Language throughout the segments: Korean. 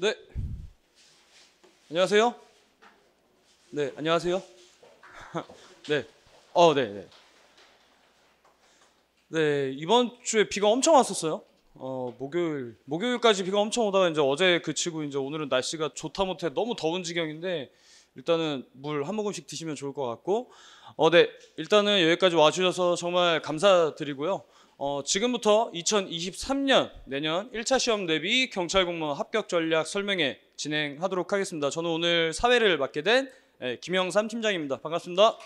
네. 안녕하세요. 네, 안녕하세요. 네. 어, 네, 네. 네, 이번 주에 비가 엄청 왔었어요. 어, 목요일 목요일까지 비가 엄청 오다가 이제 어제 그치고 이제 오늘은 날씨가 좋다 못해 너무 더운 지경인데 일단은 물 한 모금씩 드시면 좋을 것 같고 어, 네. 일단은 여기까지 와 주셔서 정말 감사드리고요. 어, 지금부터 2023년 내년 1차 시험 대비 경찰 공무원 합격 전략 설명회 진행하도록 하겠습니다. 저는 오늘 사회를 맡게 된 예, 김영삼 팀장입니다. 반갑습니다.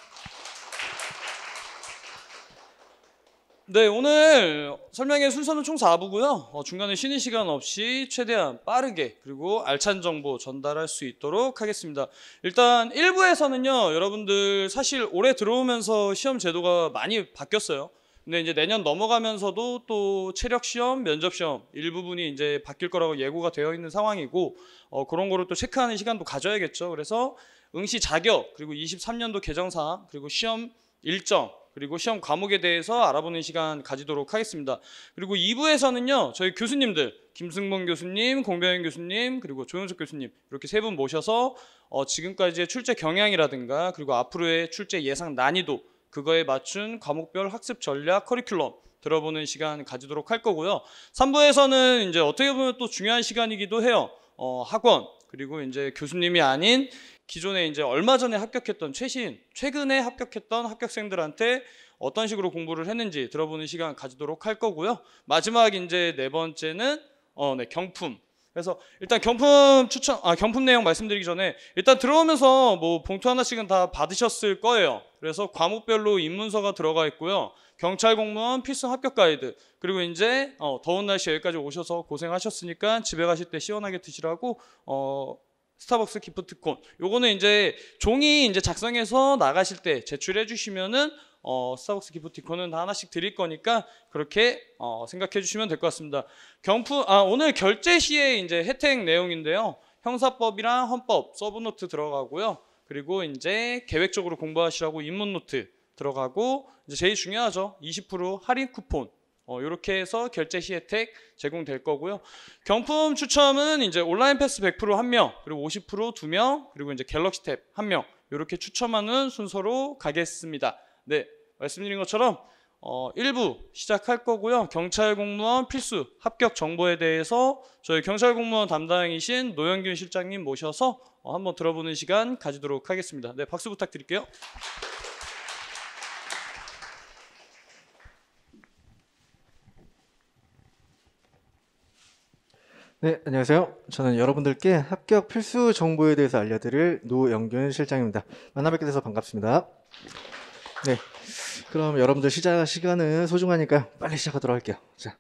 네, 오늘 설명회 순서는 총 4부고요. 어, 중간에 쉬는 시간 없이 최대한 빠르게 그리고 알찬 정보 전달할 수 있도록 하겠습니다. 일단 1부에서는요, 여러분들 사실 올해 들어오면서 시험 제도가 많이 바뀌었어요. 근데 이제 내년 넘어가면서도 또 체력 시험, 면접 시험 일부분이 이제 바뀔 거라고 예고가 되어 있는 상황이고 어, 그런 거를 또 체크하는 시간도 가져야겠죠. 그래서 응시 자격 그리고 23년도 개정 사항 그리고 시험 일정 그리고 시험 과목에 대해서 알아보는 시간 가지도록 하겠습니다. 그리고 2부에서는요, 저희 교수님들, 김승범 교수님, 공병현 교수님, 그리고 조영석 교수님, 이렇게 세 분 모셔서 어, 지금까지의 출제 경향이라든가, 그리고 앞으로의 출제 예상 난이도, 그거에 맞춘 과목별 학습 전략 커리큘럼 들어보는 시간 가지도록 할 거고요. 3부에서는 이제 어떻게 보면 또 중요한 시간이기도 해요. 어, 학원 그리고 이제 교수님이 아닌 기존에 이제 얼마 전에 합격했던 최신 최근에 합격했던 합격생들한테 어떤 식으로 공부를 했는지 들어보는 시간 가지도록 할 거고요. 마지막 이제 네 번째는 어, 네, 경품 그래서 일단 경품 추천 아 경품 내용 말씀드리기 전에 일단 들어오면서 뭐 봉투 하나씩은 다 받으셨을 거예요. 그래서 과목별로 입문서가 들어가 있고요. 경찰 공무원 필수 합격 가이드 그리고 이제 어, 더운 날씨 여기까지 오셔서 고생하셨으니까 집에 가실 때 시원하게 드시라고 어 스타벅스 기프트콘 요거는 이제 종이 이제 작성해서 나가실 때 제출해 주시면은 어, 스타벅스 기프티콘은 다 하나씩 드릴 거니까 그렇게 어, 생각해 주시면 될 것 같습니다. 경품 아 오늘 결제 시에 이제 혜택 내용인데요. 형사법이랑 헌법 서브노트 들어가고요. 그리고 이제 계획적으로 공부하시라고 입문노트 들어가고 이제 제일 중요하죠. 20% 할인 쿠폰 어, 이렇게 해서 결제 시 혜택 제공될 거고요. 경품 추첨은 이제 온라인 패스 100%한 명, 그리고 50%두 명, 그리고 이제 갤럭시 탭 한 명, 이렇게 추첨하는 순서로 가겠습니다. 네, 말씀드린 것처럼 어, 일부 시작할 거고요. 경찰 공무원 필수 합격 정보에 대해서 저희 경찰 공무원 담당이신 노영균 실장님 모셔서 어, 한번 들어보는 시간 가지도록 하겠습니다. 네, 박수 부탁드릴게요. 네, 안녕하세요. 저는 여러분들께 합격 필수 정보에 대해서 알려드릴 노영균 실장입니다. 만나 뵙게 돼서 반갑습니다. 네. 그럼 여러분들 시작 시간은 소중하니까 빨리 시작하도록 할게요. 자.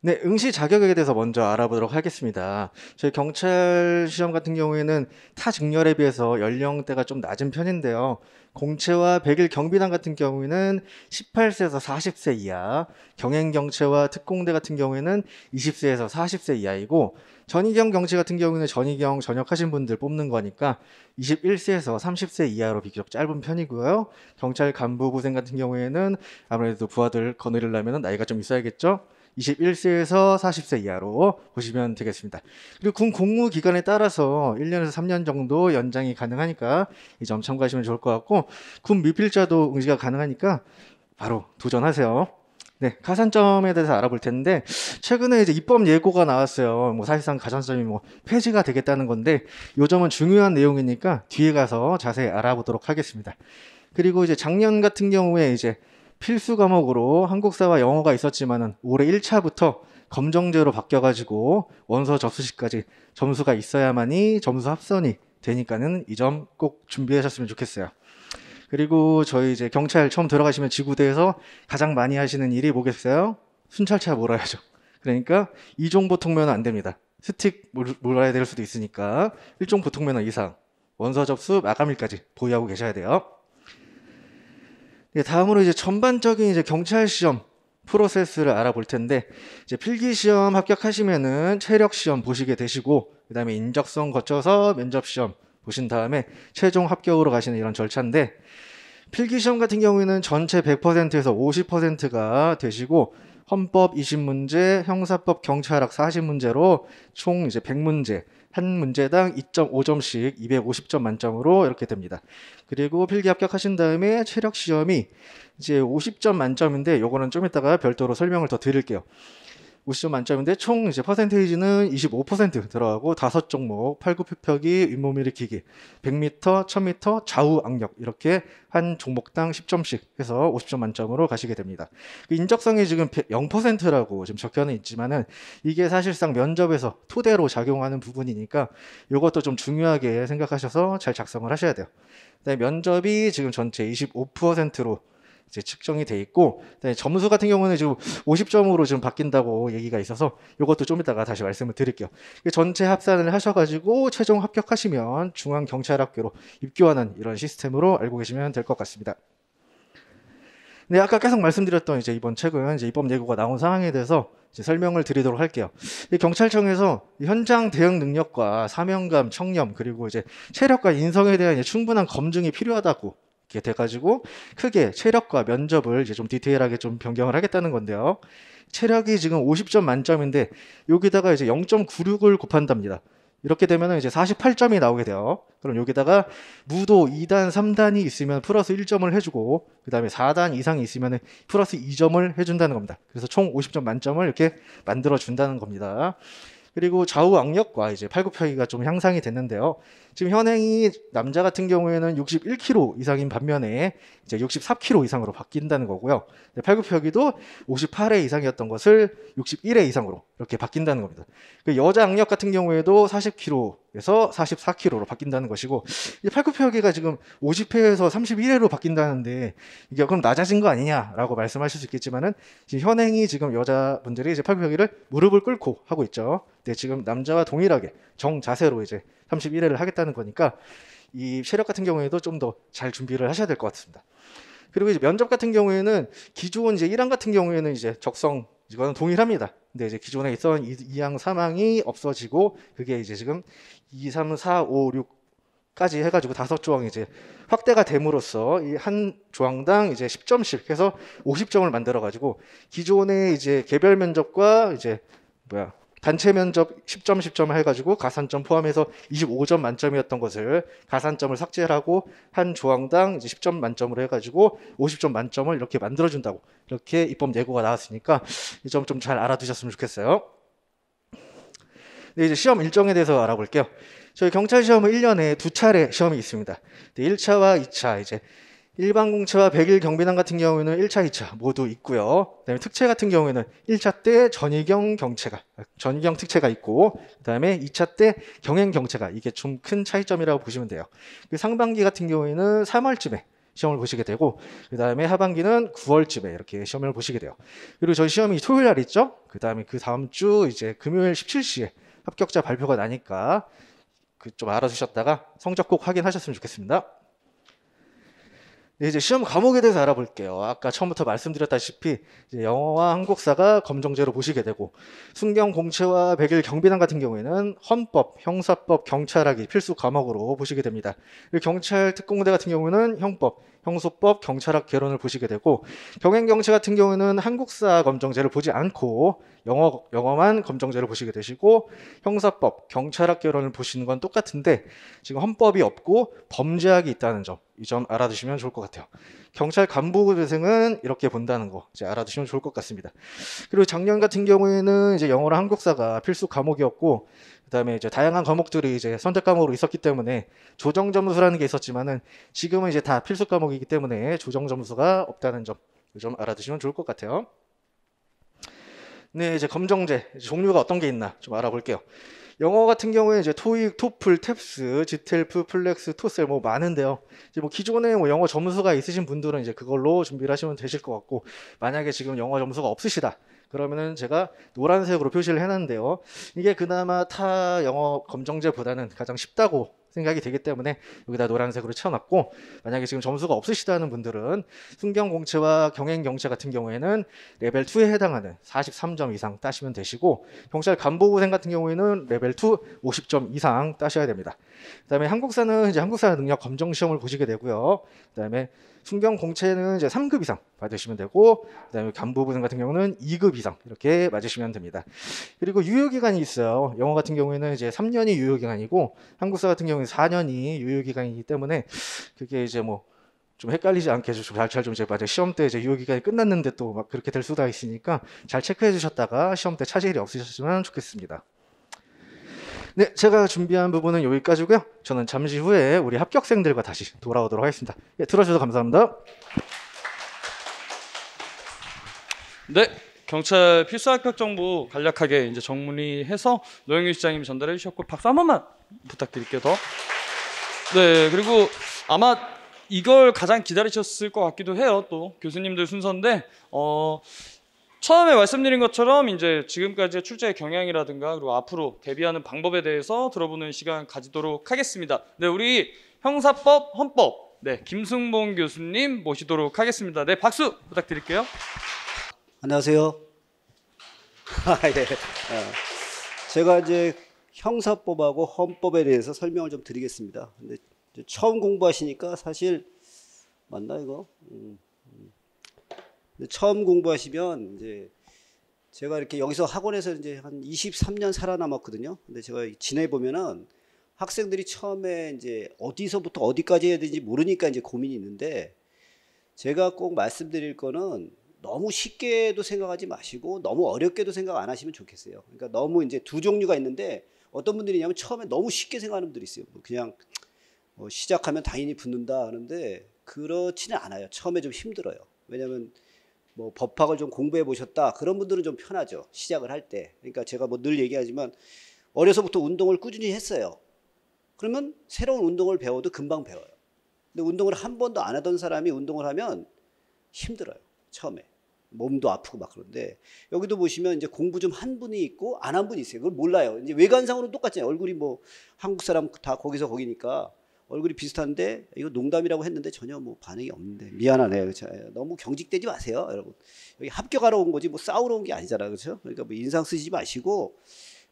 네, 응시 자격에 대해서 먼저 알아보도록 하겠습니다. 저희 경찰 시험 같은 경우에는 타 직렬에 비해서 연령대가 좀 낮은 편인데요. 공채와 백일 경비단 같은 경우에는 18세에서 40세 이하, 경행경채와 특공대 같은 경우에는 20세에서 40세 이하이고 전이경 경치 같은 경우는 에전이경 전역하신 분들 뽑는 거니까 21세에서 30세 이하로 비교적 짧은 편이고요. 경찰 간부 고생 같은 경우에는 아무래도 부하들 거느리려면 나이가 좀 있어야겠죠. 21세에서 40세 이하로 보시면 되겠습니다. 그리고 군 공무 기간에 따라서 1년에서 3년 정도 연장이 가능하니까 이 점 참고하시면 좋을 것 같고 군 미필자도 응시가 가능하니까 바로 도전하세요. 네, 가산점에 대해서 알아볼 텐데 최근에 이제 입법 예고가 나왔어요. 뭐 사실상 가산점이 뭐 폐지가 되겠다는 건데 요 점은 중요한 내용이니까 뒤에 가서 자세히 알아보도록 하겠습니다. 그리고 이제 작년 같은 경우에 이제 필수 과목으로 한국사와 영어가 있었지만은 올해 1차부터 검정제로 바뀌어가지고 원서 접수식까지 점수가 있어야만이 점수 합선이 되니까는 이 점 꼭 준비하셨으면 좋겠어요. 그리고 저희 이제 경찰 처음 들어가시면 지구대에서 가장 많이 하시는 일이 뭐겠어요? 순찰차 몰아야죠. 그러니까 이종 보통면허 안 됩니다. 스틱 몰아야 될 수도 있으니까 일종 보통면허 이상 원서 접수 마감일까지 보유하고 계셔야 돼요. 네, 다음으로 이제 전반적인 이제 경찰 시험 프로세스를 알아볼 텐데 이제 필기 시험 합격하시면은 체력 시험 보시게 되시고 그다음에 인적성 거쳐서 면접 시험 보신 다음에 최종 합격으로 가시는 이런 절차인데 필기시험 같은 경우에는 전체 100%에서 50%가 되시고 헌법 20문제, 형사법 경찰학 40문제로 총 이제 100문제, 한 문제당 2.5점씩 250점 만점으로 이렇게 됩니다. 그리고 필기 합격하신 다음에 체력 시험이 이제 50점 만점인데 요거는 좀 이따가 별도로 설명을 더 드릴게요. 50점 만점인데 총 이제 퍼센테이지는 25% 들어가고 다섯 종목 팔굽혀펴기, 윗몸 일으키기, 100m, 1000m, 좌우 악력 이렇게 한 종목당 10점씩 해서 50점 만점으로 가시게 됩니다. 그 인적성이 지금 0%라고 지금 적혀는 있지만은 이게 사실상 면접에서 토대로 작용하는 부분이니까 이것도 좀 중요하게 생각하셔서 잘 작성을 하셔야 돼요. 그다음에 면접이 지금 전체 25%로 이제 측정이 돼 있고 네, 점수 같은 경우는 지금 50점으로 지금 바뀐다고 얘기가 있어서 이것도 좀 이따가 다시 말씀을 드릴게요. 전체 합산을 하셔가지고 최종 합격하시면 중앙 경찰학교로 입교하는 이런 시스템으로 알고 계시면 될 것 같습니다. 네, 아까 계속 말씀드렸던 이제 이번 책은 이제 입법 예고가 나온 상황에 대해서 이제 설명을 드리도록 할게요. 경찰청에서 현장 대응 능력과 사명감, 청렴, 그리고 이제 체력과 인성에 대한 충분한 검증이 필요하다고 이렇게 돼가지고 크게 체력과 면접을 이제 좀 디테일하게 좀 변경을 하겠다는 건데요. 체력이 지금 50점 만점인데 여기다가 이제 0.96을 곱한답니다. 이렇게 되면 이제 48점이 나오게 돼요. 그럼 여기다가 무도 2단, 3단이 있으면 플러스 1점을 해주고 그 다음에 4단 이상이 있으면 플러스 2점을 해준다는 겁니다. 그래서 총 50점 만점을 이렇게 만들어준다는 겁니다. 그리고 좌우 악력과 이제 팔굽혀기가 좀 향상이 됐는데요. 지금 현행이 남자 같은 경우에는 61kg 이상인 반면에 이제 64kg 이상으로 바뀐다는 거고요. 팔굽혀기도 58회 이상이었던 것을 61회 이상으로 이렇게 바뀐다는 겁니다. 그 여자 악력 같은 경우에도 40kg에서 44kg로 바뀐다는 것이고 팔굽혀기가 지금 50회에서 31회로 바뀐다는데 이게 그럼 낮아진 거 아니냐라고 말씀하실 수 있겠지만은 지금 현행이 지금 여자분들이 이제 팔굽혀기를 무릎을 꿇고 하고 있죠. 근데 지금 남자와 동일하게 정 자세로 이제 31회를 하겠다는 거니까 이 세력 같은 경우에도 좀 더 잘 준비를 하셔야 될 것 같습니다. 그리고 이제 면접 같은 경우에는 기존 이제 1항 같은 경우에는 이제 적성 이거는 동일합니다. 근데 이제 기존에 있던 2항, 3항이 없어지고 그게 이제 지금 2, 3, 4, 5, 6까지 해가지고 다섯 조항이 이제 확대가 됨으로써 이한 조항당 이제 10점씩 해서 50점을 만들어가지고 기존의 이제 개별 면접과 이제 뭐야 단체 면접 10점 10점 해가지고 가산점 포함해서 25점 만점이었던 것을 가산점을 삭제를 하고 한 조항당 이제 10점 만점으로 해가지고 50점 만점을 이렇게 만들어준다고 이렇게 입법 예고가 나왔으니까 이 점 좀 잘 알아두셨으면 좋겠어요. 네, 이제 시험 일정에 대해서 알아볼게요. 저희 경찰 시험은 1년에 두 차례 시험이 있습니다. 1차와 2차 이제 일반공채와 100일 경비단 같은 경우에는 1차, 2차 모두 있고요. 그다음에 특채 같은 경우에는 1차 때 전위경 경채가 전위경 특채가 있고 그다음에 2차 때 경행 경채가 이게 좀 큰 차이점이라고 보시면 돼요. 그 상반기 같은 경우에는 3월쯤에 시험을 보시게 되고 그 다음에 하반기는 9월쯤에 이렇게 시험을 보시게 돼요. 그리고 저희 시험이 토요일 날 있죠. 그 다음에 그 다음 주 이제 금요일 17시에 합격자 발표가 나니까 그 좀알아두셨다가 성적 꼭 확인하셨으면 좋겠습니다. 예, 이제 시험 과목에 대해서 알아볼게요. 아까 처음부터 말씀드렸다시피 이제 영어와 한국사가 검정제로 보시게 되고 순경 공채와 백일 경비단 같은 경우에는 헌법, 형사법, 경찰학이 필수 과목으로 보시게 됩니다. 경찰 특공대 같은 경우는 형법, 형소법, 경찰학 개론을 보시게 되고 경행경찰 같은 경우는 에 한국사 검정제를 보지 않고 영어, 영어만 검정제를 보시게 되시고 형사법, 경찰학 개론을 보시는 건 똑같은데 지금 헌법이 없고 범죄학이 있다는 점 이 점 알아두시면 좋을 것 같아요. 경찰 간부 대생은 이렇게 본다는 거 이제 알아두시면 좋을 것 같습니다. 그리고 작년 같은 경우에는 이제 영어랑 한국사가 필수 과목이었고 그다음에 이제 다양한 과목들이 이제 선택 과목으로 있었기 때문에 조정 점수라는 게 있었지만은 지금은 이제 다 필수 과목이기 때문에 조정 점수가 없다는 점 좀 알아두시면 좋을 것 같아요. 네, 이제 검정제 이제 종류가 어떤 게 있나 좀 알아볼게요. 영어 같은 경우에 이제 토익, 토플, 탭스, 지텔프, 플렉스, 토셀 뭐 많은데요. 이제 뭐 기존에 뭐 영어 점수가 있으신 분들은 이제 그걸로 준비를 하시면 되실 것 같고 만약에 지금 영어 점수가 없으시다. 그러면은 제가 노란색으로 표시를 해놨는데요. 이게 그나마 타 영어 검정제보다는 가장 쉽다고 생각이 되기 때문에 여기다 노란색으로 채워놨고 만약에 지금 점수가 없으시다는 분들은 순경공채와 경행경채 같은 경우에는 레벨 2에 해당하는 43점 이상 따시면 되시고 경찰 간부고생 같은 경우에는 레벨 2 50점 이상 따셔야 됩니다. 그다음에 한국사는 이제 한국사 능력 검정 시험을 보시게 되고요. 그다음에 신경 공채는 이제 3급 이상 받으시면 되고 그다음에 간부부생 같은 경우는 2급 이상 이렇게 맞으시면 됩니다. 그리고 유효 기간이 있어요. 영어 같은 경우에는 이제 3년이 유효 기간이고 한국사 같은 경우는 4년이 유효 기간이기 때문에 그게 이제 뭐 좀 헷갈리지 않게 좀 잘잘 좀 제발 시험 때 이제 유효 기간이 끝났는데 또 막 그렇게 될 수가 있으니까 잘 체크해 주셨다가 시험 때 차질이 없으셨으면 좋겠습니다. 네, 제가 준비한 부분은 여기까지고요. 저는 잠시 후에 우리 합격생들과 다시 돌아오도록 하겠습니다. 네, 들어주셔서 감사합니다. 네, 경찰 필수 합격 정보 간략하게 이제 정문의해서 노영윤시장님 전달해 주셨고 박수 한 번만 부탁드릴게요. 더. 네, 그리고 아마 이걸 가장 기다리셨을 것 같기도 해요. 또 교수님들 순서인데 어 처음에 말씀드린 것처럼 이제 지금까지의 출제 경향이라든가 그리고 앞으로 대비하는 방법에 대해서 들어보는 시간 가지도록 하겠습니다. 네, 우리 형사법, 헌법, 네, 김승봉 교수님 모시도록 하겠습니다. 네, 박수 부탁드릴게요. 안녕하세요. 아, 예. 어. 제가 이제 형사법하고 헌법에 대해서 설명을 좀 드리겠습니다. 근데 처음 공부하시니까 사실 맞나 이거? 음. 처음 공부하시면 이제 제가 이렇게 여기서 학원에서 이제 한 23년 살아남았거든요. 근데 제가 지내 보면은 학생들이 처음에 이제 어디서부터 어디까지 해야 되는지 모르니까 이제 고민이 있는데 제가 꼭 말씀드릴 거는 너무 쉽게도 생각하지 마시고 너무 어렵게도 생각 안 하시면 좋겠어요. 그러니까 너무 이제 두 종류가 있는데 어떤 분들이냐면 처음에 너무 쉽게 생각하는 분들이 있어요. 뭐 그냥 뭐 시작하면 당연히 붙는다 하는데 그렇지는 않아요. 처음에 좀 힘들어요. 왜냐하면 뭐 법학을 좀 공부해 보셨다 그런 분들은 좀 편하죠 시작을 할 때 그러니까 제가 뭐 늘 얘기하지만 어려서부터 운동을 꾸준히 했어요 그러면 새로운 운동을 배워도 금방 배워요 근데 운동을 한 번도 안 하던 사람이 운동을 하면 힘들어요 처음에 몸도 아프고 막 그런데 여기도 보시면 이제 공부 좀 한 분이 있고 안 한 분이 있어요 그걸 몰라요 이제 외관상으로 는 똑같잖아요 얼굴이 뭐 한국 사람 다 거기서 거기니까 얼굴이 비슷한데 이거 농담이라고 했는데 전혀 뭐 반응이 없는데 미안하네 그렇죠 너무 경직되지 마세요 여러분 여기 합격하러 온 거지 뭐 싸우러 온 게 아니잖아 그렇죠 그러니까 뭐 인상 쓰지 마시고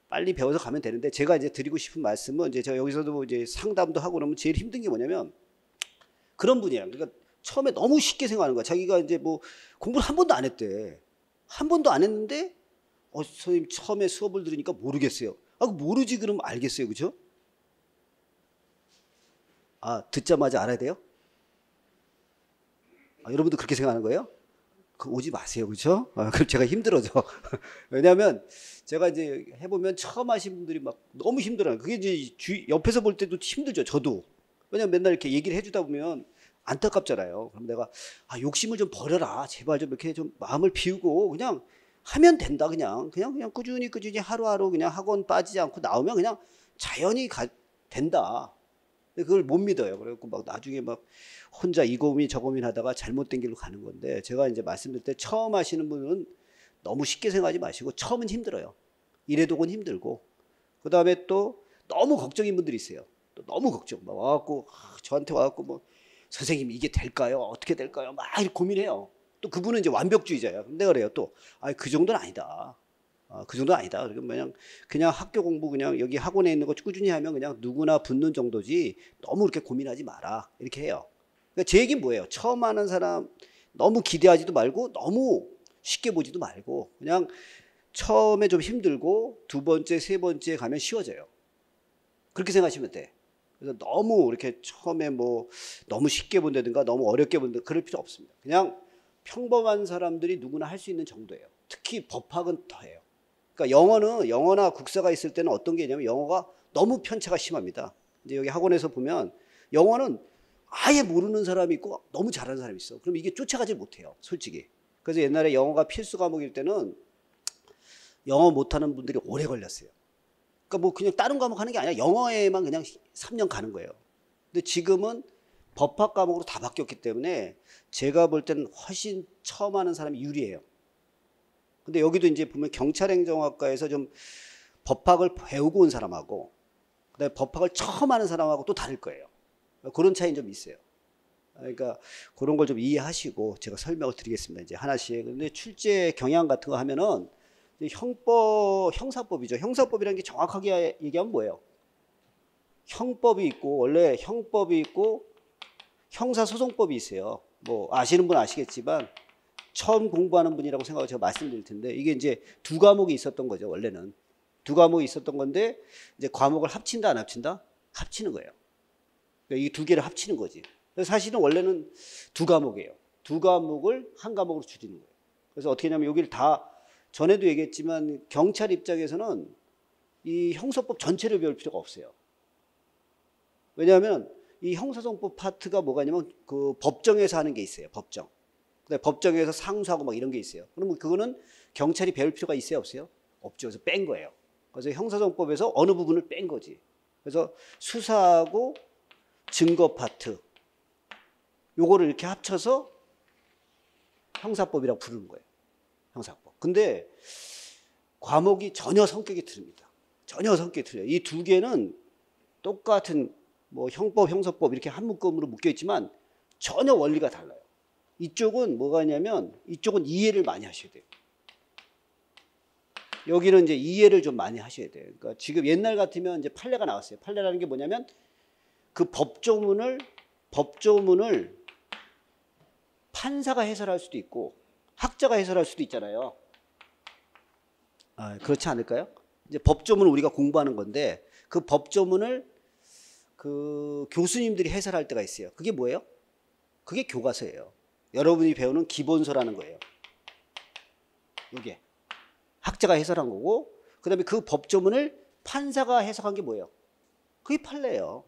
빨리 배워서 가면 되는데 제가 이제 드리고 싶은 말씀은 이제 제가 여기서도 뭐 이제 상담도 하고 그러면 제일 힘든 게 뭐냐면 그런 분이랑 그러니까 처음에 너무 쉽게 생각하는 거야 자기가 이제 뭐 공부를 한 번도 안 했대 한 번도 안 했는데 어 선생님 처음에 수업을 들으니까 모르겠어요 아 모르지 그럼 알겠어요 그렇죠 아, 듣자마자 알아야 돼요? 아, 여러분도 그렇게 생각하는 거예요? 그 오지 마세요. 그렇죠? 아, 그럼 제가 힘들어져. 왜냐면 제가 이제 해보면 처음 하신 분들이 막 너무 힘들어요. 그게 이제 주, 옆에서 볼 때도 힘들죠. 저도. 왜냐면 맨날 이렇게 얘기를 해주다 보면 안타깝잖아요. 그럼 내가 아, 욕심을 좀 버려라. 제발 좀 이렇게 좀 마음을 비우고 그냥 하면 된다. 그냥 그냥 그냥 꾸준히 꾸준히 하루하루 그냥 학원 빠지지 않고 나오면 그냥 자연히 가, 된다. 그걸 못 믿어요. 그래갖고 막 나중에 막 혼자 이 고민 저 고민 하다가 잘못된 길로 가는 건데 제가 이제 말씀드릴 때 처음 하시는 분은 너무 쉽게 생각하지 마시고 처음은 힘들어요. 이래도곤 힘들고 그 다음에 또 너무 걱정인 분들이 있어요. 또 너무 걱정 막 와갖고 아, 저한테 와갖고 뭐 선생님 이게 될까요? 어떻게 될까요? 막 이렇게 고민해요. 또 그분은 이제 완벽주의자예요. 근데 그래요 또아그 정도는 아니다. 어, 그 정도 아니다. 그냥 그냥 학교 공부 그냥 여기 학원에 있는 거 꾸준히 하면 그냥 누구나 붙는 정도지 너무 이렇게 고민하지 마라 이렇게 해요. 그러니까 제 얘기 뭐예요? 처음 하는 사람 너무 기대하지도 말고 너무 쉽게 보지도 말고 그냥 처음에 좀 힘들고 두 번째 세 번째 가면 쉬워져요. 그렇게 생각하시면 돼. 그래서 너무 이렇게 처음에 뭐 너무 쉽게 본다든가 너무 어렵게 본다 그럴 필요 없습니다. 그냥 평범한 사람들이 누구나 할 수 있는 정도예요. 특히 법학은 더해요. 그러니까 영어는 영어나 국사가 있을 때는 어떤 게 있냐면 영어가 너무 편차가 심합니다. 이제 여기 학원에서 보면 영어는 아예 모르는 사람이 있고 너무 잘하는 사람이 있어. 그럼 이게 쫓아가질 못해요. 솔직히. 그래서 옛날에 영어가 필수 과목일 때는 영어 못하는 분들이 오래 걸렸어요. 그러니까 뭐 그냥 다른 과목 하는 게 아니라 영어에만 그냥 3년 가는 거예요. 근데 지금은 법학 과목으로 다 바뀌었기 때문에 제가 볼 때는 훨씬 처음 하는 사람이 유리해요. 근데 여기도 이제 보면 경찰행정학과에서 좀 법학을 배우고 온 사람하고 그다음에 법학을 처음 하는 사람하고 또 다를 거예요. 그런 차이는 좀 있어요. 그러니까 그런 걸 좀 이해하시고 제가 설명을 드리겠습니다. 이제 하나씩. 그런데 출제 경향 같은 거 하면은 형법, 형사법이죠. 형사법이라는 게 정확하게 얘기하면 뭐예요? 형법이 있고 원래 형법이 있고 형사소송법이 있어요. 뭐 아시는 분 아시겠지만 처음 공부하는 분이라고 생각을 제가 말씀드릴 텐데 이게 이제 두 과목이 있었던 거죠 원래는 두 과목이 있었던 건데 이제 과목을 합친다 안 합친다 합치는 거예요. 그러니까 이두 개를 합치는 거지. 사실은 원래는 두 과목이에요. 두 과목을 한 과목으로 줄이는 거예요. 그래서 어떻게 하 냐면 여기를 다 전에도 얘기했지만 경찰 입장에서는 이 형사법 전체를 배울 필요가 없어요. 왜냐하면 이 형사정법 파트가 뭐가냐면 그 법정에서 하는 게 있어요. 법정. 그다음에 법정에서 상수하고 막 이런 게 있어요. 그러면 그거는 경찰이 배울 필요가 있어요, 없어요? 없죠. 그래서 뺀 거예요. 그래서 형사정법에서 어느 부분을 뺀 거지. 그래서 수사하고 증거 파트 요거를 이렇게 합쳐서 형사법이라고 부르는 거예요. 형사법. 근데 과목이 전혀 성격이 틀립니다. 전혀 성격이 틀려요. 이 두 개는 똑같은 뭐 형법, 형사법 이렇게 한 묶음으로 묶여 있지만 전혀 원리가 달라요. 이쪽은 뭐가냐면 있 이쪽은 이해를 많이 하셔야 돼요. 여기는 이제 이해를 좀 많이 하셔야 돼요. 그러니까 지금 옛날 같으면 이제 판례가 나왔어요. 판례라는 게 뭐냐면 그 법조문을 법조문을 판사가 해설할 수도 있고 학자가 해설할 수도 있잖아요. 아, 그렇지 않을까요? 이제 법조문을 우리가 공부하는 건데 그 법조문을 그 교수님들이 해설할 때가 있어요. 그게 뭐예요? 그게 교과서예요. 여러분이 배우는 기본서라는 거예요. 이게 학자가 해설한 거고 그 다음에 그 법조문을 판사가 해석한 게 뭐예요? 그게 판례예요.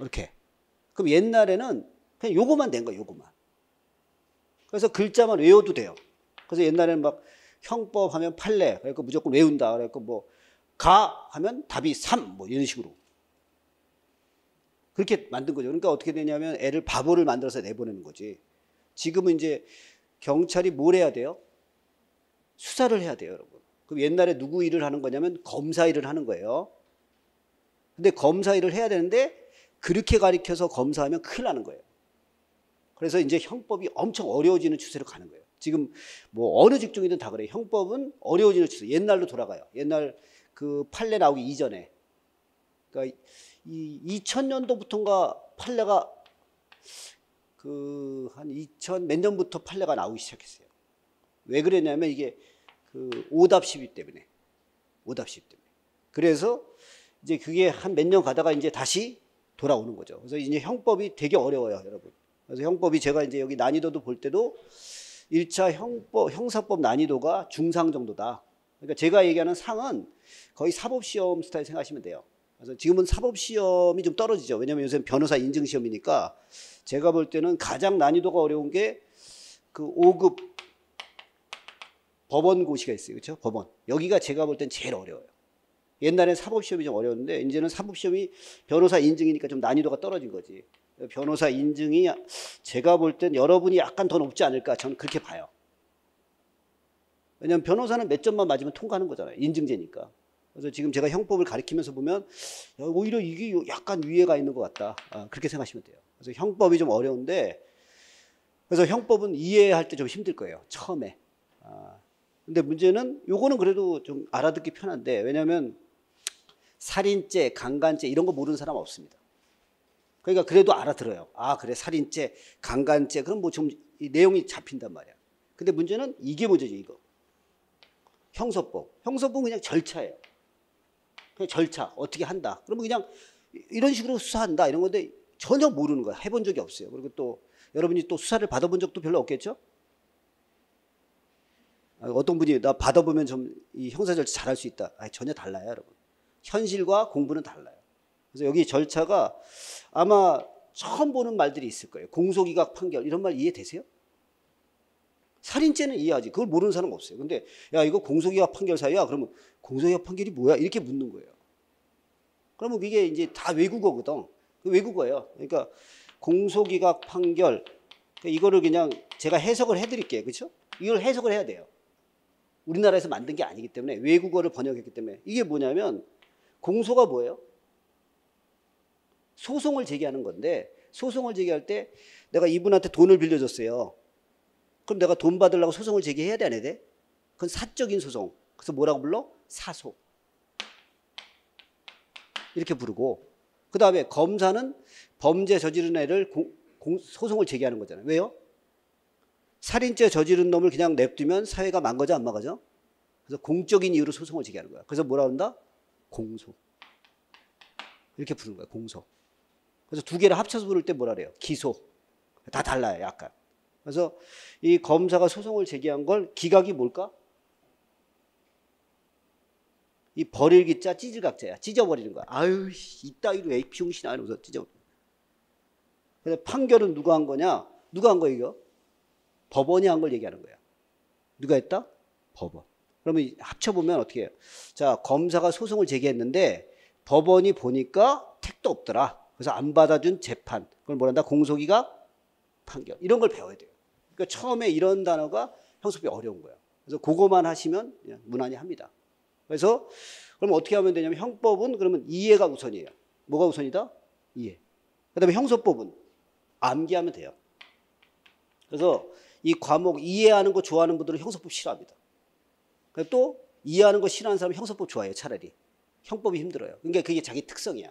이렇게. 그럼 옛날에는 그냥 요거만 낸 거예요. 요거만. 그래서 글자만 외워도 돼요. 그래서 옛날에는 막 형법 하면 판례. 그러니까 무조건 외운다. 그러니까 뭐가 하면 답이 3. 뭐 이런 식으로. 그렇게 만든 거죠. 그러니까 어떻게 되냐면 애를 바보를 만들어서 내보내는 거지. 지금은 이제 경찰이 뭘 해야 돼요? 수사를 해야 돼요, 여러분. 그럼 옛날에 누구 일을 하는 거냐면 검사 일을 하는 거예요. 근데 검사 일을 해야 되는데 그렇게 가리켜서 검사하면 큰일 나는 거예요. 그래서 이제 형법이 엄청 어려워지는 추세로 가는 거예요. 지금 뭐 어느 직종이든 다 그래. 요 형법은 어려워지는 추세. 옛날로 돌아가요. 옛날 그 판례 나오기 이전에. 그러니까 이 2000년도부터인가 판례가 그 한 2000 몇 년부터 판례가 나오기 시작했어요. 왜 그랬냐면 이게 그 오답 시비 때문에 오답 시비 때문에 그래서 이제 그게 한 몇 년 가다가 이제 다시 돌아오는 거죠. 그래서 이제 형법이 되게 어려워요, 여러분. 그래서 형법이 제가 이제 여기 난이도도 볼 때도 1차 형법, 형사법 난이도가 중상 정도다. 그러니까 제가 얘기하는 상은 거의 사법시험 스타일 생각하시면 돼요. 그래서 지금은 사법 시험이 좀 떨어지죠. 왜냐하면 요새 는 변호사 인증 시험이니까 제가 볼 때는 가장 난이도가 어려운 게 그 5급 법원고시가 있어요. 그렇죠? 법원. 여기가 제가 볼 땐 제일 어려워요. 옛날엔 사법시험이 좀 어려웠는데 이제는 사법시험이 변호사 인증이니까 좀 난이도가 떨어진 거지. 변호사 인증이 제가 볼 땐 여러분이 약간 더 높지 않을까 저는 그렇게 봐요. 왜냐하면 변호사는 몇 점만 맞으면 통과하는 거잖아요. 인증제니까. 그래서 지금 제가 형법을 가리키면서 보면 오히려 이게 약간 위에가 있는 것 같다. 아, 그렇게 생각하시면 돼요. 그래서 형법이 좀 어려운데 그래서 형법은 이해할 때 좀 힘들 거예요. 처음에. 아, 근데 문제는 요거는 그래도 좀 알아듣기 편한데 왜냐하면 살인죄, 강간죄 이런 거 모르는 사람 없습니다. 그러니까 그래도 알아들어요. 아 그래 살인죄, 강간죄 그럼 뭐 좀 내용이 잡힌단 말이야. 근데 문제는 이게 문제죠 이거. 형사법. 형사법은 그냥 절차예요. 그냥 절차 어떻게 한다. 그러면 그냥 이런 식으로 수사한다 이런 건데 전혀 모르는 거야. 해본 적이 없어요. 그리고 또 여러분이 또 수사를 받아본 적도 별로 없겠죠? 아, 어떤 분이 나 받아보면 좀 이 형사 절차 잘 할 수 있다. 아니, 전혀 달라요, 여러분. 현실과 공부는 달라요. 그래서 여기 절차가 아마 처음 보는 말들이 있을 거예요. 공소기각 판결 이런 말 이해되세요? 살인죄는 이해하지. 그걸 모르는 사람 없어요. 근데 야 이거 공소기각 판결 사유야. 그러면 공소기각 판결이 뭐야? 이렇게 묻는 거예요. 그러면 이게 이제 다 외국어거든. 그 외국어예요. 그러니까 공소기각 판결 그러니까 이거를 그냥 제가 해석을 해드릴게요. 그렇죠? 이걸 해석을 해야 돼요. 우리나라에서 만든 게 아니기 때문에 외국어를 번역했기 때문에 이게 뭐냐면 공소가 뭐예요? 소송을 제기하는 건데 소송을 제기할 때 내가 이분한테 돈을 빌려줬어요. 그럼 내가 돈 받으려고 소송을 제기해야 돼, 안 해야 돼? 그건 사적인 소송. 그래서 뭐라고 불러? 사소. 이렇게 부르고, 그 다음에 검사는 범죄 저지른 애를 공, 공, 소송을 제기하는 거잖아요. 왜요? 살인죄 저지른 놈을 그냥 냅두면 사회가 망가져, 안 망가져? 그래서 공적인 이유로 소송을 제기하는 거야. 그래서 뭐라 한다? 공소. 이렇게 부르는 거야, 공소. 그래서 두 개를 합쳐서 부를 때 뭐라 그래요? 기소. 다 달라요, 약간. 그래서 이 검사가 소송을 제기한 걸 기각이 뭘까? 이 버릴 기자 찢을각자야. 찢어버리는 거야. 아유, 이따위로 왜 비용신 안 해서 찢어버려. 근데 판결은 누가 한 거냐? 누가 한 거야, 이거? 법원이 한 걸 얘기하는 거야. 누가 했다? 법원. 그러면 합쳐보면 어떻게 해요? 자, 검사가 소송을 제기했는데 법원이 보니까 택도 없더라. 그래서 안 받아준 재판. 그걸 뭐란다? 공소기각 판결. 이런 걸 배워야 돼요. 그러니까 처음에 이런 단어가 형섭이 어려운 거예요. 그래서 그거만 하시면 무난히 합니다. 그래서 그럼 어떻게 하면 되냐면 형법은 그러면 이해가 우선이에요. 뭐가 우선이다? 이해. 그다음에 형소법은 암기하면 돼요. 그래서 이 과목 이해하는 거 좋아하는 분들은 형소법 싫어합니다. 또 이해하는 거 싫어하는 사람은 형소법 좋아해요. 차라리 형법이 힘들어요. 그러니까 그게 자기 특성이야.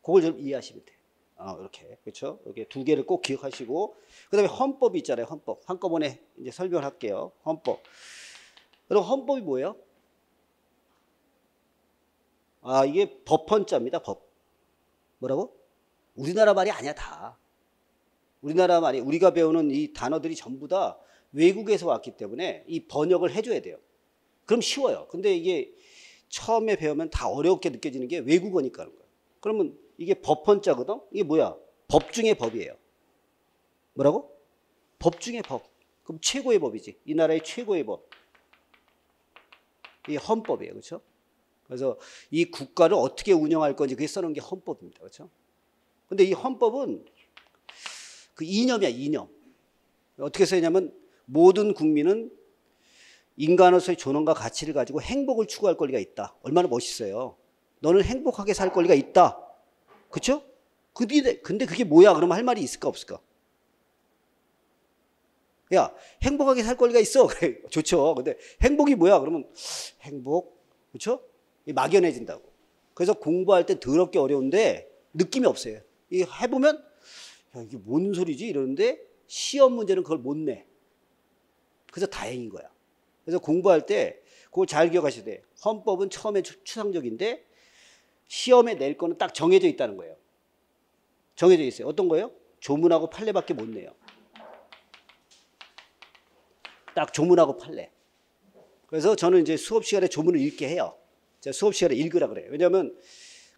그걸 좀 이해하시면 돼요. 어, 이렇게 그렇죠? 이렇게 두 개를 꼭 기억하시고 그다음에 헌법이 있잖아요. 헌법 한꺼번에 이제 설명을 할게요. 헌법. 그럼 헌법이 뭐예요? 아 이게 법헌자입니다. 법 뭐라고? 우리나라 말이 아니야 다. 우리나라 말이 우리가 배우는 이 단어들이 전부 다 외국에서 왔기 때문에 이 번역을 해줘야 돼요. 그럼 쉬워요. 근데 이게 처음에 배우면 다 어렵게 느껴지는 게 외국어니까 그런 거예요. 그러면 이게 법헌자거든? 이게 뭐야? 법 중의 법이에요. 뭐라고? 법 중의 법. 그럼 최고의 법이지. 이 나라의 최고의 법. 이게 헌법이에요. 그렇죠? 그래서 이 국가를 어떻게 운영할 건지 그게 써놓은 게 헌법입니다. 그렇죠? 근데 이 헌법은 그 이념이야, 이념. 어떻게 써있냐면 모든 국민은 인간으로서의 존엄과 가치를 가지고 행복을 추구할 권리가 있다. 얼마나 멋있어요. 너는 행복하게 살 권리가 있다. 그쵸? 근데, 그 근데 그게 뭐야? 그러면 할 말이 있을까 없을까? 야, 행복하게 살 권리가 있어. 그래, 좋죠. 근데 행복이 뭐야? 그러면 행복, 그쵸? 막연해진다고. 그래서 공부할 때 더럽게 어려운데 느낌이 없어요. 이 해보면 야, 이게 뭔 소리지? 이러는데 시험 문제는 그걸 못 내. 그래서 다행인 거야. 그래서 공부할 때 그걸 잘 기억하셔야 돼. 헌법은 처음에 추상적인데 시험에 낼 거는 딱 정해져 있다는 거예요. 정해져 있어요. 어떤 거예요? 조문하고 판례밖에 못 내요. 딱 조문하고 판례. 그래서 저는 이제 수업 시간에 조문을 읽게 해요. 제가 수업 시간에 읽으라 그래요. 왜냐하면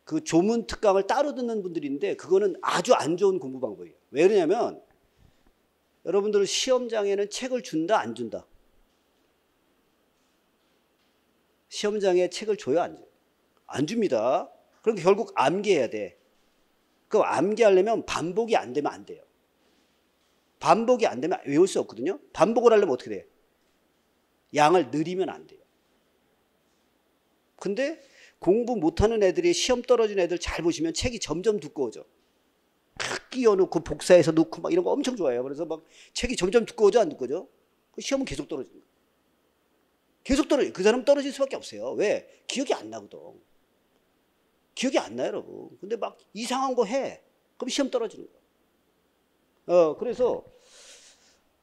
그 조문 특강을 따로 듣는 분들인데 그거는 아주 안 좋은 공부 방법이에요. 왜 그러냐면 여러분들 시험장에는 책을 준다 안 준다. 시험장에 책을 줘요 안 줘요? 안 줍니다. 그럼 그러니까 결국 암기해야 돼. 그 암기하려면 반복이 안 되면 안 돼요. 반복이 안 되면 외울 수 없거든요. 반복을 하려면 어떻게 돼? 양을 늘리면 안 돼요. 근데 공부 못하는 애들이 시험 떨어진 애들 잘 보시면 책이 점점 두꺼워져. 탁 끼워놓고 복사해서 놓고 막 이런 거 엄청 좋아해요. 그래서 막 책이 점점 두꺼워져 안 두꺼워져? 그 시험은 계속 떨어지는 계속 떨어져그 사람 떨어질 수밖에 없어요. 왜? 기억이 안 나거든. 기억이 안 나요, 여러분. 근데 막 이상한 거 해. 그럼 시험 떨어지는 거 어, 그래서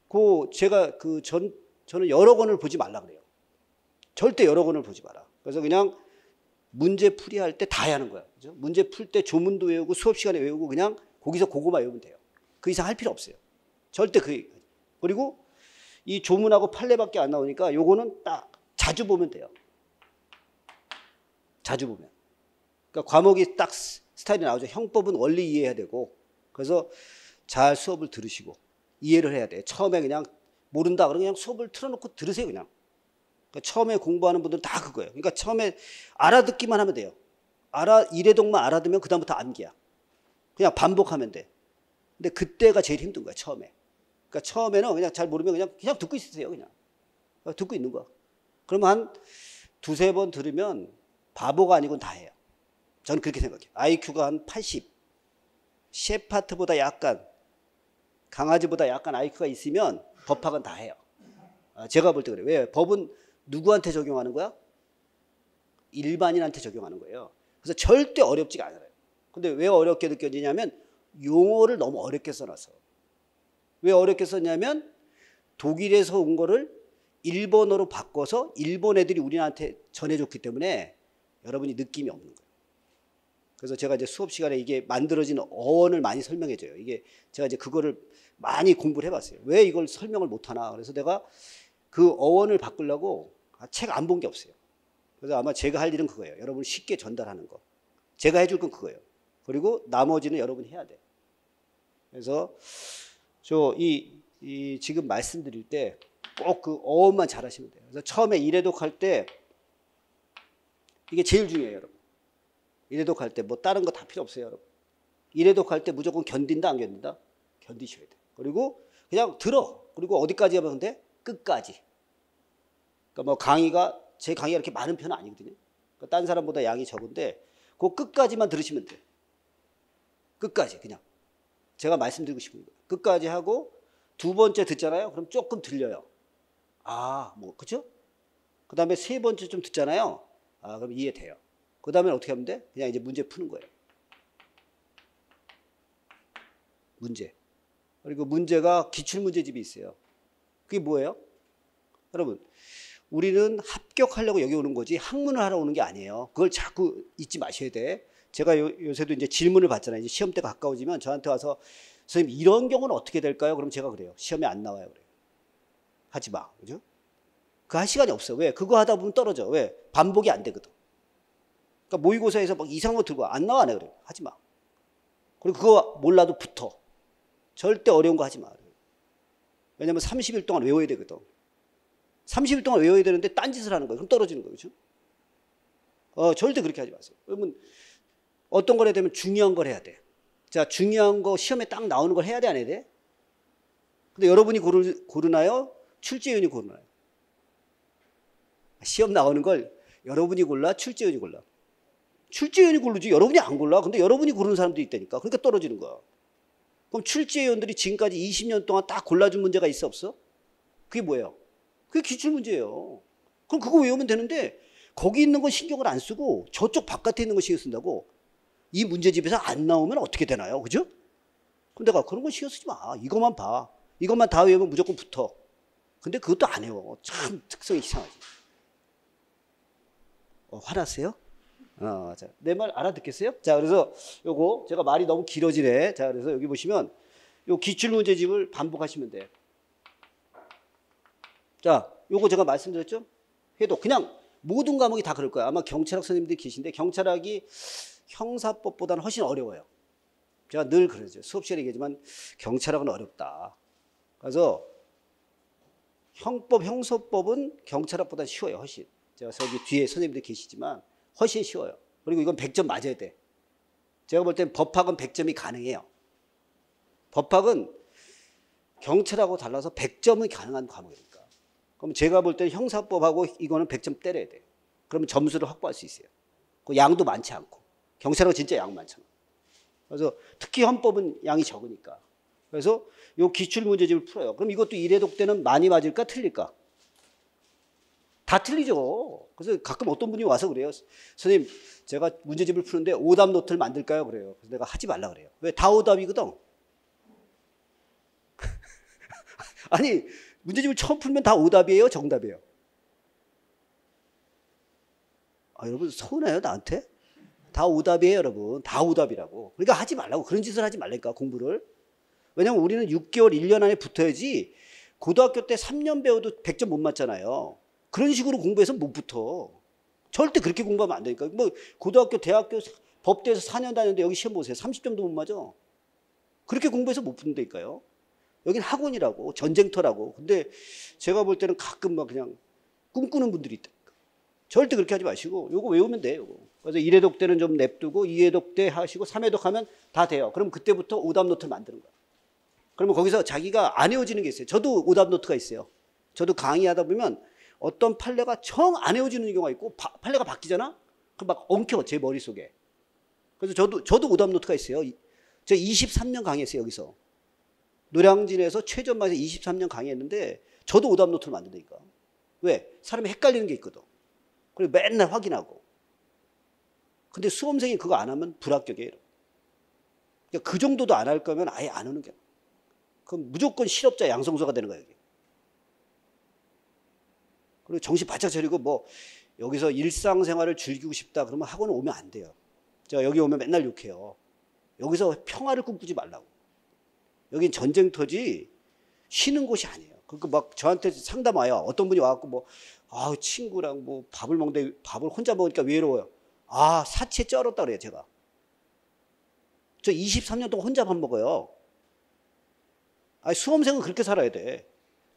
그 제가 그 전, 저는 여러 권을 보지 말라 그래요. 절대 여러 권을 보지 마라. 그래서 그냥 문제 풀이할 때다 하는 거야. 그죠? 문제 풀 때 조문도 외우고 수업 시간에 외우고 그냥 거기서 그거만 외우면 돼요. 그 이상 할 필요 없어요. 절대 그 그리고 이 조문하고 판례밖에 안 나오니까 요거는 딱 자주 보면 돼요. 자주 보면. 그러니까 과목이 딱 스타일이 나오죠. 형법은 원리 이해해야 되고 그래서 잘 수업을 들으시고 이해를 해야 돼요. 처음에 그냥 모른다 그러면 그냥 수업을 틀어놓고 들으세요 그냥. 그러니까 처음에 공부하는 분들은 다 그거예요. 그러니까 처음에 알아듣기만 하면 돼요. 알아 이래동만 알아두면 그다음부터 암기야. 그냥 반복하면 돼. 근데 그때가 제일 힘든 거야 처음에. 그러니까 처음에는 그냥 잘 모르면 그냥 그냥 듣고 있으세요 그냥. 어, 듣고 있는 거. 그러면 한 두세 번 들으면 바보가 아니고 다 해요. 저는 그렇게 생각해요. IQ가 한 80, 셰파트보다 약간, 강아지보다 약간 IQ가 있으면 법학은 다 해요. 아, 제가 볼 때 그래요. 왜? 법은 누구한테 적용하는 거야? 일반인한테 적용하는 거예요. 그래서 절대 어렵지가 않아요. 근데 왜 어렵게 느껴지냐면 용어를 너무 어렵게 써놔서. 왜 어렵게 썼냐면 독일에서 온 거를 일본어로 바꿔서 일본 애들이 우리한테 전해줬기 때문에 여러분이 느낌이 없는 거예요. 그래서 제가 이제 수업 시간에 이게 만들어진 어원을 많이 설명해 줘요. 이게 제가 이제 그거를 많이 공부를 해 봤어요. 왜 이걸 설명을 못 하나? 그래서 내가 그 어원을 바꾸려고 아, 책안 본 게 없어요. 그래서 아마 제가 할 일은 그거예요. 여러분 쉽게 전달하는 거. 제가 해줄 건 그거예요. 그리고 나머지는 여러분 해야 돼. 그래서 저이 이 지금 말씀드릴 때 꼭 그 어원만 잘하시면 돼요. 그래서 처음에 이래독 할때 이게 제일 중요해요, 여러분. 이래도 갈 때 뭐 다른 거 다 필요 없어요, 여러분. 이래도 갈 때 무조건 견딘다, 안 견딘다? 견디셔야 돼. 그리고 그냥 들어. 그리고 어디까지 하면 돼? 끝까지. 그러니까 뭐 강의가 제 강의가 이렇게 많은 편은 아니거든요. 그러니까 딴 사람보다 양이 적은데 그 끝까지만 들으시면 돼. 끝까지 그냥 제가 말씀드리고 싶은 거예요. 끝까지 하고 두 번째 듣잖아요. 그럼 조금 들려요. 아, 뭐 그죠? 그다음에 세 번째 좀 듣잖아요. 아, 그럼 이해돼요. 그 다음에 어떻게 하면 돼? 그냥 이제 문제 푸는 거예요. 문제. 그리고 문제가 기출문제집이 있어요. 그게 뭐예요? 여러분, 우리는 합격하려고 여기 오는 거지 학문을 하러 오는 게 아니에요. 그걸 자꾸 잊지 마셔야 돼. 제가 요, 새도 이제 질문을 받잖아요. 이제 시험 때 가까워지면 저한테 와서 선생님 이런 경우는 어떻게 될까요? 그럼 제가 그래요. 시험에 안 나와요. 그래요. 하지 마. 그죠? 그 할 시간이 없어요. 왜? 그거 하다 보면 떨어져. 왜? 반복이 안 되거든. 그러니까 모의고사에서 막 이상한 거 들고 와. 안 나와, 내가 그래. 하지 마. 그리고 그거 몰라도 붙어. 절대 어려운 거 하지 마. 왜냐면 30일 동안 외워야 되거든. 30일 동안 외워야 되는데 딴짓을 하는 거예 그럼 떨어지는 거예 그렇죠? 어, 절대 그렇게 하지 마세요. 그러면 어떤 걸 해야 되면 중요한 걸 해야 돼. 자, 중요한 거 시험에 딱 나오는 걸 해야 돼, 안 해야 돼? 근데 여러분이 고르, 고르나요? 출제위원이 고르나요? 시험 나오는 걸 여러분이 골라, 출제위원이 골라. 출제위원이 고르지 여러분이 안 골라. 근데 여러분이 고르는 사람도 있다니까. 그러니까 떨어지는 거야. 그럼 출제위원들이 지금까지 20년 동안 딱 골라준 문제가 있어 없어? 그게 뭐예요? 그게 기출문제예요. 그럼 그거 외우면 되는데 거기 있는 건 신경을 안 쓰고 저쪽 바깥에 있는 거 신경 쓴다고 이 문제집에서 안 나오면 어떻게 되나요? 그죠? 근데 내가 그런 거 신경 쓰지 마. 이것만 봐. 이것만 다 외우면 무조건 붙어. 근데 그것도 안 외워. 참 특성이 이상하지. 어, 화났어요? 어, 자, 내 말 알아듣겠어요? 자, 그래서 요거 제가 말이 너무 길어지네. 자, 그래서 여기 보시면 요 기출 문제집을 반복하시면 돼요. 자, 요거 제가 말씀드렸죠? 해도 그냥 모든 과목이 다 그럴 거야. 아마 경찰학 선생님들 계신데 경찰학이 형사법보다는 훨씬 어려워요. 제가 늘 그러죠. 수업 시간에 얘기하지만 경찰학은 어렵다. 그래서 형법, 형소법은 경찰학보다 쉬워요, 훨씬. 제가 여기 뒤에 선생님들 계시지만 훨씬 쉬워요. 그리고 이건 100점 맞아야 돼. 제가 볼 땐 법학은 100점이 가능해요. 법학은 경찰하고 달라서 1 0 0점이 가능한 과목이니까. 그럼 제가 볼 땐 형사법하고 이거는 100점 때려야 돼 그러면 점수를 확보할 수 있어요. 그 양도 많지 않고. 경찰은 진짜 양 많잖아. 그래서 특히 헌법은 양이 적으니까. 그래서 요 기출 문제집을 풀어요. 그럼 이것도 이래독 대는 많이 맞을까 틀릴까? 다 틀리죠. 그래서 가끔 어떤 분이 와서 그래요. 선생님, 제가 문제집을 푸는데 오답 노트를 만들까요? 그래요. 그래서 내가 하지 말라 그래요. 왜? 다 오답이거든. 아니, 문제집을 처음 풀면 다 오답이에요? 정답이에요? 아, 여러분, 서운해요, 나한테? 다 오답이에요, 여러분. 다 오답이라고. 그러니까 하지 말라고. 그런 짓을 하지 말라니까, 공부를. 왜냐면 우리는 6개월, 1년 안에 붙어야지 고등학교 때 3년 배워도 100점 못 맞잖아요. 그런 식으로 공부해서 못 붙어. 절대 그렇게 공부하면 안 되니까. 뭐 고등학교, 대학교, 법대에서 4년 다녔는데 여기 시험 보세요. 30점도 못 맞아. 그렇게 공부해서 못 붙는다니까요. 여긴 학원이라고 전쟁터라고. 근데 제가 볼 때는 가끔 막 그냥 꿈꾸는 분들이 있다. 절대 그렇게 하지 마시고 요거 외우면 돼요. 요거. 그래서 1회독 때는 좀 냅두고 2회독 때 하시고 3회독 하면 다 돼요. 그럼 그때부터 오답 노트를 만드는 거야 그러면 거기서 자기가 안 외워지는 게 있어요. 저도 오답 노트가 있어요. 저도 강의하다 보면 어떤 판례가 정안 헤어지는 경우가 있고 바, 판례가 바뀌잖아? 그럼 막 엉켜 제 머릿속에. 그래서 저도 저도 오답 노트가 있어요. 저 23년 강의했어요 여기서. 노량진에서 최전방에서 23년 강의했는데 저도 오답 노트를 만든다니까. 왜? 사람이 헷갈리는 게 있거든. 그리고 맨날 확인하고. 근데 수험생이 그거 안 하면 불합격이에요. 그러니까 그 정도도 안 할 거면 아예 안 오는 게. 그럼 무조건 실업자 양성소가 되는 거예요. 그리고 정신 바짝 차리고 뭐 여기서 일상생활을 즐기고 싶다 그러면 학원 오면 안 돼요. 제가 여기 오면 맨날 욕해요. 여기서 평화를 꿈꾸지 말라고. 여긴 전쟁터지 쉬는 곳이 아니에요. 그러니까 막 저한테 상담 와요. 어떤 분이 와갖고 뭐, 아 친구랑 뭐 밥을 먹는데 밥을 혼자 먹으니까 외로워요. 아, 사채 쩔었다 그래요, 제가. 저 23년 동안 혼자 밥 먹어요. 아 수험생은 그렇게 살아야 돼.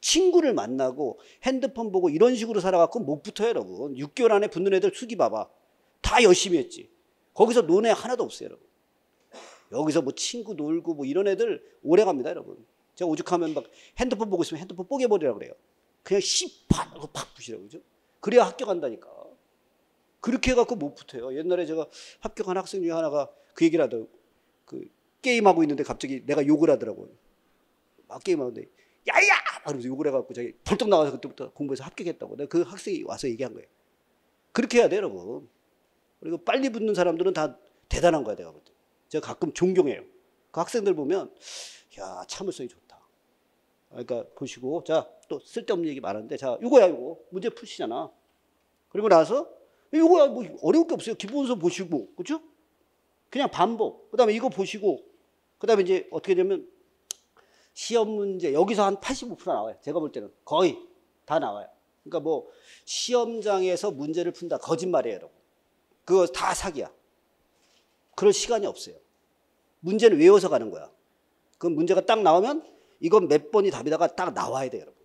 친구를 만나고 핸드폰 보고 이런 식으로 살아갖고 못 붙어요, 여러분. 6개월 안에 붙는 애들 수기 봐봐. 다 열심히 했지. 거기서 논애 하나도 없어요, 여러분. 여기서 뭐 친구 놀고 뭐 이런 애들 오래 갑니다, 여러분. 제가 오죽하면 막 핸드폰 보고 있으면 핸드폰 뽀개버리라 그래요. 그냥 씨팍하고 팍 부시라고 그죠? 그래야 합격한다니까. 그렇게 해갖고 못 붙어요. 옛날에 제가 합격한 학생 중에 하나가 그 얘기를 하더라고. 그 게임하고 있는데 갑자기 내가 욕을 하더라고요. 막 게임하는데 야야! 막러면서 욕을 해갖고 자기 벌떡 나와서 그때부터 공부해서 합격했다고. 내가 그 학생이 와서 얘기한 거예요. 그렇게 해야 돼, 여러분. 그리고 빨리 붙는 사람들은 다 대단한 거야, 내가 볼 때. 제가 가끔 존경해요. 그 학생들 보면, 야, 참을성이 좋다. 그러니까 보시고, 자, 또 쓸데없는 얘기 많은데, 자, 이거야, 이거 문제 푸시잖아. 그리고 나서, 이거야, 뭐, 어려울 게 없어요. 기본서 보시고, 그죠? 그냥 반복. 그 다음에 이거 보시고, 그 다음에 이제 어떻게 되면 시험 문제 여기서 한 85% 나와요. 제가 볼 때는 거의 다 나와요. 그러니까 뭐 시험장에서 문제를 푼다 거짓말이에요, 여러분. 그거 다 사기야. 그럴 시간이 없어요. 문제는 외워서 가는 거야. 그 문제가 딱 나오면 이건 몇 번이 답이다가 딱 나와야 돼요, 여러분.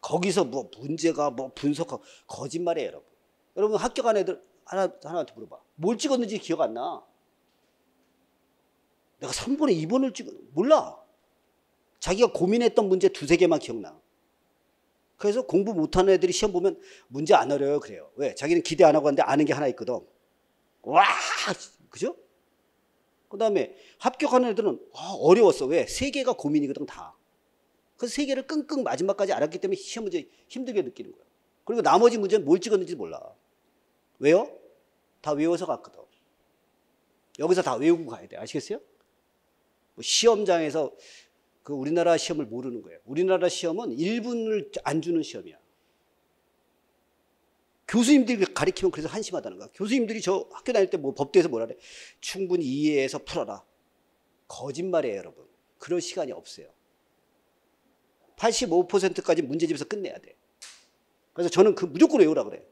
거기서 뭐 문제가 뭐 분석하고 거짓말이에요, 여러분. 여러분 학교 간 애들 하나 하나한테 물어봐. 뭘 찍었는지 기억 안 나. 내가 3번에 2번을 찍은 몰라. 자기가 고민했던 문제 두세 개만 기억나. 그래서 공부 못하는 애들이 시험 보면 문제 안 어려요. 그래요. 왜? 자기는 기대 안 하고 하는데 아는 게 하나 있거든. 와! 그죠? 그 다음에 합격하는 애들은 아, 어려웠어. 왜? 세 개가 고민이거든, 다. 그래서 세 개를 끙끙 마지막까지 알았기 때문에 시험 문제 힘들게 느끼는 거야. 그리고 나머지 문제는 뭘 찍었는지 몰라. 왜요? 다 외워서 갔거든. 여기서 다 외우고 가야 돼. 아시겠어요? 뭐 시험장에서 그 우리나라 시험을 모르는 거예요. 우리나라 시험은 1분을 안 주는 시험이야. 교수님들이 가리키면 그래서 한심하다는 거야. 교수님들이 저 학교 다닐 때 뭐 법대에서 뭐라 그래? 충분히 이해해서 풀어라. 거짓말이에요, 여러분. 그런 시간이 없어요. 85%까지 문제집에서 끝내야 돼. 그래서 저는 그 무조건 외우라 그래.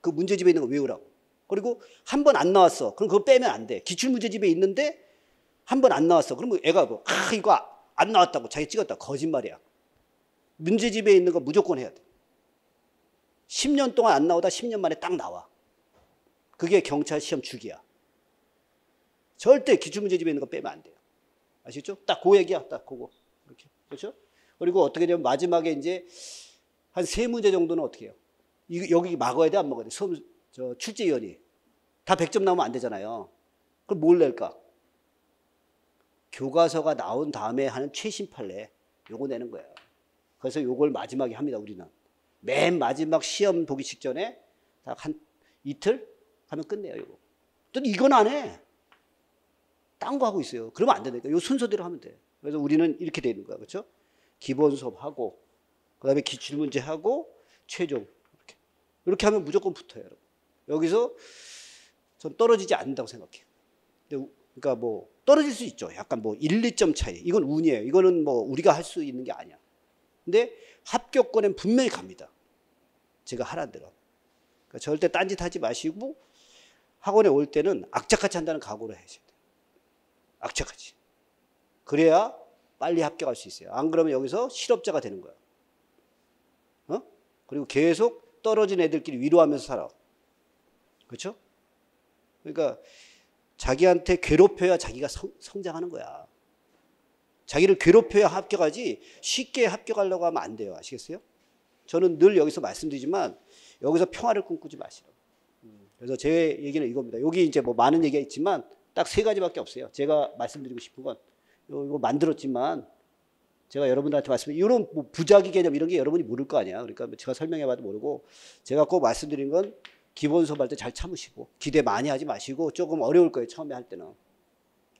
그 문제집에 있는 거 외우라고. 그리고 한 번 안 나왔어. 그럼 그거 빼면 안 돼. 기출문제집에 있는데 한 번 안 나왔어. 그러면 애가 뭐, 아, 이거 아, 안 나왔다고 자기 찍었다 거짓말이야. 문제집에 있는 거 무조건 해야 돼. 10년 동안 안 나오다 10년 만에 딱 나와. 그게 경찰 시험 주기야. 절대 기출문제집에 있는 거 빼면 안 돼요. 아시죠? 딱 그 얘기야. 딱 그거. 이렇게. 그렇죠? 그리고 어떻게 되면 마지막에 이제 한 세 문제 정도는 어떻게 해요? 이, 거 여기 막아야 돼? 안 막아야 돼? 수험, 저, 출제위원이. 다 100점 나오면 안 되잖아요. 그럼 뭘 낼까? 교과서가 나온 다음에 하는 최신 판례 요거 내는 거예요. 그래서 요걸 마지막에 합니다. 우리는 맨 마지막 시험 보기 직전에 딱 한 이틀 하면 끝내요. 이거또 이건 안 해. 딴 거 하고 있어요. 그러면 안 되니까 요 순서대로 하면 돼. 그래서 우리는 이렇게 되는 거야, 그렇죠? 기본 수업 하고 그다음에 기출 문제 하고 최종 이렇게 이렇게 하면 무조건 붙어요, 여러분. 여기서 전 떨어지지 않는다고 생각해요. 근데 그러니까 뭐 떨어질 수 있죠. 약간 뭐 1, 2점 차이. 이건 운이에요. 이거는 뭐 우리가 할 수 있는 게 아니야. 근데 합격권엔 분명히 갑니다. 제가 하란 대로. 그러니까 절대 딴짓 하지 마시고 학원에 올 때는 악착같이 한다는 각오를 해야 돼요. 악착같이. 그래야 빨리 합격할 수 있어요. 안 그러면 여기서 실업자가 되는 거야. 어? 그리고 계속 떨어진 애들끼리 위로하면서 살아. 그렇죠? 그러니까 자기한테 괴롭혀야 자기가 성, 성장하는 거야. 자기를 괴롭혀야 합격하지 쉽게 합격하려고 하면 안 돼요. 아시겠어요? 저는 늘 여기서 말씀드리지만 여기서 평화를 꿈꾸지 마시라고. 음, 그래서 제 얘기는 이겁니다. 여기 이제 뭐 많은 얘기가 있지만 딱 세 가지밖에 없어요. 제가 말씀드리고 싶은 건 이거 만들었지만 제가 여러분들한테 말씀 이런 뭐 부작위 개념 이런 게 여러분이 모를 거 아니야. 그러니까 제가 설명해봐도 모르고 제가 꼭 말씀드린 건 기본 수업할 때잘 참으시고 기대 많이 하지 마시고 조금 어려울 거예요. 처음에 할 때는.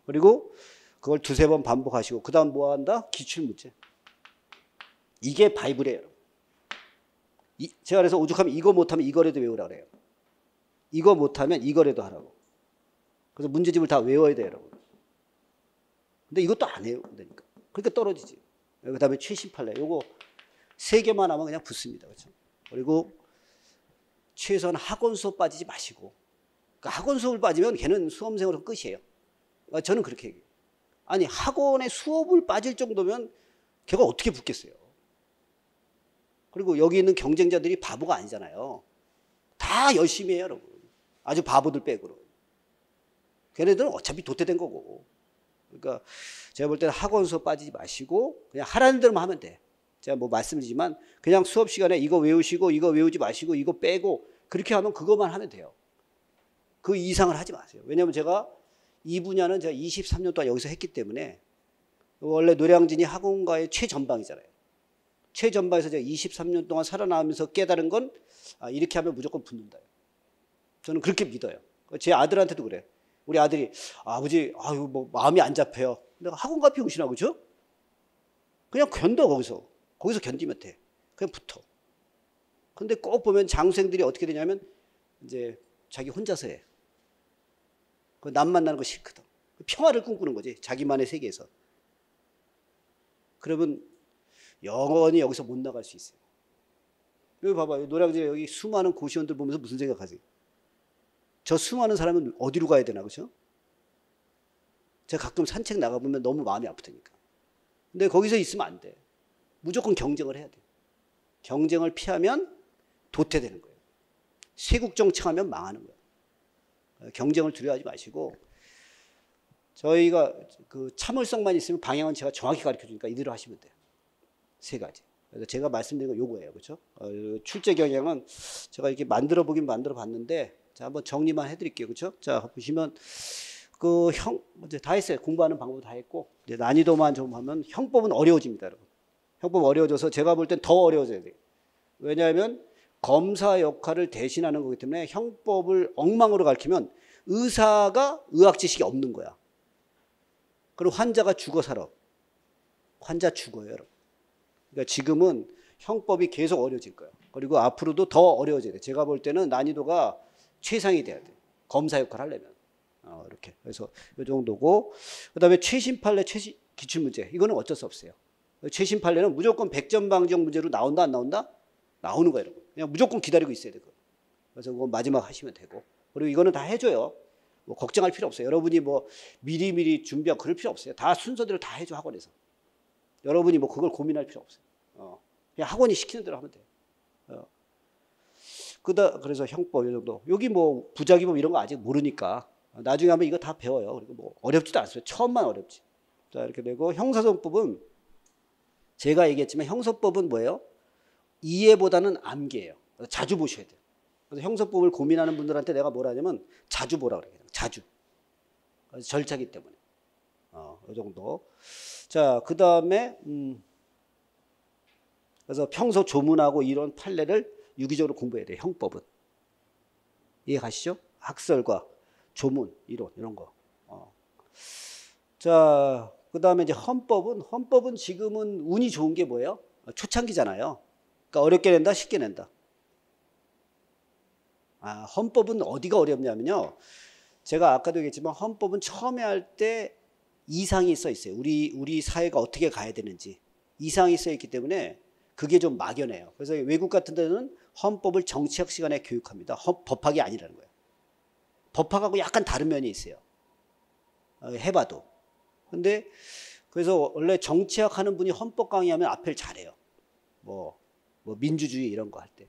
그리고 그걸 두세 번 반복하시고 그 다음 뭐 한다? 기출문제. 이게 바이블이에요. 이, 제가 그래서 오죽하면 이거 못하면 이거라도 외우라 그래요. 이거 못하면 이거라도 하라고. 그래서 문제집을 다 외워야 돼요. 여러분. 근데 이것도 안 해요. 그러니까. 그러니 떨어지지. 그 다음에 최신 판례. 요거 세 개만 하면 그냥 붙습니다. 그렇죠? 그리고 최소한 학원 수업 빠지지 마시고 그러니까 학원 수업을 빠지면 걔는 수험생으로 끝이에요. 그러니까 저는 그렇게 얘기해요. 아니 학원에 수업을 빠질 정도면 걔가 어떻게 붙겠어요. 그리고 여기 있는 경쟁자들이 바보가 아니잖아요. 다 열심히 해요 여러분. 아주 바보들 빼고는. 걔네들은 어차피 도태된 거고. 그러니까 제가 볼 때는 학원 수업 빠지지 마시고 그냥 하라는 대로만 하면 돼. 제가 뭐 말씀드리지만 그냥 수업 시간에 이거 외우시고 이거 외우지 마시고 이거 빼고 그렇게 하면 그것만 하면 돼요. 그 이상을 하지 마세요. 왜냐하면 제가 이 분야는 제가 23년 동안 여기서 했기 때문에 원래 노량진이 학원가의 최전방이잖아요. 최전방에서 제가 23년 동안 살아나면서 깨달은 건 아, 이렇게 하면 무조건 붙는다. 저는 그렇게 믿어요. 제 아들한테도 그래 우리 아들이 아버지 아유 뭐 마음이 안 잡혀요. 내가 학원가 병신하고 그죠? 그냥 견뎌 거기서. 거기서 견디면 돼. 그냥 붙어. 근데 꼭 보면 장생들이 어떻게 되냐면 이제 자기 혼자서 해. 그 남 만나는 거 싫거든. 그 평화를 꿈꾸는 거지. 자기만의 세계에서. 그러면 영원히 여기서 못 나갈 수 있어요. 여기 봐봐요. 노량진에 여기 수많은 고시원들 보면서 무슨 생각하세요? 저 수많은 사람은 어디로 가야 되나, 그죠? 제가 가끔 산책 나가보면 너무 마음이 아프다니까. 근데 거기서 있으면 안 돼. 무조건 경쟁을 해야 돼요. 경쟁을 피하면 도태되는 거예요. 세국 정착하면 망하는 거예요. 경쟁을 두려워하지 마시고 저희가 그 참을성만 있으면 방향은 제가 정확히 가르쳐 주니까 이대로 하시면 돼요. 세 가지. 그래서 제가 말씀드린 건 요거예요. 그렇죠? 어, 출제 경향은 제가 이렇게 만들어 보긴 만들어 봤는데 자, 한번 정리만 해 드릴게요. 그렇죠? 자, 보시면 그 형, 뭐 이제 다 했어요. 공부하는 방법 다 했고, 이제 난이도만 좀 하면 형법은 어려워집니다, 여러분. 형법 어려워져서 제가 볼 땐 더 어려워져야 돼요. 왜냐하면 검사 역할을 대신하는 거기 때문에 형법을 엉망으로 가르치면 의사가 의학 지식이 없는 거야. 그리고 환자가 죽어 살아. 환자 죽어요, 여러분. 그러니까 지금은 형법이 계속 어려질 거예 그리고 앞으로도 더 어려워져야 돼. 제가 볼 때는 난이도가 최상이 돼야 돼. 검사 역할 하려면. 어, 이렇게. 그래서 이 정도고. 그 다음에 최신 판례, 최신 기출문제. 이거는 어쩔 수 없어요. 최신 판례는 무조건 백전방정 문제로 나온다 안 나온다? 나오는 거예요. 여러분. 그냥 무조건 기다리고 있어야 되고. 그래서 그건 마지막 하시면 되고. 그리고 이거는 다 해줘요. 뭐 걱정할 필요 없어요. 여러분이 뭐 미리미리 준비하고 그럴 필요 없어요. 다 순서대로 다 해줘 학원에서. 여러분이 뭐 그걸 고민할 필요 없어요. 어. 그냥 학원이 시키는 대로 하면 돼요. 어. 그다 그래서 형법 이 정도. 여기 뭐 부작위법 이런 거 아직 모르니까 나중에 하면 이거 다 배워요. 그리고 뭐 어렵지도 않습니다. 처음만 어렵지. 자 이렇게 되고 형사소법은 제가 얘기했지만 형소법은 뭐예요? 이해보다는 암기예요. 자주 보셔야 돼요. 그래서 형소법을 고민하는 분들한테 내가 뭐라 하냐면 자주 보라 그래요. 자주. 절차기 때문에. 어, 이 정도. 자, 그 다음에, 음, 그래서 평소 조문하고 이런 판례를 유기적으로 공부해야 돼요. 형법은. 이해가시죠? 학설과 조문, 이론, 이런 거. 어. 자, 그 다음에 이제 헌법은 헌법은 지금은 운이 좋은 게 뭐예요? 초창기잖아요. 그러니까 어렵게 낸다, 쉽게 낸다. 아, 헌법은 어디가 어렵냐면요. 제가 아까도 얘기했지만 헌법은 처음에 할 때 이상이 써 있어요. 우리 우리 사회가 어떻게 가야 되는지 이상이 써 있기 때문에 그게 좀 막연해요. 그래서 외국 같은 데는 헌법을 정치학 시간에 교육합니다. 헌, 법학이 아니라는 거예요. 법학하고 약간 다른 면이 있어요. 어, 해봐도. 근데 그래서 원래 정치학 하는 분이 헌법 강의하면 앞을 잘해요. 뭐, 뭐 민주주의 이런 거 할 때.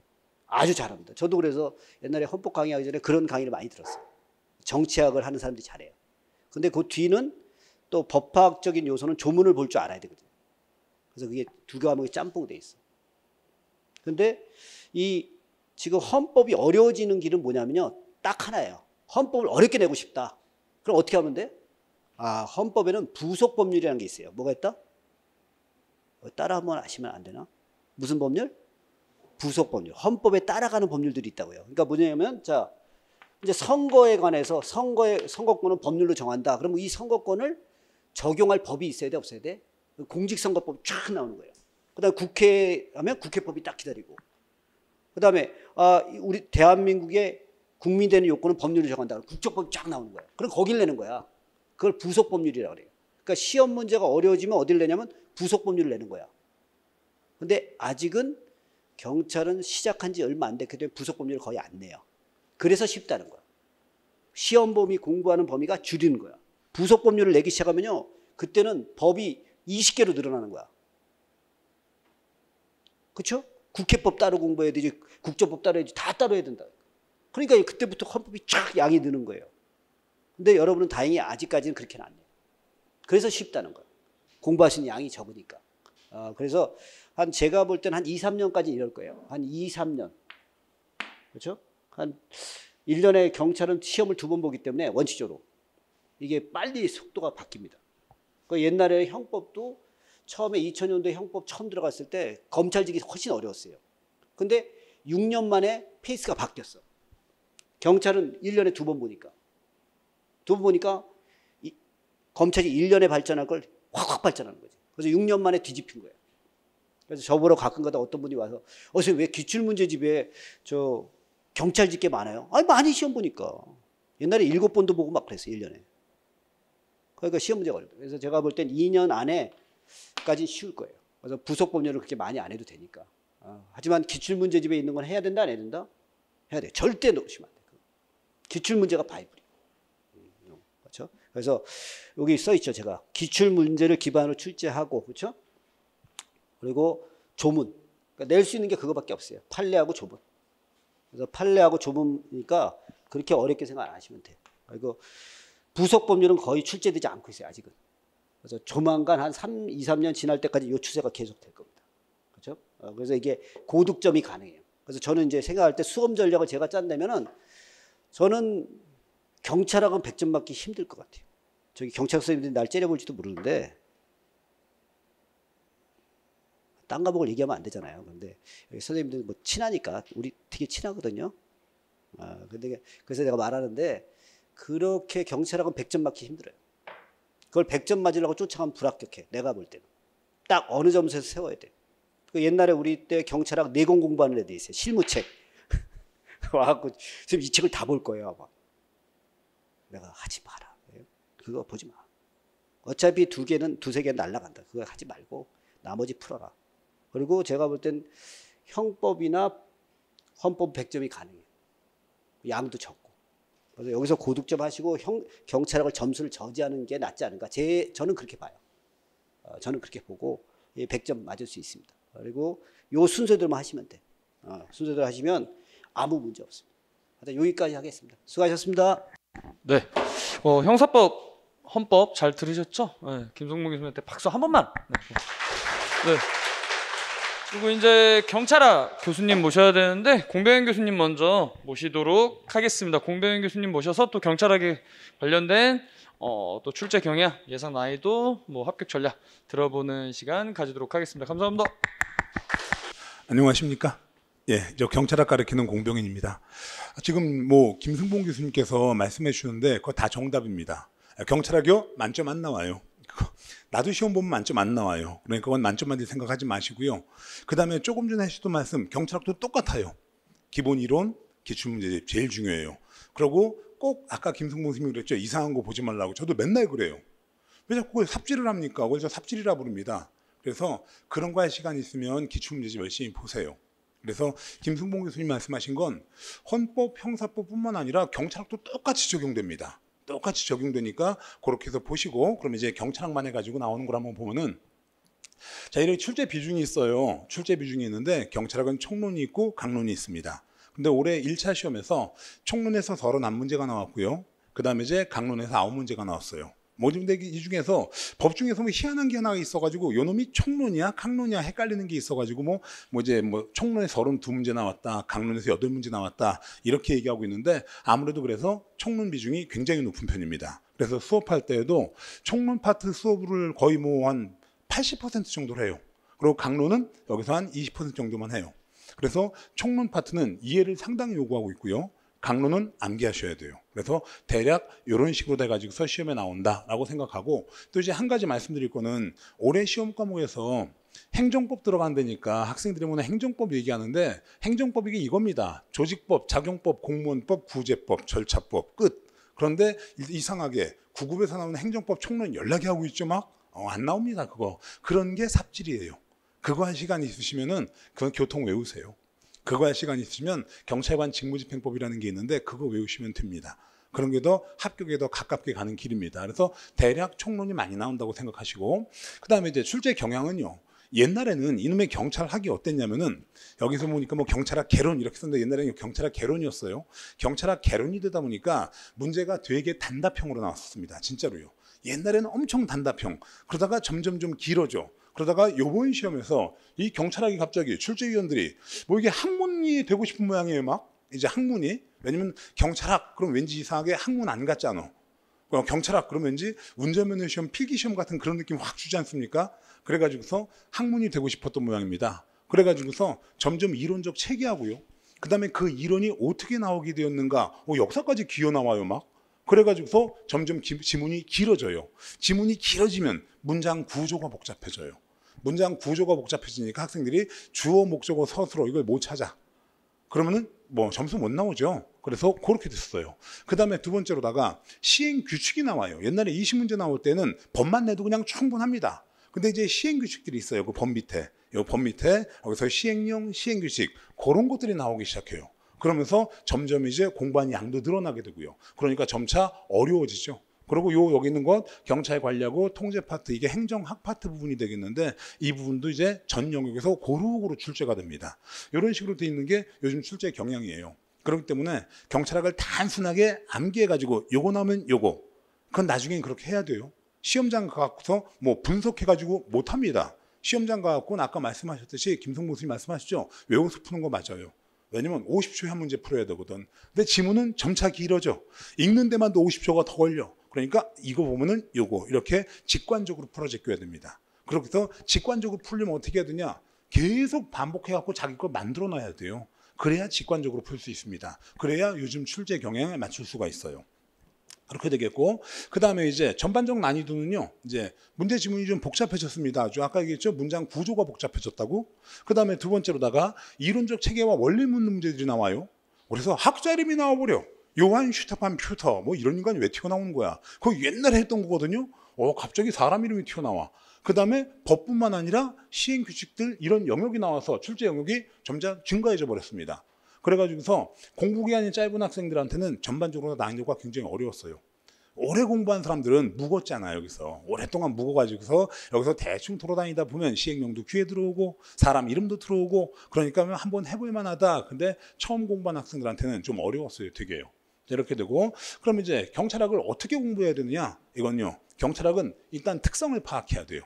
아주 잘합니다. 저도 그래서 옛날에 헌법 강의하기 전에 그런 강의를 많이 들었어요. 정치학을 하는 사람들이 잘해요. 근데 그 뒤는 또 법학적인 요소는 조문을 볼 줄 알아야 되거든요. 그래서 그게 두 과목이 짬뽕돼 있어. 근데 이 지금 헌법이 어려워지는 길은 뭐냐면요. 딱 하나예요. 헌법을 어렵게 내고 싶다. 그럼 어떻게 하면 돼? 아, 헌법에는 부속 법률이라는 게 있어요. 뭐가 있다? 어, 따라 한번 아시면안 되나? 무슨 법률? 부속 법률. 헌법에 따라가는 법률들이 있다고요. 그러니까 뭐냐면 자 이제 선거에 관해서 선거의 선거권은 법률로 정한다. 그러면 이 선거권을 적용할 법이 있어야 돼 없어야 돼? 공직선거법 쫙 나오는 거예요. 그다음 에 국회 하면 국회법이 딱 기다리고. 그다음에 아 우리 대한민국의 국민되는 요건은 법률로 정한다. 국적법이 쫙 나오는 거예요. 그럼 거길 내는 거야. 그걸 부속법률이라고 그래요. 그러니까 시험 문제가 어려워지면 어디를 내냐면 부속법률을 내는 거야. 근데 아직은 경찰은 시작한 지 얼마 안 됐기 때문에 부속법률을 거의 안 내요. 그래서 쉽다는 거야. 시험 범위 공부하는 범위가 줄이는 거야. 부속법률을 내기 시작하면요. 그때는 법이 20개로 늘어나는 거야. 그렇죠? 국회법 따로 공부해야 되지 국정법 따로 해야지 다 따로 해야 된다. 그러니까 그때부터 헌법이 쫙 양이 느는 거예요. 근데 여러분은 다행히 아직까지는 그렇게는 안 돼요. 그래서 쉽다는 거예요. 공부하신 양이 적으니까. 어, 그래서 한 제가 볼 때는 한 2, 3년까지 이럴 거예요. 한 2, 3년. 그렇죠? 한 1년에 경찰은 시험을 두 번 보기 때문에 원칙적으로 이게 빨리 속도가 바뀝니다. 그 옛날에 형법도 처음에 2000년도에 형법 처음 들어갔을 때 검찰직이 훨씬 어려웠어요. 근데 6년 만에 페이스가 바뀌었어. 경찰은 1년에 두 번 보니까. 두고 보니까 검찰이 1년에 발전할 걸 확확 발전하는 거지. 그래서 6년 만에 뒤집힌 거예요. 그래서 저보러 가끔가다 어떤 분이 와서 어, 선생님 왜 기출문제집에 저 경찰 집게 많아요? 아니 많이 시험 보니까. 옛날에 7번도 보고 막 그랬어요. 1년에. 그러니까 시험 문제가 어렵다. 그래서 제가 볼 땐 2년 안에까지 쉬울 거예요. 그래서 부속 법률을 그렇게 많이 안 해도 되니까. 어, 하지만 기출문제집에 있는 건 해야 된다 안 해야 된다? 해야 돼. 절대 놓으시면 안 돼. 기출문제가 바이블 그래서 여기 써 있죠, 제가. 기출 문제를 기반으로 출제하고, 그렇죠? 그리고 조문. 그러니까 낼 수 있는 게 그거밖에 없어요. 판례하고 조문. 그래서 판례하고 조문이니까 그렇게 어렵게 생각 안 하시면 돼요. 그리고 부속 법률은 거의 출제되지 않고 있어요, 아직은. 그래서 조만간 한 3, 2, 3년 지날 때까지 요 추세가 계속 될 겁니다. 그렇죠? 어, 그래서 이게 고득점이 가능해요. 그래서 저는 이제 생각할 때 수험 전략을 제가 짠다면은 저는 경찰하고는 100점 맞기 힘들 것 같아요. 저기 경찰 선생님들이 날 째려볼지도 모르는데 딴 과목을 얘기하면 안 되잖아요. 근데 선생님들 뭐 친하니까 우리 되게 친하거든요. 아, 근데 그래서 내가 말하는데 그렇게 경찰하고 100점 맞기 힘들어요. 그걸 100점 맞으려고 쫓아가면 불합격해. 내가 볼 때는. 딱 어느 점수에서 세워야 돼. 그 옛날에 우리 때 경찰학 내공 네 공부하는 애들 있어요. 실무책. 와갖고, 지금 이 책을 다 볼 거예요, 아마. 내가 하지 마라. 그거 보지 마. 어차피 두 개는 두세 개 날라간다. 그거 하지 말고 나머지 풀어라. 그리고 제가 볼 땐 형법이나 헌법 100점이 가능해요. 양도 적고. 그래서 여기서 고득점 하시고 형, 경찰하고 점수를 저지하는 게 낫지 않은가. 제, 저는 그렇게 봐요. 어, 저는 그렇게 보고 100점 맞을 수 있습니다. 그리고 요 순서대로만 하시면 돼. 어, 순서대로 하시면 아무 문제 없습니다. 여기까지 하겠습니다. 수고하셨습니다. 네. 어, 형사법 헌법 잘 들으셨죠? 네, 김성문 교수님한테 박수 한 번만. 네. 네. 그리고 이제 경찰아 교수님 모셔야 되는데 공병현 교수님 먼저 모시도록 하겠습니다. 공병현 교수님 모셔서 또 경찰학에 관련된 어, 또 출제 경향, 예상 난이도, 뭐 합격 전략 들어보는 시간 가지도록 하겠습니다. 감사합니다. 안녕하십니까? 예, 저 경찰학 가르키는 공병현입니다. 지금 뭐 김승봉 교수님께서 말씀해 주셨는데 그거 다 정답입니다. 경찰학교 만점 안 나와요. 나도 시험 보면 만점 안 나와요. 그러니까 그건 만점만 생각하지 마시고요. 그 다음에 조금 전에 하셨던 말씀, 경찰학도 똑같아요. 기본 이론, 기출문제 제일 중요해요. 그리고 꼭 아까 김승봉 선생님이 그랬죠. 이상한 거 보지 말라고. 저도 맨날 그래요. 왜 자꾸 그걸 삽질을 합니까? 그걸 저 삽질이라 부릅니다. 그래서 그런 거 할 시간 있으면 기출문제집 열심히 보세요. 그래서 김승봉 교수님 말씀하신 건 헌법, 형사법뿐만 아니라 경찰학도 똑같이 적용됩니다. 똑같이 적용되니까 그렇게 해서 보시고 그럼 이제 경찰학만 해가지고 나오는 걸 한번 보면은 자 이렇게 출제 비중이 있어요. 출제 비중이 있는데 경찰학은 총론이 있고 강론이 있습니다. 근데 올해 1차 시험에서 총론에서 서른 한 문제가 나왔고요. 그 다음에 이제 강론에서 아홉 문제가 나왔어요. 모든 이 중에서 법 중에서 뭐 희한한 게 하나 있어가지고 요놈이 총론이야 강론이야 헷갈리는 게 있어가지고 뭐, 뭐 이제 뭐 총론에서 서른 두 문제 나왔다 강론에서 여덟 문제 나왔다 이렇게 얘기하고 있는데 아무래도 그래서 총론 비중이 굉장히 높은 편입니다. 그래서 수업할 때에도 총론 파트 수업을 거의 뭐 한 80% 정도를 해요. 그리고 강론은 여기서 한 20% 정도만 해요. 그래서 총론 파트는 이해를 상당히 요구하고 있고요. 강론은 암기하셔야 돼요. 그래서 대략 이런 식으로 돼가지고서 시험에 나온다라고 생각하고 또 이제 한 가지 말씀드릴 거는 올해 시험 과목에서 행정법 들어간다니까 학생들이 보늘 행정법 얘기하는데 행정법 이게 이겁니다. 조직법, 작용법, 공무원법, 구제법, 절차법 끝. 그런데 이상하게 구급에서 나오는 행정법 총론 연락이 하고 있죠 막. 어, 안 나옵니다 그거. 그런 게 삽질이에요. 그거 한 시간 있으시면은 그건 교통 외우세요. 그거 할 시간 있으면 경찰관 직무집행법이라는 게 있는데 그거 외우시면 됩니다. 그런 게 더 합격에 더 가깝게 가는 길입니다. 그래서 대략 총론이 많이 나온다고 생각하시고 그다음에 이제 출제 경향은요. 옛날에는 이놈의 경찰학이 어땠냐면은 여기서 보니까 뭐 경찰학 개론 이렇게 썼는데 옛날에는 경찰학 개론이었어요. 경찰학 개론이 되다 보니까 문제가 되게 단답형으로 나왔었습니다. 진짜로요. 옛날에는 엄청 단답형. 그러다가 점점 좀 길어져. 그러다가 요번 시험에서 이 경찰학이 갑자기 출제위원들이 뭐 이게 학문이 되고 싶은 모양이에요 막 이제 학문이 왜냐면 경찰학 그럼 왠지 이상하게 학문 안 같잖아 그럼 경찰학 그러면 왠지 운전면허 시험 필기 시험 같은 그런 느낌 확 주지 않습니까 그래가지고서 학문이 되고 싶었던 모양입니다 그래가지고서 점점 이론적 체계하고요 그다음에 그 이론이 어떻게 나오게 되었는가 어, 역사까지 기어 나와요 막 그래가지고서 점점 기, 지문이 길어져요. 지문이 길어지면 문장 구조가 복잡해져요. 문장 구조가 복잡해지니까 학생들이 주어 목적어 서술어 이걸 못 찾아. 그러면은 뭐 점수 못 나오죠. 그래서 그렇게 됐어요. 그 다음에 두 번째로다가 시행 규칙이 나와요. 옛날에 2 0 문제 나올 때는 법만 내도 그냥 충분합니다. 근데 이제 시행 규칙들이 있어요. 그 법 밑에. 요 법 밑에 여기서 시행령, 시행 규칙 그런 것들이 나오기 시작해요. 그러면서 점점 이제 공부한 양도 늘어나게 되고요. 그러니까 점차 어려워지죠. 그리고 요 여기 있는 것 경찰 관리하고 통제 파트 이게 행정학 파트 부분이 되겠는데 이 부분도 이제 전 영역에서 고루고루 출제가 됩니다. 이런 식으로 돼 있는 게 요즘 출제 경향이에요. 그렇기 때문에 경찰학을 단순하게 암기해 가지고 요거 나오면 요거 그건 나중엔 그렇게 해야 돼요. 시험장 가서 뭐 분석해 가지고 못 합니다. 시험장 가갖고는 아까 말씀하셨듯이 김성모 선생님 말씀하셨죠. 외워서 푸는 거 맞아요. 왜냐면 50초에 한 문제 풀어야 되거든. 근데 지문은 점차 길어져. 읽는 데만도 50초가 더 걸려. 그러니까 이거 보면은 요거 이렇게 직관적으로 풀어제껴야 됩니다. 그렇게 해서 직관적으로 풀리면 어떻게 해야 되냐? 계속 반복해갖고 자기 걸 만들어놔야 돼요. 그래야 직관적으로 풀 수 있습니다. 그래야 요즘 출제 경향에 맞출 수가 있어요. 그렇게 되겠고 그 다음에 이제 전반적 난이도는요 이제 문제 지문이 좀 복잡해졌습니다 아주 아까 얘기했죠 문장 구조가 복잡해졌다고 그 다음에 두 번째로다가 이론적 체계와 원리 묻는 문제들이 나와요 그래서 학자 이름이 나와버려 요한 슈타판 퓨터 뭐 이런 인간이 왜 튀어나오는 거야? 그거 옛날에 했던 거거든요. 어 갑자기 사람 이름이 튀어나와. 그 다음에 법뿐만 아니라 시행 규칙들 이런 영역이 나와서 출제 영역이 점점 증가해져 버렸습니다. 그래가지고서 공부기간이 짧은 학생들한테는 전반적으로 난이도가 굉장히 어려웠어요. 오래 공부한 사람들은 무겁잖아 요 여기서 오랫동안 무거가지고서 여기서 대충 돌아다니다 보면 시행령도 귀에 들어오고 사람 이름도 들어오고 그러니까 한번 해볼 만하다 근데 처음 공부한 학생들한테는 좀 어려웠어요 되게요 이렇게 되고 그럼 이제 경찰학을 어떻게 공부해야 되느냐 이건요 경찰학은 일단 특성을 파악해야 돼요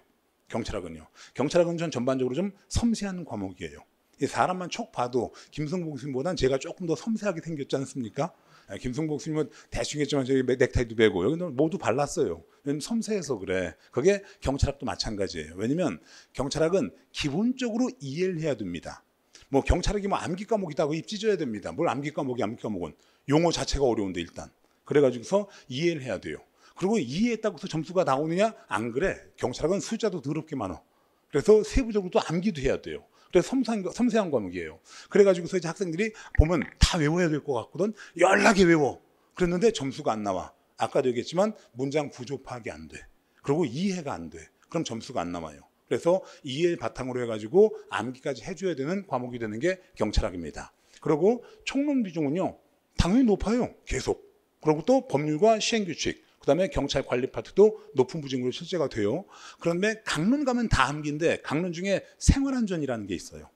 경찰학은요 경찰학은 전 전반적으로 좀 섬세한 과목이에요 사람만 촉 봐도 김승복스님보다는 제가 조금 더 섬세하게 생겼지 않습니까 예, 김승복 스님은 대충했지만 저기 넥타이도 베고 여기는 모두 발랐어요 섬세해서 그래 그게 경찰학도 마찬가지예요 왜냐면 경찰학은 기본적으로 이해를 해야 됩니다 뭐 경찰학이 뭐 암기 과목이다고 입 찢어야 됩니다. 뭘 암기 과목이 암기 과목은 용어 자체가 어려운데 일단 그래가지고서 이해를 해야 돼요. 그리고 이해했다고 해서 점수가 나오느냐? 안 그래. 경찰학은 숫자도 더럽게 많아. 그래서 세부적으로도 암기도 해야 돼요. 그래서 섬세한, 섬세한 과목이에요. 그래가지고서 이제 학생들이 보면 다 외워야 될 것 같거든. 연락이 외워. 그랬는데 점수가 안 나와. 아까도 얘기했지만 문장 구조 파악이 안 돼. 그리고 이해가 안 돼. 그럼 점수가 안 남아요. 그래서 이해 바탕으로 해가지고 암기까지 해줘야 되는 과목이 되는 게 경찰학입니다. 그리고 총론 비중은요, 당연히 높아요. 계속. 그리고 또 법률과 시행규칙, 그 다음에 경찰 관리 파트도 높은 부진으로 실제가 돼요. 그런데 강릉 가면 다 암기인데 강릉 중에 생활안전이라는 게 있어요.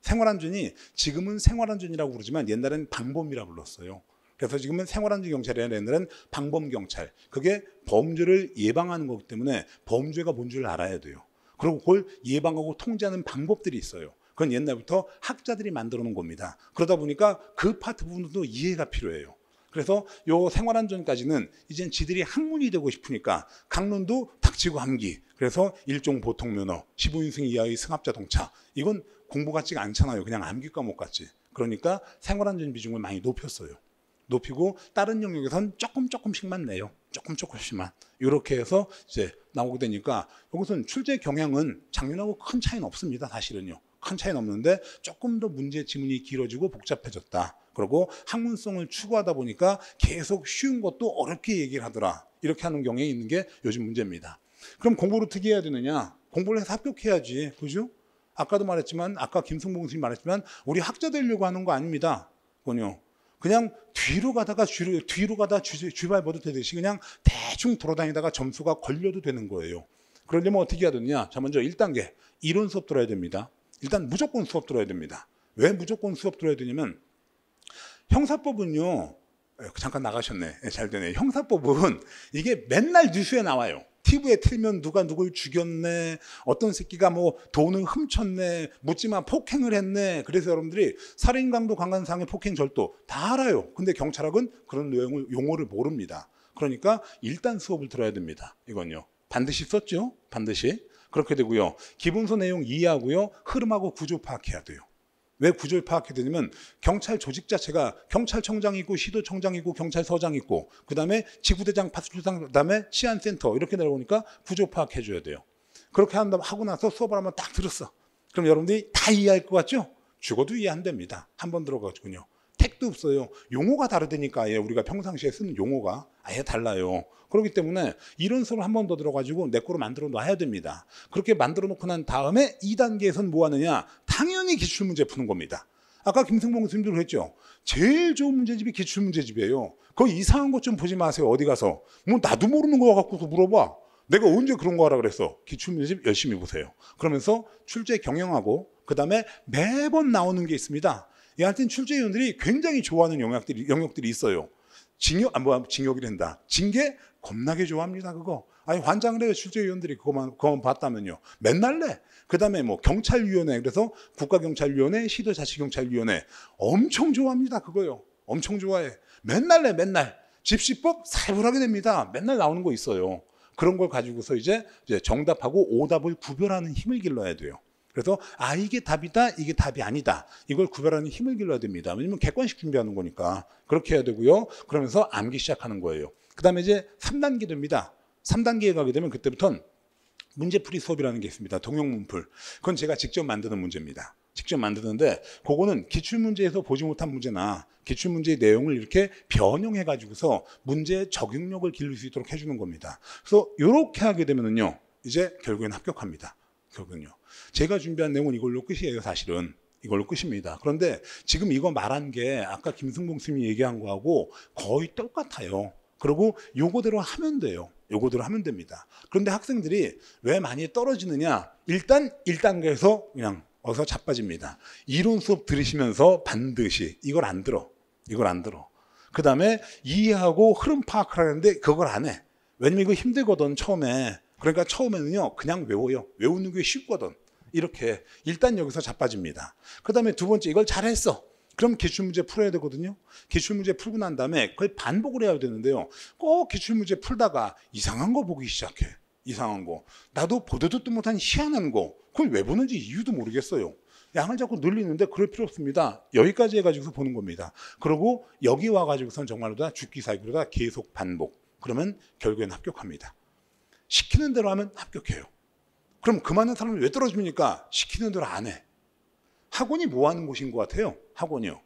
생활안전이 지금은 생활안전이라고 부르지만 옛날엔 방범이라 불렀어요. 그래서 지금은 생활안전 경찰이 아니라 옛날엔 방범 경찰. 그게 범죄를 예방하는 거기 때문에 범죄가 뭔 줄 알아야 돼요. 그리고 그걸 예방하고 통제하는 방법들이 있어요. 그건 옛날부터 학자들이 만들어 놓은 겁니다. 그러다 보니까 그 파트 부분도 이해가 필요해요. 그래서 요 생활안전까지는 이젠 지들이 학문이 되고 싶으니까 강론도 닥치고 함기. 그래서 일종 보통 면허, 15인승 이하의 승합 자동차. 이건 공부 같지가 않잖아요. 그냥 암기 과목 같지. 그러니까 생활안전 비중을 많이 높였어요. 높이고 다른 영역에선 조금 조금씩만 내요. 조금 조금씩만. 이렇게 해서 이제 나오게 되니까 이것은 출제 경향은 작년하고 큰 차이는 없습니다. 사실은요. 큰 차이는 없는데 조금 더 문제 지문이 길어지고 복잡해졌다. 그리고 학문성을 추구하다 보니까 계속 쉬운 것도 어렵게 얘기를 하더라. 이렇게 하는 경향이 있는 게 요즘 문제입니다. 그럼 공부를 어떻게 해야 되느냐? 공부를 해서 합격해야지. 그죠? 아까도 말했지만 아까 김승봉 선생님 말했지만 우리 학자 되려고 하는 거 아닙니다. 그요 그냥 뒤로 가다가 뒤로, 뒤로 가다 쥐발버릇 되듯이 그냥 대충 돌아다니다가 점수가 걸려도 되는 거예요. 그러려면 어떻게 해야 되느냐? 자, 먼저 1단계. 이론 수업 들어야 됩니다. 일단 무조건 수업 들어야 됩니다. 왜 무조건 수업 들어야 되냐면 형사법은요. 잠깐 나가셨네. 잘 되네. 형사법은 이게 맨날 뉴스에 나와요. TV에 틀면 누가 누굴 죽였네, 어떤 새끼가 뭐 돈을 훔쳤네, 묻지마 폭행을 했네. 그래서 여러분들이 살인, 강도, 강간상해, 폭행, 절도 다 알아요. 근데 경찰학은 그런 내용을, 용어를 모릅니다. 그러니까 일단 수업을 들어야 됩니다. 이건요. 반드시 썼죠? 반드시. 그렇게 되고요. 기본서 내용 이해하고요. 흐름하고 구조 파악해야 돼요. 왜 구조를 파악해야 되냐면 경찰 조직 자체가 경찰청장이 있고 시도청장이고 경찰서장이 있고 그 다음에 지구대장 파출처장그 다음에 치안센터 이렇게 내려오니까 구조 파악해줘야 돼요. 그렇게 한다 하고 나서 수업을 한번 딱 들었어. 그럼 여러분들이 다 이해할 것 같죠? 죽어도 이해 안 됩니다. 한번 들어가지고요. 팩도 없어요. 용어가 다르다니까 예 우리가 평상시에 쓰는 용어가 아예 달라요. 그렇기 때문에 이런 수를 한번 더 들어가지고 내 거로 만들어 놔야 됩니다. 그렇게 만들어 놓고 난 다음에 2단계에선 뭐 하느냐? 당연히 기출문제 푸는 겁니다. 아까 김승봉 선생님도 그랬죠. 제일 좋은 문제집이 기출문제집이에요. 그 이상한 것 좀 보지 마세요. 어디 가서. 뭐 나도 모르는 거 갖고서 물어봐. 내가 언제 그런 거 하라 그랬어. 기출문제집 열심히 보세요. 그러면서 출제 경영하고 그다음에 매번 나오는 게 있습니다. 여하튼 출제위원들이 굉장히 좋아하는 영역들이, 영역들이 있어요. 징역, 아, 뭐, 징역이 된다. 징계? 겁나게 좋아합니다, 그거. 아니, 환장을 해요. 출제위원들이 그거만, 그거만 봤다면요. 맨날 내. 그 다음에 뭐, 경찰위원회. 그래서 국가경찰위원회, 시도자치경찰위원회. 엄청 좋아합니다, 그거요. 엄청 좋아해. 맨날 내, 맨날. 집시법 살벌하게 됩니다. 맨날 나오는 거 있어요. 그런 걸 가지고서 이제 정답하고 오답을 구별하는 힘을 길러야 돼요. 그래서 아 이게 답이다 이게 답이 아니다 이걸 구별하는 힘을 길러야 됩니다. 왜냐면 객관식 준비하는 거니까 그렇게 해야 되고요. 그러면서 암기 시작하는 거예요. 그다음에 이제 3단계됩니다 3단계에 가게 되면 그때부터는 문제풀이 수업이라는 게 있습니다. 동영문풀. 그건 제가 직접 만드는 문제입니다. 직접 만드는데 그거는 기출문제에서 보지 못한 문제나 기출문제의 내용을 이렇게 변형해 가지고서 문제의 적용력을 길릴 수 있도록 해주는 겁니다. 그래서 이렇게 하게 되면은요 이제 결국엔 합격합니다. 결국은요. 제가 준비한 내용은 이걸로 끝이에요, 사실은. 이걸로 끝입니다. 그런데 지금 이거 말한 게 아까 김승봉 스님이 얘기한 거하고 거의 똑같아요. 그리고 요거대로 하면 돼요. 요거대로 하면 됩니다. 그런데 학생들이 왜 많이 떨어지느냐? 일단 1단계에서 그냥 어서 자빠집니다. 이론 수업 들으시면서 반드시 이걸 안 들어. 이걸 안 들어. 그 다음에 이해하고 흐름 파악을 하는데 그걸 안 해. 왜냐면 이거 힘들거든, 처음에. 그러니까 처음에는요, 그냥 외워요. 외우는 게 쉽거든. 이렇게 일단 여기서 자빠집니다. 그 다음에 두 번째 이걸 잘했어. 그럼 기출문제 풀어야 되거든요. 기출문제 풀고 난 다음에 그걸 반복을 해야 되는데요. 꼭 기출문제 풀다가 이상한 거 보기 시작해. 이상한 거. 나도 보도 듣도 못한 희한한 거. 그걸 왜 보는지 이유도 모르겠어요. 양을 자꾸 늘리는데 그럴 필요 없습니다. 여기까지 해가지고서 보는 겁니다. 그리고 여기 와가지고선 정말로 다 죽기 살기로 다 계속 반복. 그러면 결국엔 합격합니다. 시키는 대로 하면 합격해요. 그럼 그 많은 사람을 왜 떨어집니까? 시키는 대로 안 해. 학원이 뭐 하는 곳인 것 같아요? 학원이요.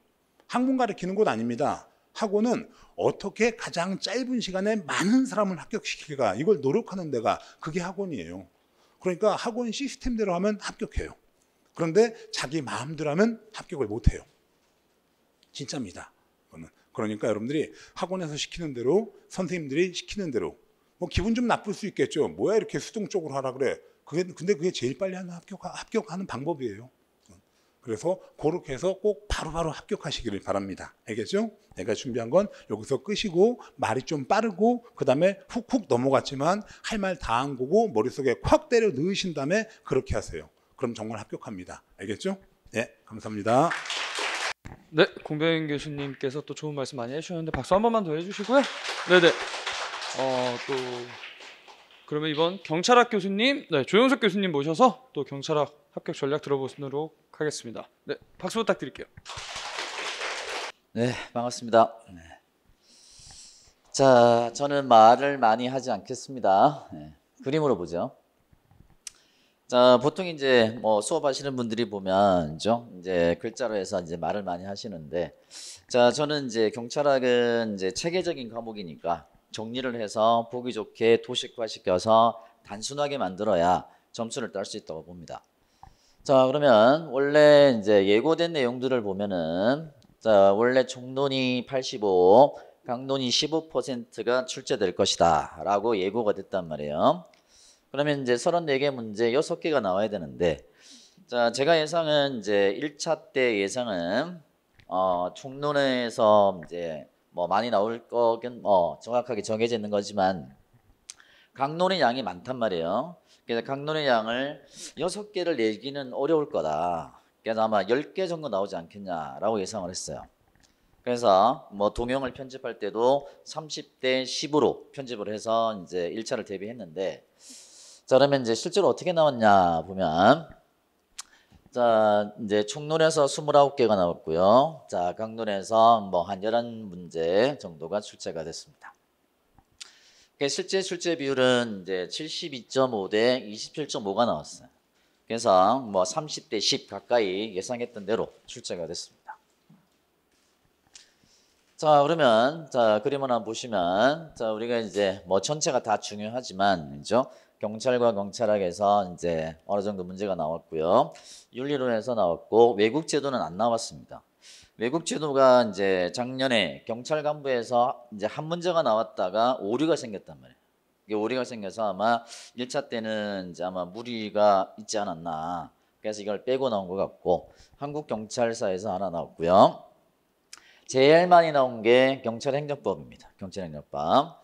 학문 가르치는 곳 아닙니다. 학원은 어떻게 가장 짧은 시간에 많은 사람을 합격시킬까 이걸 노력하는 데가 그게 학원이에요. 그러니까 학원 시스템대로 하면 합격해요. 그런데 자기 마음대로 하면 합격을 못해요. 진짜입니다. 그러니까 여러분들이 학원에서 시키는 대로 선생님들이 시키는 대로 뭐 기분 좀 나쁠 수 있겠죠. 뭐야 이렇게 수동 적으로 하라 그래. 그게 근데 그게 제일 빨리 하는 합격 합격하는 방법이에요. 그래서 그렇게 해서 꼭 바로바로 바로 합격하시기를 바랍니다. 알겠죠? 내가 준비한 건 여기서 끄시고 말이 좀 빠르고 그다음에 훅훅 넘어갔지만 할 말 다 한 거고 머릿속에 확 때려 넣으신 다음에 그렇게 하세요. 그럼 정말 합격합니다. 알겠죠? 네, 감사합니다. 네, 공병인 교수님께서 또 좋은 말씀 많이 해주셨는데 박수 한 번만 더 해주시고요. 네네. 어, 또 그러면 이번 경찰학 교수님, 네, 조영석 교수님 모셔서 또 경찰학 합격 전략 들어보도록 하겠습니다. 네, 박수 부탁드릴게요. 네, 반갑습니다. 네. 자, 저는 말을 많이 하지 않겠습니다. 네, 그림으로 보죠. 자, 보통 이제 뭐 수업하시는 분들이 보면, 죠 이제 글자로 해서 이제 말을 많이 하시는데, 자, 저는 이제 경찰학은 이제 체계적인 과목이니까, 정리를 해서 보기 좋게 도식화시켜서 단순하게 만들어야 점수를 딸 수 있다고 봅니다. 자 그러면 원래 이제 예고된 내용들을 보면은 자 원래 총론이 85, 강론이 15%가 출제될 것이다 라고 예고가 됐단 말이에요. 그러면 이제 34개 문제 6개가 나와야 되는데 자 제가 예상은 이제 1차 때 예상은 어, 총론에서 이제 뭐 많이 나올 거긴 뭐 정확하게 정해져 있는 거지만 강론의 양이 많단 말이에요. 그래서 강론의 양을 여섯 개를 내기는 어려울 거다. 그래서 아마 1 0개 정도 나오지 않겠냐라고 예상을 했어요. 그래서 뭐 동영을 편집할 때도 30대 10으로 편집을 해서 이제 1차를 대비했는데 자 그러면 이제 실제로 어떻게 나왔냐 보면 자, 이제 총론에서 29개가 나왔고요. 자, 강론에서 뭐 한 11문제 정도가 출제가 됐습니다. 그러니까 실제 출제 비율은 이제 72.5 대 27.5가 나왔어요. 그래서 뭐 30 대 10 가까이 예상했던 대로 출제가 됐습니다. 자, 그러면 자, 그림을 한번 보시면 자, 우리가 이제 뭐 전체가 다 중요하지만 그죠? 경찰과 경찰학에서 이제 어느 정도 문제가 나왔고요. 윤리론에서 나왔고 외국 제도는 안 나왔습니다. 외국 제도가 이제 작년에 경찰 간부에서 이제 한 문제가 나왔다가 오류가 생겼단 말이에요. 이게 오류가 생겨서 아마 1차 때는 이제 아마 무리가 있지 않았나. 그래서 이걸 빼고 나온 것 같고 한국 경찰사에서 하나 나왔고요. 제일 많이 나온 게 경찰 행정법입니다. 경찰 행정법.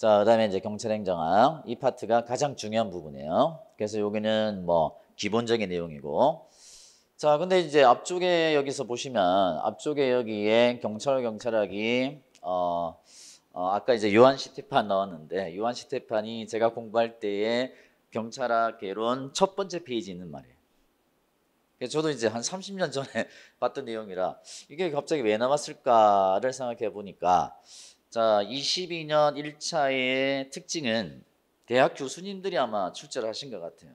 자, 그다음에 이제 경찰 행정학 이 파트가 가장 중요한 부분이에요. 그래서 여기는 뭐 기본적인 내용이고 자, 근데 이제 앞쪽에 여기서 보시면 앞쪽에 여기에 경찰 경찰학이 어, 어 아까 이제 요한 시티판넣었는데 요한 시티판이 제가 공부할 때에 경찰학 개론 첫 번째 페이지 있는 말이에요. 저도 이제 한 30년 전에 봤던 내용이라 이게 갑자기 왜 나왔을까를 생각해 보니까 자, 22년 1차의 특징은 대학 교수님들이 아마 출제를 하신 것 같아요.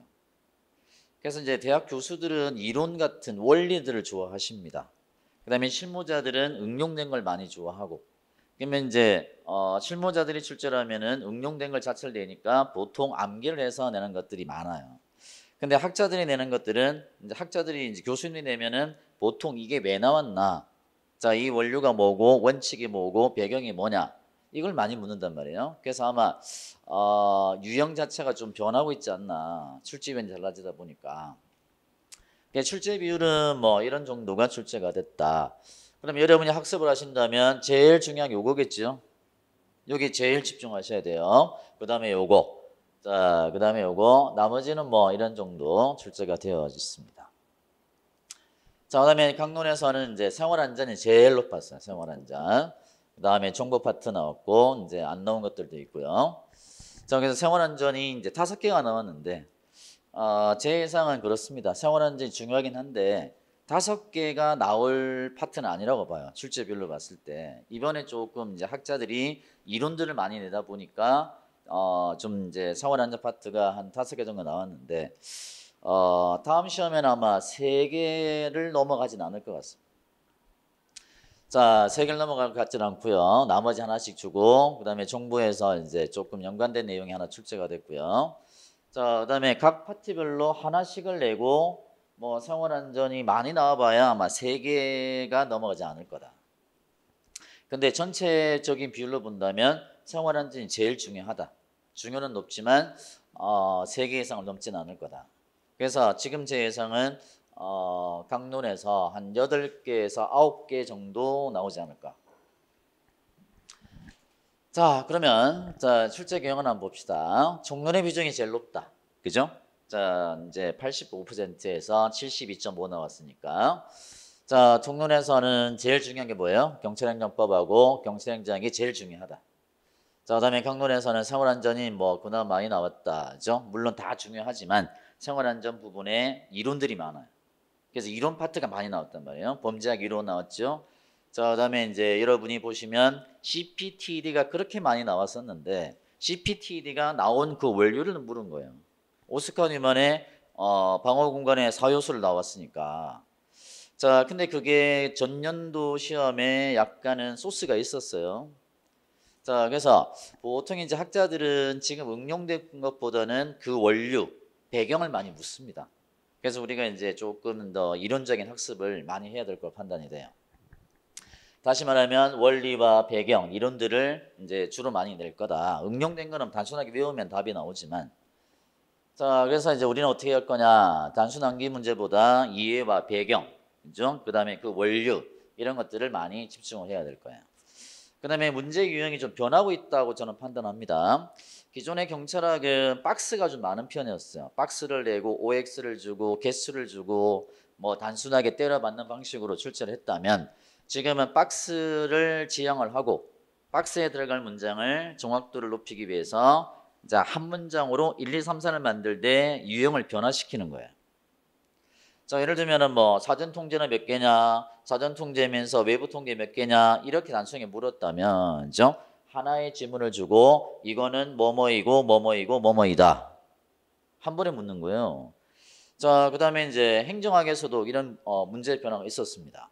그래서 이제 대학 교수들은 이론 같은 원리들을 좋아하십니다. 그다음에 실무자들은 응용된 걸 많이 좋아하고 그러면 이제 어, 실무자들이 출제를 하면은 응용된 걸 자체를 내니까 보통 암기를 해서 내는 것들이 많아요. 근데 학자들이 내는 것들은 이제 학자들이 이제 교수님이 내면은 보통 이게 왜 나왔나 자, 이 원류가 뭐고 원칙이 뭐고 배경이 뭐냐 이걸 많이 묻는단 말이에요. 그래서 아마 어, 유형 자체가 좀 변하고 있지 않나 출제비는 달라지다 보니까 그러니까 출제 비율은 뭐 이런 정도가 출제가 됐다. 그럼 여러분이 학습을 하신다면 제일 중요한 게 요거겠죠. 여기 제일 집중하셔야 돼요. 그 다음에 요거. 자, 그 다음에 요거. 나머지는 뭐 이런 정도 출제가 되어 있습니다. 자, 그다음에 강론에서는 이제 생활 안전이 제일 높았어요. 생활 안전. 그다음에 정보 파트 나왔고 이제 안 나온 것들도 있고요. 자, 그래서 생활 안전이 이제 다섯 개가 나왔는데 어, 제 예상은 그렇습니다. 생활 안전이 중요하긴 한데 다섯 개가 나올 파트는 아니라고 봐요. 출제별로 봤을 때 이번에 조금 이제 학자들이 이론들을 많이 내다 보니까 어, 좀 이제 생활 안전 파트가 한 다섯 개 정도 나왔는데 어, 다음 시험에는 아마 3 개를 넘어가진 않을 것 같습니다. 자, 세 개를 넘어갈 것같지 않고요. 나머지 하나씩 주고 그다음에 정부에서 이제 조금 연관된 내용이 하나 출제가 됐고요. 자, 그다음에 각 파티별로 하나씩을 내고 뭐 생활 안전이 많이 나와봐야 아마 세 개가 넘어가지 않을 거다. 근데 전체적인 비율로 본다면 생활 안전이 제일 중요하다. 중요는 높지만 어, 3개 이상을 넘지는 않을 거다. 그래서 지금 제 예상은 어, 강론에서 한 8개에서 9개 정도 나오지 않을까. 자, 그러면 자, 출제 경향을 한번 봅시다. 종론의 비중이 제일 높다. 그죠? 자, 이제 85%에서 72.5 나왔으니까. 자, 총론에서는 제일 중요한 게 뭐예요? 경찰행정법하고 경찰행정이 제일 중요하다. 자, 그 다음에 경론에서는 생활안전이 뭐 그나마 많이 나왔다죠. 물론 다 중요하지만 생활안전 부분에 이론들이 많아요. 그래서 이론 파트가 많이 나왔단 말이에요. 범죄학 이론 나왔죠. 자, 그다음에 이제 여러분이 보시면 CPTD가 e 그렇게 많이 나왔었는데 CPTD가 e 나온 그 원료를 물은 거예요. 오스카 뉴만의 어, 방어 공간의 사요수를 나왔으니까. 자, 근데 그게 전년도 시험에 약간은 소스가 있었어요. 자, 그래서 보통 이제 학자들은 지금 응용된 것보다는 그원료 배경을 많이 묻습니다. 그래서 우리가 이제 조금 더 이론적인 학습을 많이 해야 될 걸 판단이 돼요. 다시 말하면 원리와 배경, 이론들을 이제 주로 많이 낼 거다. 응용된 거는 단순하게 외우면 답이 나오지만 자, 그래서 이제 우리는 어떻게 할 거냐? 단순 암기 문제보다 이해와 배경, 그 그다음에 그 원류 이런 것들을 많이 집중을 해야 될 거예요. 그다음에 문제 유형이 좀 변하고 있다고 저는 판단합니다. 기존의 경찰학은 박스가 좀 많은 편이었어요. 박스를 내고 OX를 주고 개수를 주고 뭐 단순하게 때려받는 방식으로 출제를 했다면 지금은 박스를 지향을 하고 박스에 들어갈 문장을 정확도를 높이기 위해서 자, 한 문장으로 1, 2, 3, 4를 만들 때 유형을 변화시키는 거예요. 자, 예를 들면은 뭐 사전 통제는 몇 개냐, 사전 통제면서 외부 통계몇 개냐 이렇게 단순히 물었다면, 죠 하나의 질문을 주고 이거는 뭐뭐이고 뭐뭐이고 뭐뭐이다 한 번에 묻는 거예요. 자, 그다음에 이제 행정학에서도 이런 어, 문제 변화가 있었습니다.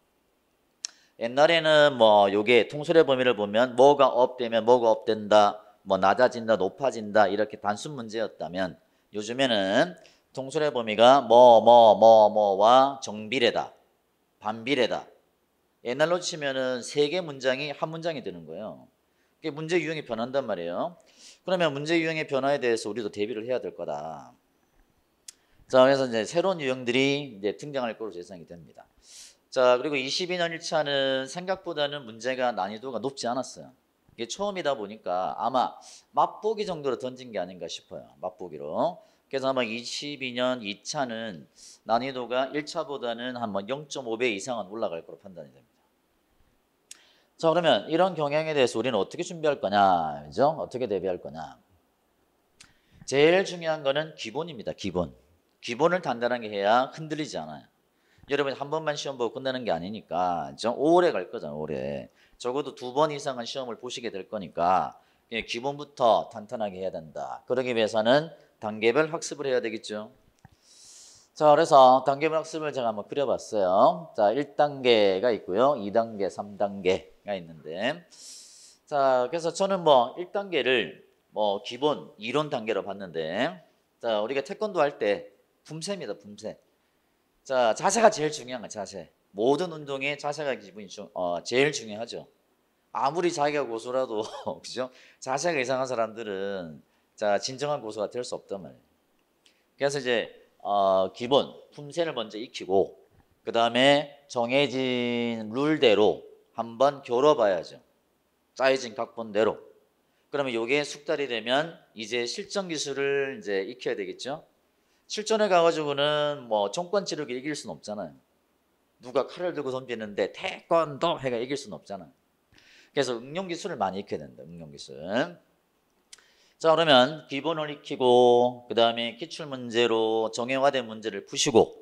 옛날에는 뭐 요게 통솔의 범위를 보면 뭐가 업되면 뭐가 업된다, 뭐 낮아진다, 높아진다 이렇게 단순 문제였다면 요즘에는 동술의 범위가 뭐뭐뭐 뭐, 뭐, 뭐와 정비례다. 반비례다. 옛날로 치면은 세 개 문장이 한 문장이 되는 거예요. 그게 문제 유형이 변한단 말이에요. 그러면 문제 유형의 변화에 대해서 우리도 대비를 해야 될 거다. 자, 그래서 이제 새로운 유형들이 이제 등장할 것으로 예상이 됩니다. 자, 그리고 22년 1차는 생각보다는 문제가 난이도가 높지 않았어요. 이게 처음이다 보니까 아마 맛보기 정도로 던진 게 아닌가 싶어요. 맛보기로. 그래서 아마 22년 2차는 난이도가 1차보다는 한 0.5배 이상은 올라갈 거로 판단이 됩니다. 자 그러면 이런 경향에 대해서 우리는 어떻게 준비할 거냐, 그죠? 어떻게 대비할 거냐? 제일 중요한 거는 기본입니다. 기본. 기본을 단단하게 해야 흔들리지 않아요. 여러분 한 번만 시험 보고 끝나는 게 아니니까, 그 오래 갈 거잖아요. 오래. 적어도 두 번 이상은 시험을 보시게 될 거니까 예, 기본부터 탄탄하게 해야 된다. 그러기 위해서는 단계별 학습을 해야 되겠죠. 자, 그래서 단계별 학습을 제가 한번 그려봤어요. 자, 1단계가 있고요. 2단계, 3단계가 있는데 자, 그래서 저는 뭐 1단계를 뭐 기본 이론 단계로 봤는데 자, 우리가 태권도 할 때 품새입니다, 품새. 자, 자세가 제일 중요한 거 자세. 모든 운동에 자세가 기분이 좀, 어, 제일 중요하죠. 아무리 자기가 고수라도, 그죠? 자세가 이상한 사람들은 자 진정한 고수가 될 수 없단 말 그래서 이제 어, 기본 품새를 먼저 익히고 그 다음에 정해진 룰대로 한번 겨뤄봐야죠. 짜여진 각본대로. 그러면 이게 숙달이 되면 이제 실전 기술을 이제 익혀야 되겠죠. 실전에 가가지고는 뭐 정권 치르기 이길 수는 없잖아요. 누가 칼을 들고 덤비는데 태권도 해가 이길 수는 없잖아요. 그래서 응용 기술을 많이 익혀야 된다. 응용 기술. 자 그러면 기본을 익히고 그 다음에 기출문제로 정형화된 문제를 푸시고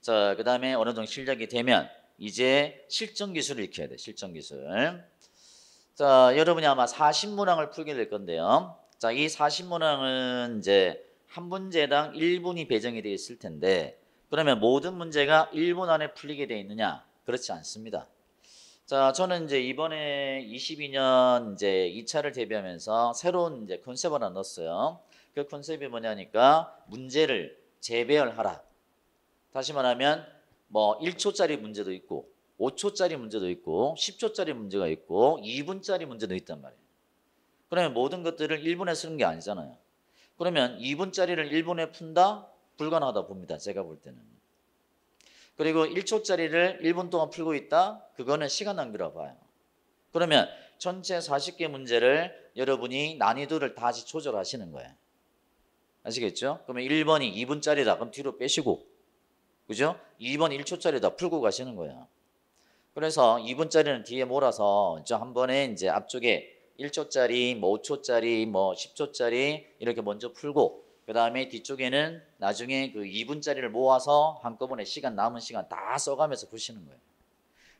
자그 다음에 어느 정도 실력이 되면 이제 실전기술을 익혀야 돼 실전기술 자 여러분이 아마 40문항을 풀게 될 건데요 자이 40문항은 이제 한 문제당 1분이 배정이 되어 있을 텐데 그러면 모든 문제가 1분 안에 풀리게 되어 있느냐 그렇지 않습니다 자, 저는 이제 이번에 22년 이제 2차를 대비하면서 새로운 이제 컨셉을 하나 넣었어요. 그 컨셉이 뭐냐니까 문제를 재배열하라. 다시 말하면 뭐 1초짜리 문제도 있고 5초짜리 문제도 있고 10초짜리 문제가 있고 2분짜리 문제도 있단 말이에요. 그러면 모든 것들을 1분에 쓰는 게 아니잖아요. 그러면 2분짜리를 1분에 푼다? 불가능하다 봅니다. 제가 볼 때는. 그리고 1초짜리를 1분 동안 풀고 있다? 그거는 시간 낭비라 봐요. 그러면 전체 40개 문제를 여러분이 난이도를 다시 조절하시는 거예요. 아시겠죠? 그러면 1번이 2분짜리다. 그럼 뒤로 빼시고. 그죠? 2번 1초짜리다. 풀고 가시는 거예요. 그래서 2분짜리는 뒤에 몰아서 저 한 번에 이제 앞쪽에 1초짜리, 뭐 5초짜리, 뭐 10초짜리 이렇게 먼저 풀고 그 다음에 뒤쪽에는 나중에 그 2분짜리를 모아서 한꺼번에 시간 남은 시간 다 써가면서 푸시는 거예요.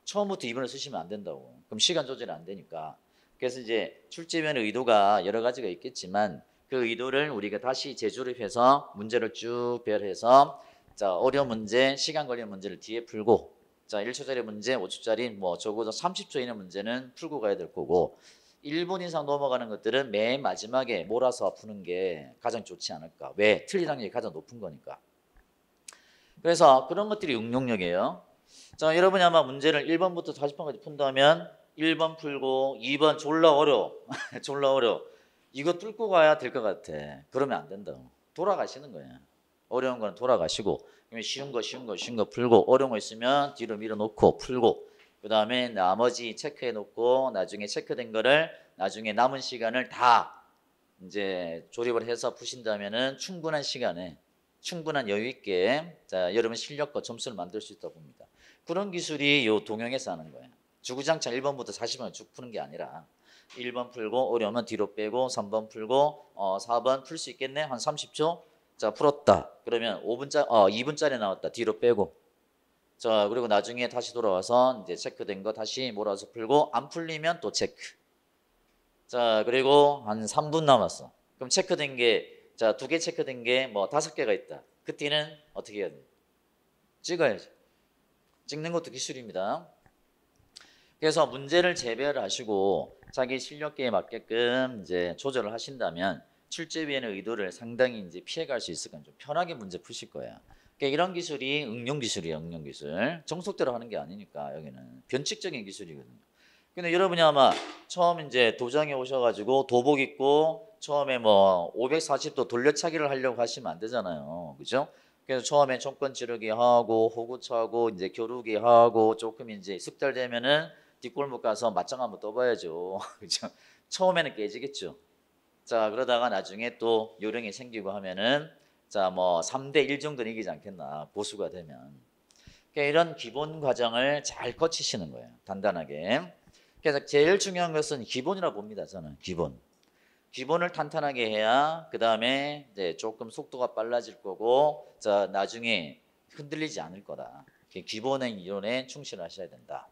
처음부터 2분을 쓰시면 안 된다고. 그럼 시간 조절이 안 되니까. 그래서 이제 출제면의 의도가 여러 가지가 있겠지만 그 의도를 우리가 다시 재조립해서 문제를 쭉 배열해서 자 어려운 문제, 시간 걸리는 문제를 뒤에 풀고 자 1초짜리 문제, 5초짜리 뭐 적어도 30초 이내 문제는 풀고 가야 될 거고 1분 이상 넘어가는 것들은 맨 마지막에 몰아서 푸는 게 가장 좋지 않을까. 왜? 틀리라는 게 가장 높은 거니까. 그래서 그런 것들이 응용력이에요. 자, 여러분이 아마 문제를 1번부터 40번까지 푼다면 1번 풀고 2번 졸라 어려. 졸라 어려. 이거 뚫고 가야 될 것 같아. 그러면 안 된다. 돌아가시는 거예요. 어려운 거는 돌아가시고 쉬운 거 쉬운 거 쉬운 거 풀고 어려운 거 있으면 뒤로 밀어놓고 풀고 그 다음에 나머지 체크해 놓고 나중에 체크된 거를 나중에 남은 시간을 다 이제 조립을 해서 푸신다면은 충분한 시간에 충분한 여유 있게 자, 여러분 실력과 점수를 만들 수 있다고 봅니다. 그런 기술이 요 동영에서 하는 거예요. 주구장창 1번부터 40번을 쭉 푸는 게 아니라 1번 풀고 어려우면 뒤로 빼고 3번 풀고 어, 4번 풀 수 있겠네 한 30초 자 풀었다 그러면 5분짜 어, 2분짜리 나왔다 뒤로 빼고 자 그리고 나중에 다시 돌아와서 이제 체크된 거 다시 몰아서 풀고 안 풀리면 또 체크 자 그리고 한 3분 남았어 그럼 체크된 게자 두 개 체크된 게 뭐 다섯 개가 있다 그때는 어떻게 해야 돼 찍어야지 찍는 것도 기술입니다 그래서 문제를 재배를 하시고 자기 실력계에 맞게끔 이제 조절을 하신다면 출제위원의 의도를 상당히 이제 피해갈 수 있을 건 좀 편하게 문제 푸실 거예요. 그러니까 이런 기술이 응용 기술이에요. 응용 기술. 정석대로 하는 게 아니니까 여기는 변칙적인 기술이거든요. 근데 여러분이 아마 처음 이제 도장에 오셔가지고 도복 입고 처음에 뭐 540도 돌려차기를 하려고 하시면 안 되잖아요. 그죠? 그래서 처음에 총권 지르기 하고 호구 차고 이제 겨루기 하고 조금 이제 숙달되면은 뒷골목 가서 맞짱 한번 떠봐야죠. 그죠? 처음에는 깨지겠죠. 자 그러다가 나중에 또 요령이 생기고 하면은 자뭐 3대 1 정도는 이기지 않겠나 보수가 되면 그러니까 이런 기본 과정을 잘 거치시는 거예요 단단하게 그래서 제일 중요한 것은 기본이라 고 봅니다 저는 기본 기본을 탄탄하게 해야 그 다음에 이제 조금 속도가 빨라질 거고 자 나중에 흔들리지 않을 거다 기본의 이론에 충실하셔야 된다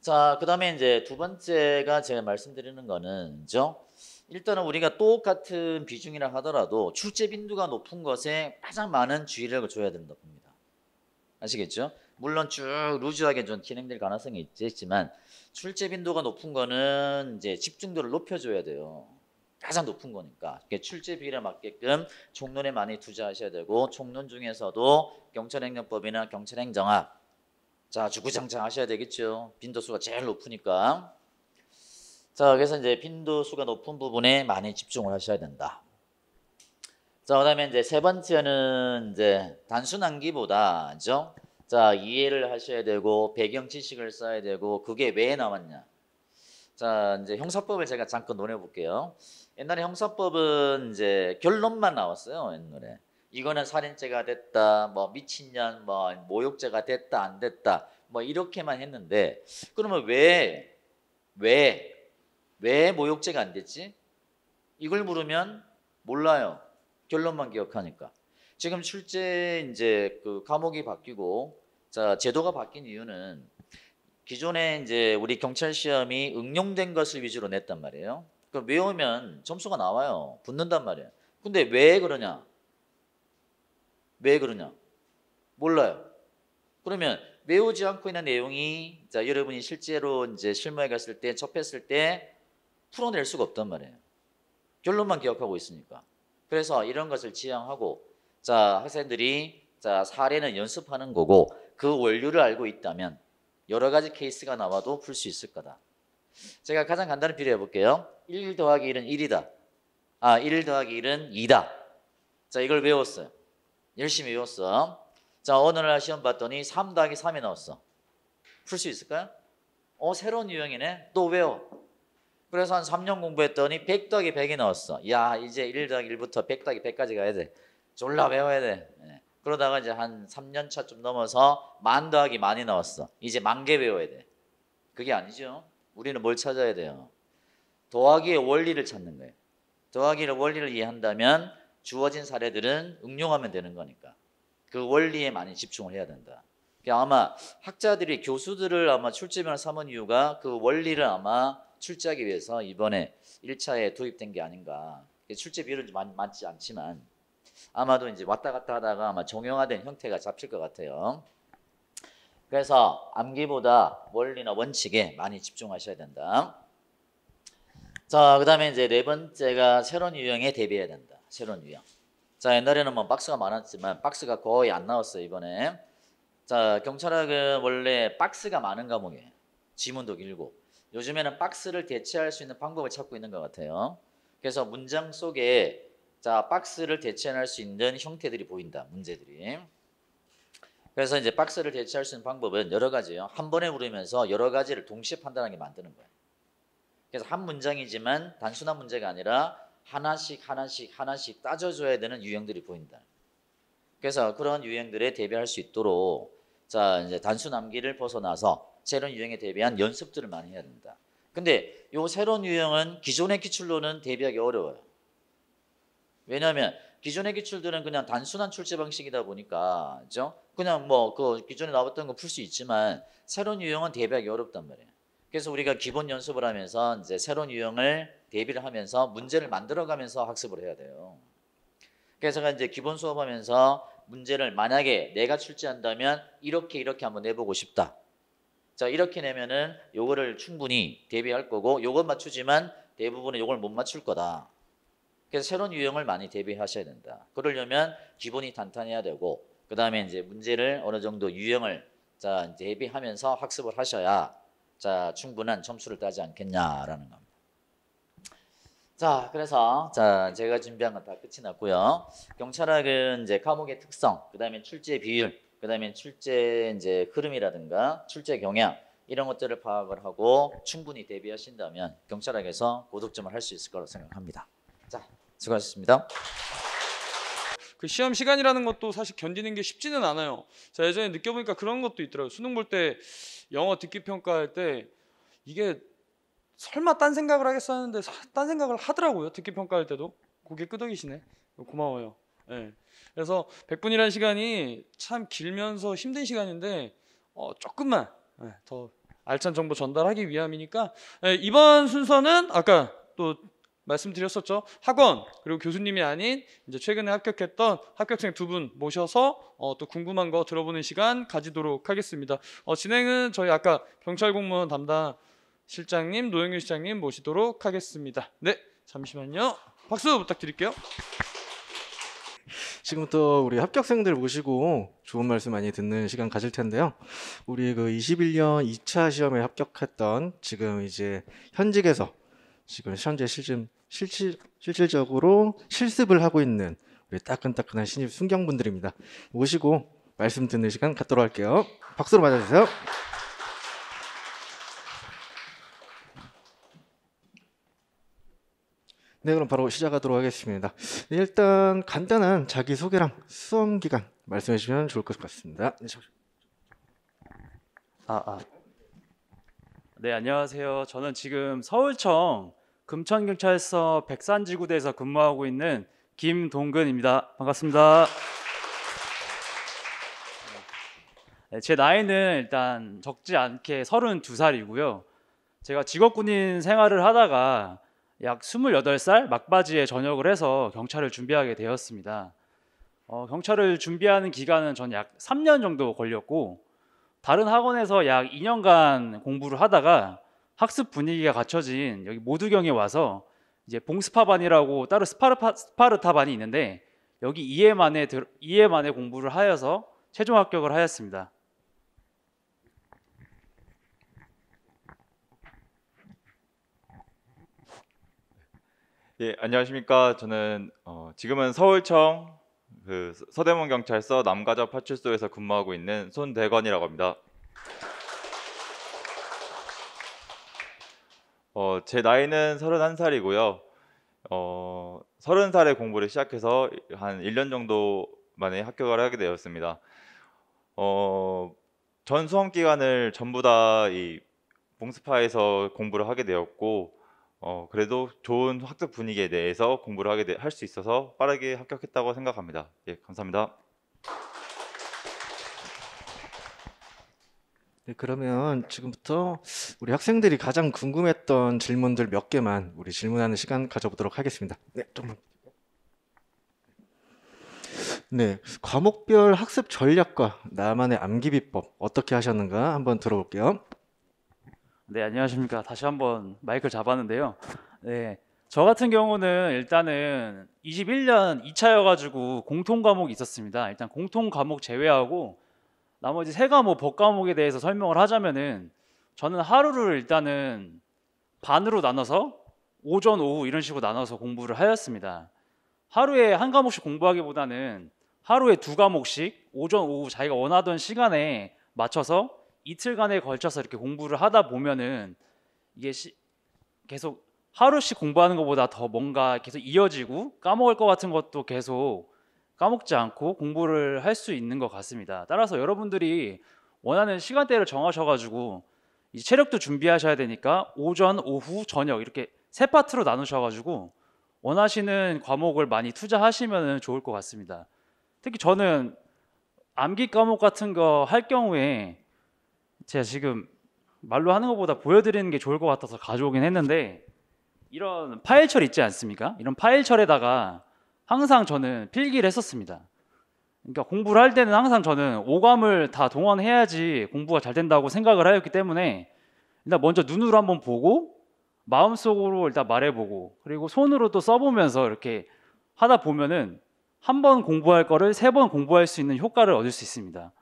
자, 그 다음에 이제 두 번째가 제가 말씀드리는 거는, 그죠? 일단은 우리가 똑같은 비중이라 하더라도 출제 빈도가 높은 것에 가장 많은 주의력을 줘야 된다 고 봅니다. 아시겠죠? 물론 쭉 루즈하게 좀 진행될 가능성이 있지만 출제 빈도가 높은 거는 이제 집중도를 높여줘야 돼요. 가장 높은 거니까 출제 비율에 맞게끔 총론에 많이 투자하셔야 되고 총론 중에서도 경찰행정법이나 경찰행정학 자 주구장창 하셔야 되겠죠. 빈도수가 제일 높으니까 자, 그래서 이제 빈도수가 높은 부분에 많이 집중을 하셔야 된다. 자, 그 다음에 이제 세 번째는 이제 단순 한기보다 그죠? 자, 이해를 하셔야 되고, 배경 지식을 써야 되고, 그게 왜 나왔냐. 자, 이제 형사법을 제가 잠깐 논해볼게요. 옛날에 형사법은 이제 결론만 나왔어요, 옛날에. 이거는 살인죄가 됐다, 뭐 미친년, 뭐 모욕죄가 됐다, 안 됐다, 뭐 이렇게만 했는데, 그러면 왜, 왜왜 모욕죄가 안 됐지? 이걸 물으면 몰라요. 결론만 기억하니까. 지금 출제 이제 그 과목이 바뀌고 자 제도가 바뀐 이유는 기존에 이제 우리 경찰 시험이 응용된 것을 위주로 냈단 말이에요. 그 외우면 점수가 나와요. 붙는단 말이에요. 근데 왜 그러냐? 왜 그러냐? 몰라요. 그러면 외우지 않고 있는 내용이 자 여러분이 실제로 이제 실무에 갔을 때 접했을 때 풀어낼 수가 없단 말이에요. 결론만 기억하고 있으니까. 그래서 이런 것을 지향하고 자 학생들이 자 사례는 연습하는 거고 그 원류를 알고 있다면 여러 가지 케이스가 나와도 풀 수 있을 거다. 제가 가장 간단히 비례해 볼게요. 1 더하기 1은 1이다. 아, 1 더하기 1은 2다. 자, 이걸 외웠어요. 열심히 외웠어. 자, 어느 시험 봤더니 3 더하기 3이 나왔어. 풀 수 있을까요? 어, 새로운 유형이네. 또 외워. 그래서 한 3년 공부했더니 100 더하기 100이 나왔어. 야, 이제 1 더하기 1부터 100 더하기 100까지 가야 돼. 졸라 배워야 돼. 네. 그러다가 이제 한 3년 차쯤 넘어서 만 더하기 많이 나왔어. 이제 만 개 배워야 돼. 그게 아니죠. 우리는 뭘 찾아야 돼요? 더하기의 원리를 찾는 거예요. 더하기의 원리를 이해한다면 주어진 사례들은 응용하면 되는 거니까. 그 원리에 많이 집중을 해야 된다. 그러니까 아마 학자들이 교수들을 아마 출제면을 삼은 이유가 그 원리를 아마 출제하기 위해서 이번에 1차에 도입된 게 아닌가. 출제 비율은 많, 많지 않지만 아마도 이제 왔다 갔다 하다가 아마 정형화된 형태가 잡힐 것 같아요. 그래서 암기보다 원리나 원칙에 많이 집중하셔야 된다. 자, 그 다음에 이제 네 번째가 새로운 유형에 대비해야 된다. 새로운 유형. 자, 옛날에는 뭐 박스가 많았지만 박스가 거의 안 나왔어요, 이번에. 자, 경찰학은 원래 박스가 많은 과목이에요. 지문도 길고. 요즘에는 박스를 대체할 수 있는 방법을 찾고 있는 것 같아요. 그래서 문장 속에 자 박스를 대체할 수 있는 형태들이 보인다. 문제들이. 그래서 이제 박스를 대체할 수 있는 방법은 여러 가지예요. 한 번에 부르면서 여러 가지를 동시에 판단하게 만드는 거예요. 그래서 한 문장이지만 단순한 문제가 아니라 하나씩 하나씩 하나씩 따져줘야 되는 유형들이 보인다. 그래서 그런 유형들에 대비할 수 있도록 자 이제 단순 암기를 벗어나서 새로운 유형에 대비한 연습들을 많이 해야 된다 근데 요 새로운 유형은 기존의 기출로는 대비하기 어려워요. 왜냐하면 기존의 기출들은 그냥 단순한 출제 방식이다 보니까 그죠? 그냥 뭐 그 기존에 나왔던 거 풀 수 있지만 새로운 유형은 대비하기 어렵단 말이에요. 그래서 우리가 기본 연습을 하면서 이제 새로운 유형을 대비를 하면서 문제를 만들어가면서 학습을 해야 돼요. 그래서 이제 기본 수업하면서 문제를 만약에 내가 출제한다면 이렇게 이렇게 한번 내보고 싶다. 자 이렇게 내면은 요거를 충분히 대비할 거고 요건 맞추지만 대부분의 요걸 못 맞출 거다. 그래서 새로운 유형을 많이 대비하셔야 된다. 그러려면 기본이 탄탄해야 되고 그 다음에 이제 문제를 어느 정도 유형을 자 대비하면서 학습을 하셔야 자 충분한 점수를 따지 않겠냐라는 겁니다. 자, 그래서 자 제가 준비한 건 다 끝이 났고요. 경찰학은 이제 과목의 특성, 그다음에 출제 비율, 그다음에 출제 이제 흐름이라든가 출제 경향 이런 것들을 파악을 하고 충분히 대비하신다면 경찰학에서 고득점을 할 수 있을 거라고 생각합니다. 자, 수고하셨습니다. 그 시험 시간이라는 것도 사실 견디는 게 쉽지는 않아요. 자, 예전에 느껴보니까 그런 것도 있더라고요. 수능 볼 때 영어 듣기 평가할 때 이게 설마 딴 생각을 하겠어 하는데 딴 생각을 하더라고요. 듣기 평가할 때도 고개 끄덕이시네. 고마워요. 예. 네. 그래서 100분이라는 시간이 참 길면서 힘든 시간인데 어, 조금만 예, 더 알찬 정보 전달하기 위함이니까 예, 이번 순서는 아까 또 말씀드렸었죠. 학원 그리고 교수님이 아닌 이제 최근에 합격했던 합격생 두 분 모셔서 어, 또 궁금한 거 들어보는 시간 가지도록 하겠습니다. 어, 진행은 저희 아까 경찰 공무원 담당 실장님 노영규 실장님 모시도록 하겠습니다. 네, 잠시만요. 박수 부탁드릴게요. 지금부터 우리 합격생들 모시고 좋은 말씀 많이 듣는 시간 가질 텐데요. 우리 그 21년 2차 시험에 합격했던 지금 이제 현직에서 지금 현재 실질, 실질, 실질적으로 실습을 하고 있는 우리 따끈따끈한 신입 순경분들입니다. 모시고 말씀 듣는 시간 갖도록 할게요. 박수로 맞아주세요. 네, 그럼 바로 시작하도록 하겠습니다. 네, 일단 간단한 자기소개랑 수험 기간 말씀해 주시면 좋을 것 같습니다. 네, 아, 아. 네, 안녕하세요. 저는 지금 서울청 금천경찰서 백산지구대에서 근무하고 있는 김동근입니다. 반갑습니다. 네, 제 나이는 일단 적지 않게 32살이고요. 제가 직업군인 생활을 하다가 약 28살 막바지에 전역을 해서 경찰을 준비하게 되었습니다. 어, 경찰을 준비하는 기간은 전약 3년 정도 걸렸고 다른 학원에서 약 2년간 공부를 하다가 학습 분위기가 갖춰진 여기 모두경에 와서 이제 봉스파반이라고 따로 스파르파, 스파르타반이 있는데 여기 2회 만에 2회 만에 공부를 하여서 최종 합격을 하였습니다. 예, 안녕하십니까. 저는 어, 지금은 서울청 그 서대문 경찰서 남가자 파출소에서 근무하고 있는 손대건이라고 합니다. 어, 제 나이는 31살이고요. 어, 30살에 공부를 시작해서 한 1년 정도 만에 합격을 하게 되었습니다. 어, 전 수험 기간을 전부 다 이 봉스파에서 공부를 하게 되었고 어, 그래도 좋은 학습 분위기에 대해서 공부를 하게 할 수 있어서 빠르게 합격했다고 생각합니다. 예, 감사합니다. 네, 그러면 지금부터 우리 학생들이 가장 궁금했던 질문들 몇 개만 우리 질문하는 시간 가져보도록 하겠습니다. 네, 조금만. 네, 과목별 학습 전략과 나만의 암기 비법 어떻게 하셨는가 한번 들어볼게요. 네, 안녕하십니까. 다시 한번 마이크를 잡았는데요. 네. 저 같은 경우는 일단은 21년 2차여 가지고 공통 과목이 있었습니다. 일단 공통 과목 제외하고 나머지 세 과목 법 과목에 대해서 설명을 하자면은 저는 하루를 일단은 반으로 나눠서 오전, 오후 이런 식으로 나눠서 공부를 하였습니다. 하루에 한 과목씩 공부하기보다는 하루에 두 과목씩 오전, 오후 자기가 원하던 시간에 맞춰서 이틀간에 걸쳐서 이렇게 공부를 하다 보면은 이게 시, 계속 하루씩 공부하는 것보다 더 뭔가 계속 이어지고 까먹을 것 같은 것도 계속 까먹지 않고 공부를 할 수 있는 것 같습니다. 따라서 여러분들이 원하는 시간대를 정하셔가지고 이 체력도 준비하셔야 되니까 오전, 오후, 저녁 이렇게 세 파트로 나누셔가지고 원하시는 과목을 많이 투자하시면 좋을 것 같습니다. 특히 저는 암기 과목 같은 거 할 경우에 제가 지금 말로 하는 것보다 보여드리는 게 좋을 것 같아서 가져오긴 했는데 이런 파일철 있지 않습니까? 이런 파일철에다가 항상 저는 필기를 했었습니다. 그러니까 공부를 할 때는 항상 저는 오감을 다 동원해야지 공부가 잘 된다고 생각을 하였기 때문에 일단 먼저 눈으로 한번 보고 마음속으로 일단 말해보고 그리고 손으로 또 써보면서 이렇게 하다 보면은 한 번 공부할 거를 세 번 공부할 수 있는 효과를 얻을 수 있습니다.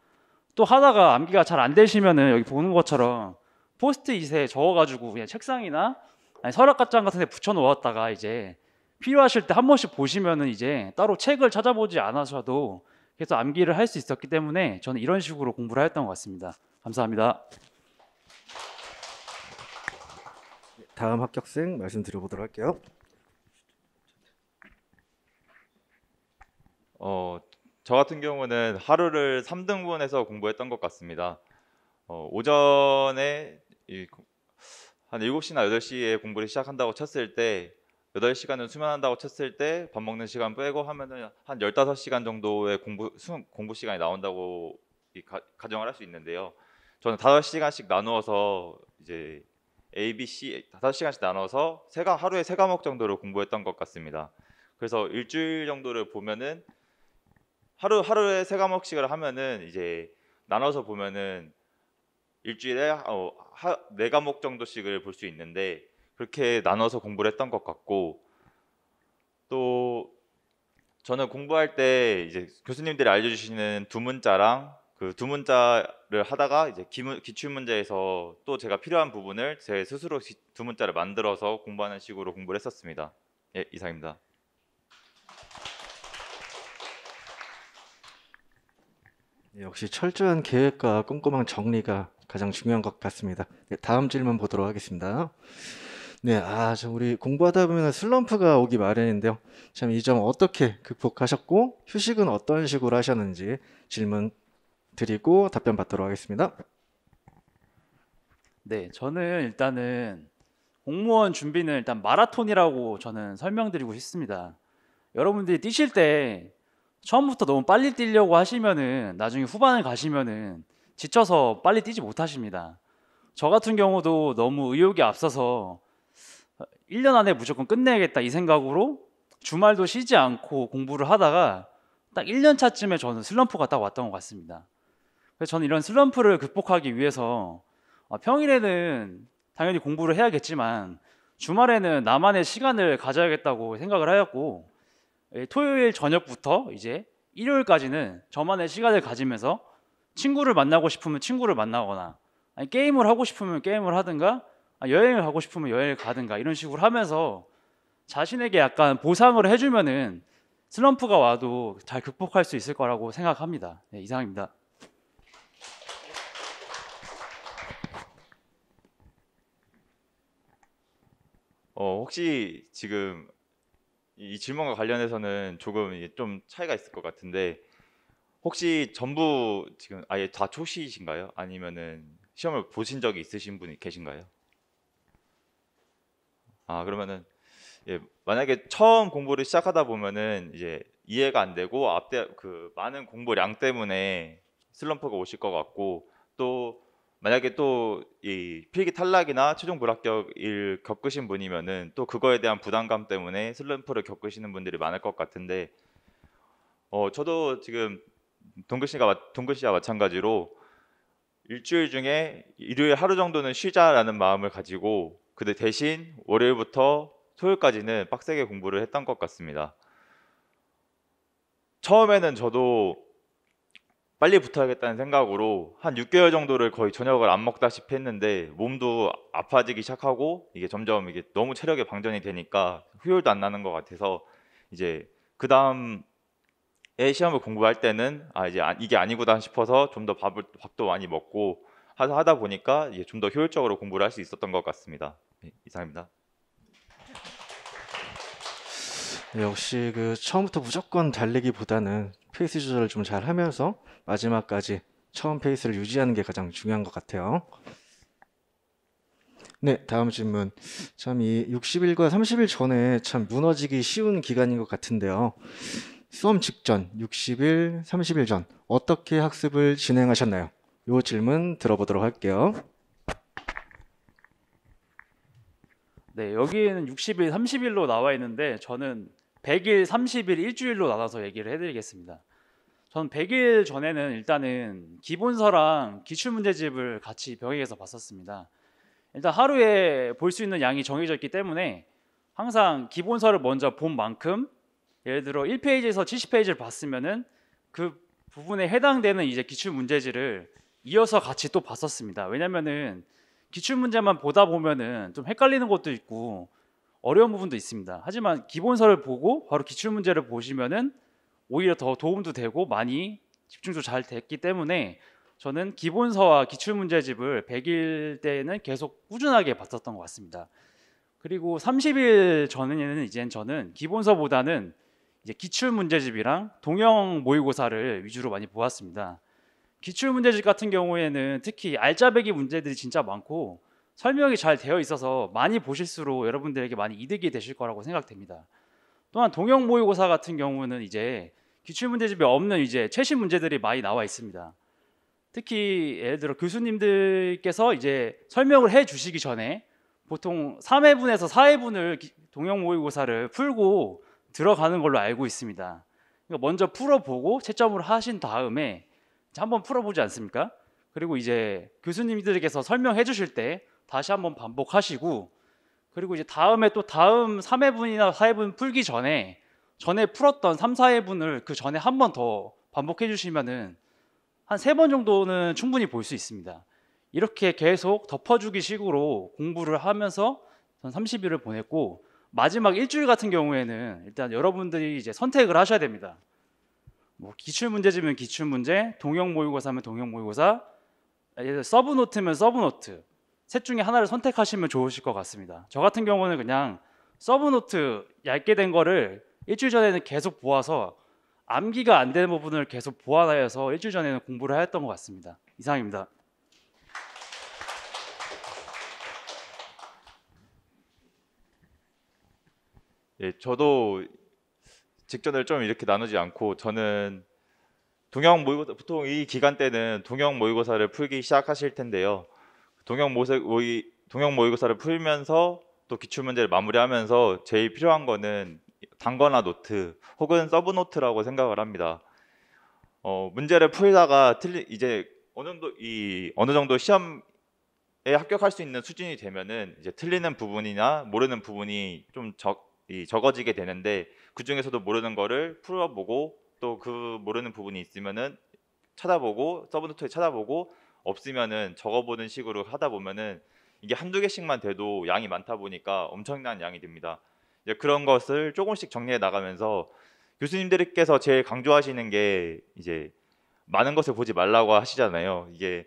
또 하다가 암기가 잘 안 되시면은 여기 보는 것처럼 포스트잇에 적어가지고 그냥 책상이나 아니 서랍가장 같은 데 붙여놓았다가 이제 필요하실 때 한 번씩 보시면은 이제 따로 책을 찾아보지 않아서도 계속 암기를 할 수 있었기 때문에 저는 이런 식으로 공부를 했던 것 같습니다. 감사합니다. 다음 합격생 말씀드려보도록 할게요. 어, 저 같은 경우는 하루를 3등분해서 공부했던 것 같습니다. 어, 오전에 이, 한 7시나 8시에 공부를 시작한다고 쳤을 때 8시간은 수면한다고 쳤을 때 밥 먹는 시간 빼고 하면은 한 15시간 정도의 공부 수, 공부 시간이 나온다고 가, 정을 할 수 있는데요. 저는 5시간씩 나누어서 이제 A, B, C 5시간씩 나눠서 세가 하루에 세 과목 정도를 공부했던 것 같습니다. 그래서 일주일 정도를 보면은 하루 하루에 세 과목씩을 하면은 이제 나눠서 보면은 일주일에 어, 하, 네 과목 정도씩을 볼 수 있는데 그렇게 나눠서 공부를 했던 것 같고 또 저는 공부할 때 이제 교수님들이 알려주시는 두 문자랑 그 두 문자를 하다가 이제 기문, 기출 문제에서 또 제가 필요한 부분을 제 스스로 두 문자를 만들어서 공부하는 식으로 공부를 했었습니다. 예, 이상입니다. 역시 철저한 계획과 꼼꼼한 정리가 가장 중요한 것 같습니다. 네, 다음 질문 보도록 하겠습니다. 네, 아, 저 우리 공부하다 보면 슬럼프가 오기 마련인데요. 참 이 점 어떻게 극복하셨고 휴식은 어떤 식으로 하셨는지 질문 드리고 답변 받도록 하겠습니다. 네, 저는 일단은 공무원 준비는 일단 마라톤이라고 저는 설명드리고 싶습니다. 여러분들이 뛰실 때 처음부터 너무 빨리 뛰려고 하시면은 나중에 후반을 가시면은 지쳐서 빨리 뛰지 못하십니다. 저 같은 경우도 너무 의욕이 앞서서 1년 안에 무조건 끝내야겠다 이 생각으로 주말도 쉬지 않고 공부를 하다가 딱 1년 차쯤에 저는 슬럼프가 딱 왔던 것 같습니다. 그래서 저는 이런 슬럼프를 극복하기 위해서 아, 평일에는 당연히 공부를 해야겠지만 주말에는 나만의 시간을 가져야겠다고 생각을 하였고 예, 토요일 저녁부터 이제 일요일까지는 저만의 시간을 가지면서 친구를 만나고 싶으면 친구를 만나거나 아니, 게임을 하고 싶으면 게임을 하든가 아, 여행을 가고 싶으면 여행을 가든가 이런 식으로 하면서 자신에게 약간 보상을 해주면은 슬럼프가 와도 잘 극복할 수 있을 거라고 생각합니다. 네, 이상입니다. 어, 혹시 지금 이 질문과 관련해서는 조금 좀 차이가 있을 것 같은데 혹시 전부 지금 아예 다 초시이신가요? 아니면은 시험을 보신 적이 있으신 분이 계신가요? 아 그러면은 예, 만약에 처음 공부를 시작하다 보면은 이제 이해가 안 되고 앞대 그 많은 공부량 때문에 슬럼프가 오실 것 같고 또 만약에 또이 필기 탈락이나 최종 불합격을 겪으신 분이면은 또 그거에 대한 부담감 때문에 슬럼프를 겪으시는 분들이 많을 것 같은데 어 저도 지금 동글 씨가 동글 씨와 마찬가지로 일주일 중에 일요일 하루 정도는 쉬자라는 마음을 가지고 그데 대신 월요일부터 토요일까지는 빡세게 공부를 했던 것 같습니다. 처음에는 저도 빨리 붙어야겠다는 생각으로 한 6개월 정도를 거의 저녁을 안 먹다시피 했는데 몸도 아파지기 시작하고 이게 점점 이게 너무 체력의 방전이 되니까 효율도 안 나는 것 같아서 이제 그 다음에 시험을 공부할 때는 아 이제 아, 이게 아니구나 싶어서 좀 더 밥을 밥도 많이 먹고 하다 보니까 이제 좀 더 효율적으로 공부를 할 수 있었던 것 같습니다. 네, 이상입니다. 네, 역시 그 처음부터 무조건 달리기보다는 페이스 조절을 좀 잘하면서 마지막까지 처음 페이스를 유지하는 게 가장 중요한 것 같아요. 네, 다음 질문. 참 이 60일과 30일 전에 참 무너지기 쉬운 기간인 것 같은데요. 수험 직전 60일, 30일 전 어떻게 학습을 진행하셨나요? 이 질문 들어보도록 할게요. 네, 여기에는 60일, 30일로 나와 있는데 저는 100일, 30일, 일주일로 나눠서 얘기를 해드리겠습니다. 전 100일 전에는 일단은 기본서랑 기출문제집을 같이 병행해서 봤었습니다. 일단 하루에 볼 수 있는 양이 정해져 있기 때문에 항상 기본서를 먼저 본 만큼 예를 들어 1페이지에서 70페이지를 봤으면은 그 부분에 해당되는 이제 기출문제지를 이어서 같이 또 봤었습니다. 왜냐면은 기출문제만 보다 보면은 좀 헷갈리는 것도 있고 어려운 부분도 있습니다. 하지만 기본서를 보고 바로 기출문제를 보시면은 오히려 더 도움도 되고 많이 집중도 잘 됐기 때문에 저는 기본서와 기출문제집을 100일 때는 계속 꾸준하게 봤었던 것 같습니다. 그리고 30일 전에는 이제 저는 기본서보다는 이제 기출문제집이랑 동영 모의고사를 위주로 많이 보았습니다. 기출문제집 같은 경우에는 특히 알짜배기 문제들이 진짜 많고 설명이 잘 되어 있어서 많이 보실수록 여러분들에게 많이 이득이 되실 거라고 생각됩니다. 또한 동형 모의고사 같은 경우는 이제 기출문제집에 없는 이제 최신 문제들이 많이 나와 있습니다. 특히 예를 들어 교수님들께서 이제 설명을 해 주시기 전에 보통 3회분에서 4회분을 동영 모의고사를 풀고 들어가는 걸로 알고 있습니다. 그러니까 먼저 풀어보고 채점을 하신 다음에 한번 풀어보지 않습니까? 그리고 이제 교수님들께서 설명해 주실 때 다시 한번 반복하시고 그리고 이제 다음에 또 다음 3회분이나 4회분 풀기 전에 전에 풀었던 3, 4회분을 그 전에 한 번 더 반복해 주시면은 한 세 번 정도는 충분히 볼 수 있습니다. 이렇게 계속 덮어주기 식으로 공부를 하면서 전 30일을 보냈고 마지막 일주일 같은 경우에는 일단 여러분들이 이제 선택을 하셔야 됩니다. 뭐 기출 문제지면 기출 문제, 동형 모의고사면 동형 모의고사, 아, 서브노트면 서브노트, 셋 중에 하나를 선택하시면 좋으실 것 같습니다. 저 같은 경우는 그냥 서브노트 얇게 된 거를 일주일 전에는 계속 보아서 암기가 안 되는 부분을 계속 보완하여서 일주일 전에는 공부를 했던것 같습니다. 이상입니다. 예, 저도 직전을 좀 이렇게 나누지 않고 저는 동영 모의고사 보통 이 기간 때는 동영 모의고사를 풀기 시작하실 텐데요. 동영 모색 모의 동영 모의고사를 풀면서 또 기출 문제를 마무리하면서 제일 필요한 거는 단거나 노트 혹은 서브 노트라고 생각을 합니다. 어, 문제를 풀다가 틀리 이제 어느 정도 이 어느 정도 시험에 합격할 수 있는 수준이 되면은 이제 틀리는 부분이나 모르는 부분이 좀적 이 적어지게 되는데 그 중에서도 모르는 거를 풀어보고 또 그 모르는 부분이 있으면은 찾아보고 서브노트에 찾아보고 없으면은 적어보는 식으로 하다 보면은 이게 한두 개씩만 돼도 양이 많다 보니까 엄청난 양이 됩니다. 이제 그런 것을 조금씩 정리해 나가면서 교수님들께서 제일 강조하시는 게 이제 많은 것을 보지 말라고 하시잖아요. 이게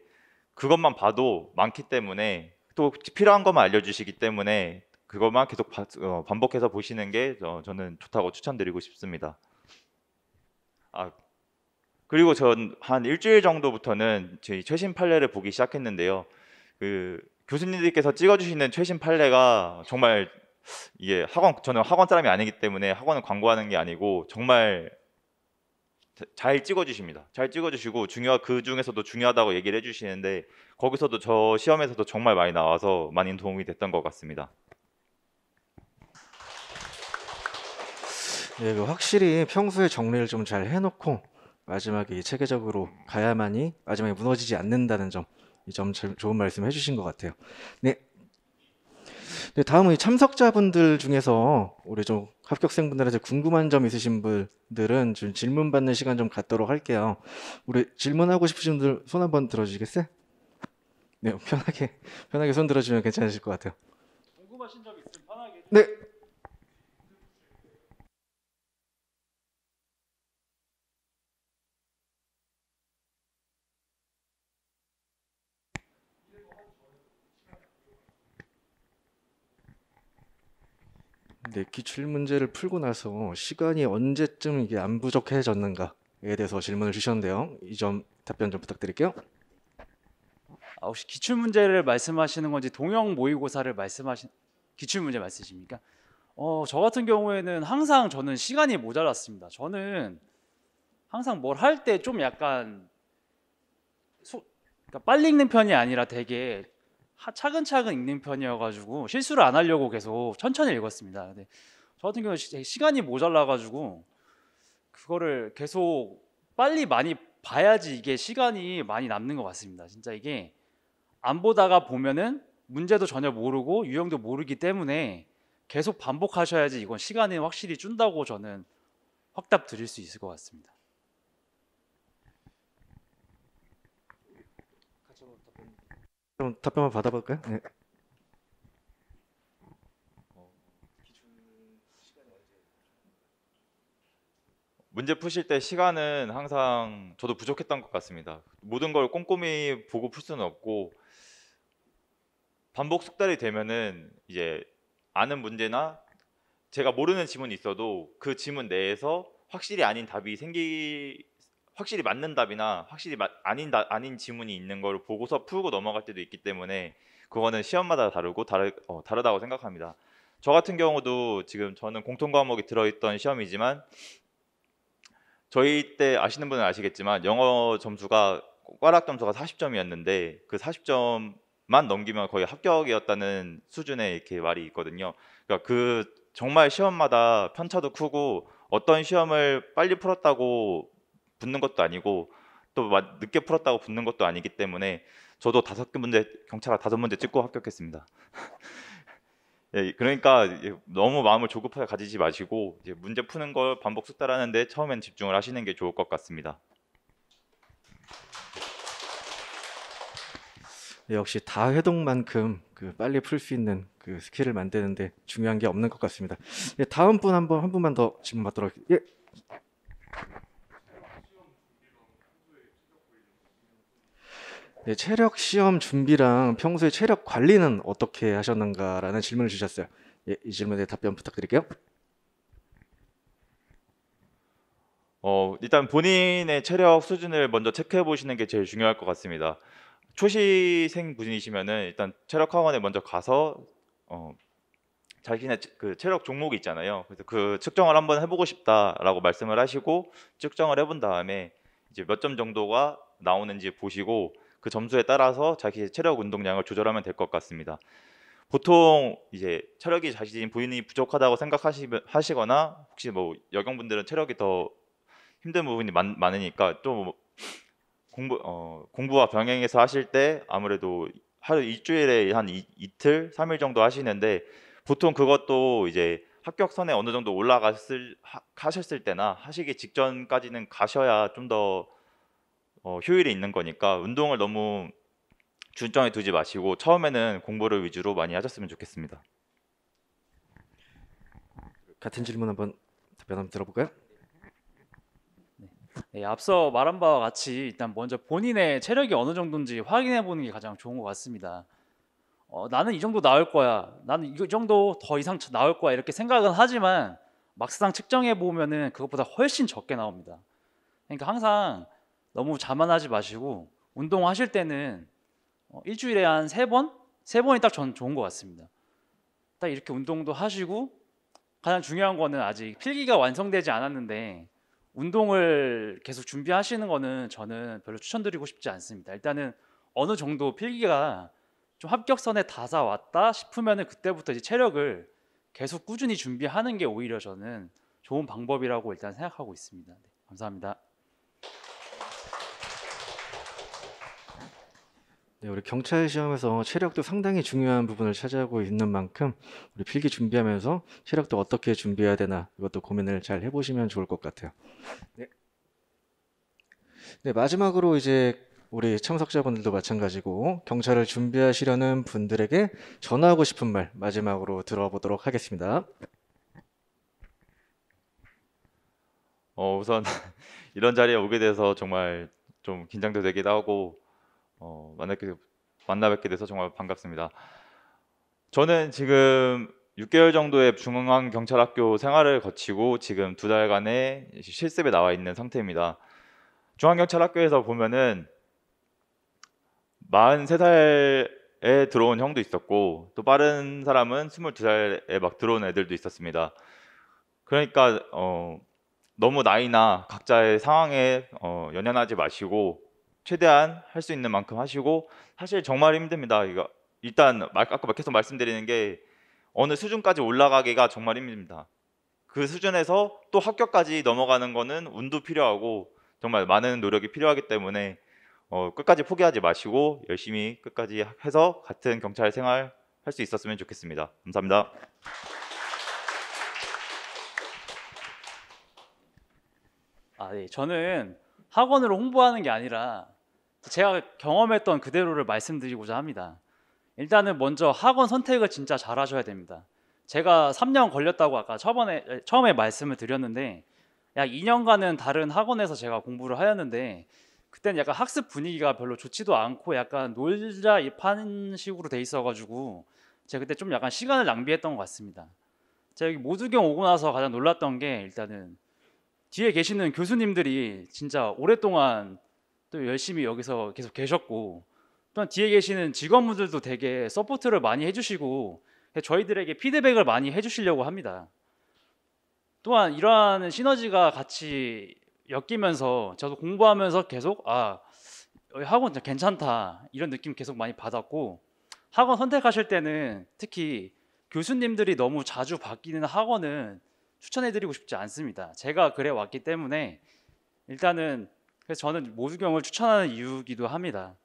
그것만 봐도 많기 때문에 또 필요한 것만 알려주시기 때문에 그것만 계속 어, 반복해서 보시는 게 저는 좋다고 추천드리고 싶습니다. 아 그리고 전 한 일주일 정도부터는 저희 최신 판례를 보기 시작했는데요. 그 교수님들께서 찍어주시는 최신 판례가 정말 이게 학원 저는 학원 사람이 아니기 때문에 학원을 광고하는 게 아니고 정말 잘 찍어주십니다. 잘 찍어주시고 중요 그 중에서도 중요하다고 얘기를 해주시는데 거기서도 저 시험에서도 정말 많이 나와서 많이 도움이 됐던 것 같습니다. 네, 확실히 평소에 정리를 좀 잘 해놓고 마지막에 체계적으로 가야만이 마지막에 무너지지 않는다는 점, 이점점 좋은 말씀 해주신 것 같아요. 네. 네, 다음은 이 참석자분들 중에서 우리 좀 합격생분들한테 궁금한 점 있으신 분들은 좀 질문 받는 시간 좀 갖도록 할게요. 우리 질문하고 싶으신 분들 손 한번 들어주시겠어요? 네, 편하게 편하게 손 들어주면 괜찮으실 것 같아요. 궁금하신 점 있으면 편하게. 네. 네, 기출 문제를 풀고 나서 시간이 언제쯤 이게 안 부족해졌는가에 대해서 질문을 주셨는데요. 이 점 답변 좀 부탁드릴게요. 아, 혹시 기출 문제를 말씀하시는 건지 동영 모의고사를 말씀하신 기출 문제 말씀이십니까? 어, 저 같은 경우에는 항상 저는 시간이 모자랐습니다. 저는 항상 뭘 할 때 좀 약간 소, 그러니까 빨리 읽는 편이 아니라 되게 차근차근 읽는 편이어가지고 실수를 안 하려고 계속 천천히 읽었습니다. 근데 저 같은 경우는 시간이 모자라가지고 그거를 계속 빨리 많이 봐야지 이게 시간이 많이 남는 것 같습니다. 진짜 이게 안 보다가 보면은 문제도 전혀 모르고 유형도 모르기 때문에 계속 반복하셔야지 이건 시간이 확실히 준다고 저는 확답 드릴 수 있을 것 같습니다. 그럼 답변만 받아볼까요? 네. 문제 푸실 때 시간은 항상 저도 부족했던 것 같습니다. 모든 걸 꼼꼼히 보고 풀 수는 없고 반복 숙달이 되면은 이제 아는 문제나 제가 모르는 지문이 있어도 그 지문 내에서 확실히 아닌 답이 생기 확실히 맞는 답이나 확실히 마, 아닌 다, 아닌 지문이 있는 걸 보고서 풀고 넘어갈 때도 있기 때문에 그거는 시험마다 다르고 다르 어, 다르다고 생각합니다. 저 같은 경우도 지금 저는 공통 과목이 들어있던 시험이지만 저희 때 아시는 분은 아시겠지만 영어 점수가 과락 점수가 40점이었는데 그 40점만 넘기면 거의 합격이었다는 수준의 이렇게 말이 있거든요. 그러니까 그 정말 시험마다 편차도 크고 어떤 시험을 빨리 풀었다고 붙는 것도 아니고 또 늦게 풀었다고 붙는 것도 아니기 때문에 저도 다섯 개 문제 경찰아 다섯 문제 찍고 합격했습니다. 예, 그러니까 너무 마음을 조급하게 가지지 마시고 문제 푸는 걸 반복 숙달하는데 처음엔 집중을 하시는 게 좋을 것 같습니다. 네, 역시 다 해동만큼 그 빨리 풀 수 있는 그 스킬을 만드는데 중요한 게 없는 것 같습니다. 예, 다음 분 한번 한 분만 더 질문 받도록 예. 네, 체력 시험 준비랑 평소에 체력 관리는 어떻게 하셨는가라는 질문을 주셨어요. 예, 이 질문에 답변 부탁드릴게요. 어, 일단 본인의 체력 수준을 먼저 체크해 보시는 게 제일 중요할 것 같습니다. 초시생 분이시면은 일단 체력 학원에 먼저 가서 어, 자신의 그 체력 종목이 있잖아요. 그래서 그 측정을 한번 해보고 싶다라고 말씀을 하시고 측정을 해본 다음에 이제 몇점 정도가 나오는지 보시고 그 점수에 따라서 자기 체력 운동량을 조절하면 될 것 같습니다. 보통 이제 체력이 자신 부인이 부족하다고 생각하시거나 혹시 뭐 여경분들은 체력이 더 힘든 부분이 많, 많으니까 또 뭐 공부 어, 공부와 병행해서 하실 때 아무래도 하루 일주일에 한 이, 이틀, 삼일 정도 하시는데 보통 그것도 이제 합격선에 어느 정도 올라갔을 하, 셨을 때나 하시기 직전까지는 가셔야 좀더 어, 효율이 있는 거니까 운동을 너무 준정에 두지 마시고 처음에는 공부를 위주로 많이 하셨으면 좋겠습니다. 같은 질문 한번 답변 한번 들어볼까요? 네. 네, 앞서 말한 바와 같이 일단 먼저 본인의 체력이 어느 정도인지 확인해 보는 게 가장 좋은 것 같습니다. 어, 나는 이 정도 나올 거야. 나는 이 정도 더 이상 나올 거야. 이렇게 생각은 하지만 막상 측정해 보면은 그것보다 훨씬 적게 나옵니다. 그러니까 항상 너무 자만하지 마시고 운동하실 때는 어, 일주일에 한 세 번, 세 번이 딱전 좋은 것 같습니다. 딱 이렇게 운동도 하시고 가장 중요한 거는 아직 필기가 완성되지 않았는데 운동을 계속 준비하시는 거는 저는 별로 추천드리고 싶지 않습니다. 일단은 어느 정도 필기가 좀 합격선에 다아왔다 싶으면은 그때부터 이제 체력을 계속 꾸준히 준비하는 게 오히려 저는 좋은 방법이라고 일단 생각하고 있습니다. 네, 감사합니다. 네, 우리 경찰 시험에서 체력도 상당히 중요한 부분을 차지하고 있는 만큼 우리 필기 준비하면서 체력도 어떻게 준비해야 되나 이것도 고민을 잘 해보시면 좋을 것 같아요. 네. 네, 마지막으로 이제 우리 참석자분들도 마찬가지고 경찰을 준비하시려는 분들에게 전하고 싶은 말 마지막으로 들어보도록 하겠습니다. 어, 우선 이런 자리에 오게 돼서 정말 좀 긴장도 되기도 하고 어, 만나게 만나 뵙게 돼서 정말 반갑습니다. 저는 지금 6개월 정도의 중앙경찰학교 생활을 거치고 지금 두 달간의 실습에 나와 있는 상태입니다. 중앙경찰학교에서 보면은 43살에 들어온 형도 있었고 또 빠른 사람은 22살에 막 들어온 애들도 있었습니다. 그러니까 어, 너무 나이나 각자의 상황에 어, 연연하지 마시고 최대한 할 수 있는 만큼 하시고 사실 정말 힘듭니다. 이거 일단 아까 계속 말씀드리는 게 어느 수준까지 올라가기가 정말 힘듭니다. 그 수준에서 또 학교까지 넘어가는 거는 운도 필요하고 정말 많은 노력이 필요하기 때문에 어, 끝까지 포기하지 마시고 열심히 끝까지 해서 같은 경찰 생활 할 수 있었으면 좋겠습니다. 감사합니다. 아, 네. 저는 학원으로 홍보하는 게 아니라 제가 경험했던 그대로를 말씀드리고자 합니다. 일단은 먼저 학원 선택을 진짜 잘 하셔야 됩니다. 제가 3년 걸렸다고 아까 처번에, 처음에 말씀을 드렸는데 약 2년간은 다른 학원에서 제가 공부를 하였는데 그때는 약간 학습 분위기가 별로 좋지도 않고 약간 놀자 입한 식으로 돼 있어가지고 제가 그때 좀 약간 시간을 낭비했던 것 같습니다. 제가 여기 모두경 오고 나서 가장 놀랐던 게 일단은 뒤에 계시는 교수님들이 진짜 오랫동안 또 열심히 여기서 계속 계셨고 또한 뒤에 계시는 직원분들도 되게 서포트를 많이 해주시고 저희들에게 피드백을 많이 해주시려고 합니다. 또한 이러한 시너지가 같이 엮이면서 저도 공부하면서 계속 아 학원 괜찮다 이런 느낌 계속 많이 받았고 학원 선택하실 때는 특히 교수님들이 너무 자주 바뀌는 학원은 추천해드리고 싶지 않습니다. 제가 그래 왔기 때문에 일단은 그래서 저는 모두경을 추천하는 이유기도 합니다.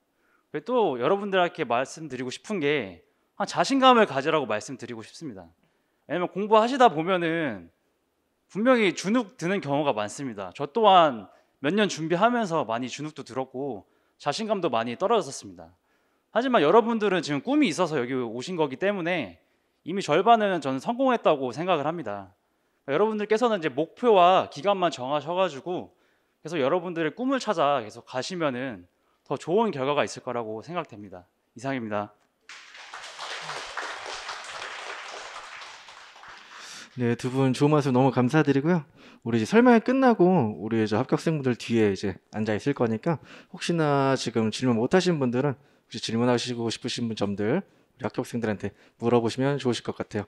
또 여러분들한테 말씀드리고 싶은 게 자신감을 가지라고 말씀드리고 싶습니다. 왜냐면 공부하시다 보면은 분명히 주눅 드는 경우가 많습니다. 저 또한 몇 년 준비하면서 많이 주눅도 들었고 자신감도 많이 떨어졌습니다. 하지만 여러분들은 지금 꿈이 있어서 여기 오신 거기 때문에 이미 절반은 저는 성공했다고 생각을 합니다. 여러분들께서는 이제 목표와 기간만 정하셔가지고 그래서 여러분들의 꿈을 찾아 계속 가시면은 더 좋은 결과가 있을 거라고 생각됩니다. 이상입니다. 네, 두 분 좋은 말씀 너무 감사드리고요. 우리 이제 설명이 끝나고 우리 이제 합격생분들 뒤에 이제 앉아 있을 거니까 혹시나 지금 질문 못 하신 분들은 혹시 질문하시고 싶으신 분 점들 우리 합격생들한테 물어보시면 좋으실 것 같아요.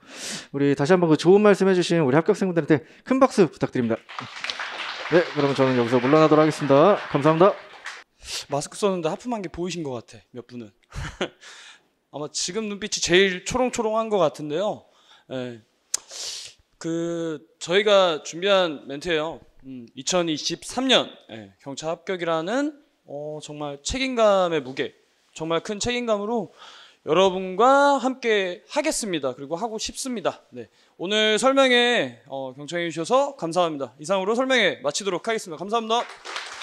우리 다시 한번 그 좋은 말씀 해주신 우리 합격생분들한테 큰 박수 부탁드립니다. 네, 그러면 저는 여기서 물러나도록 하겠습니다. 감사합니다. 마스크 썼는데 하품한 게 보이신 것 같아. 몇 분은 아마 지금 눈빛이 제일 초롱초롱한 것 같은데요. 네. 그 저희가 준비한 멘트예요. 음, 2023년 네, 예, 경찰 합격이라는 어, 정말 책임감의 무게, 정말 큰 책임감으로 여러분과 함께 하겠습니다. 그리고 하고 싶습니다. 네. 오늘 설명회 어, 경청해 주셔서 감사합니다. 이상으로 설명회 마치도록 하겠습니다. 감사합니다.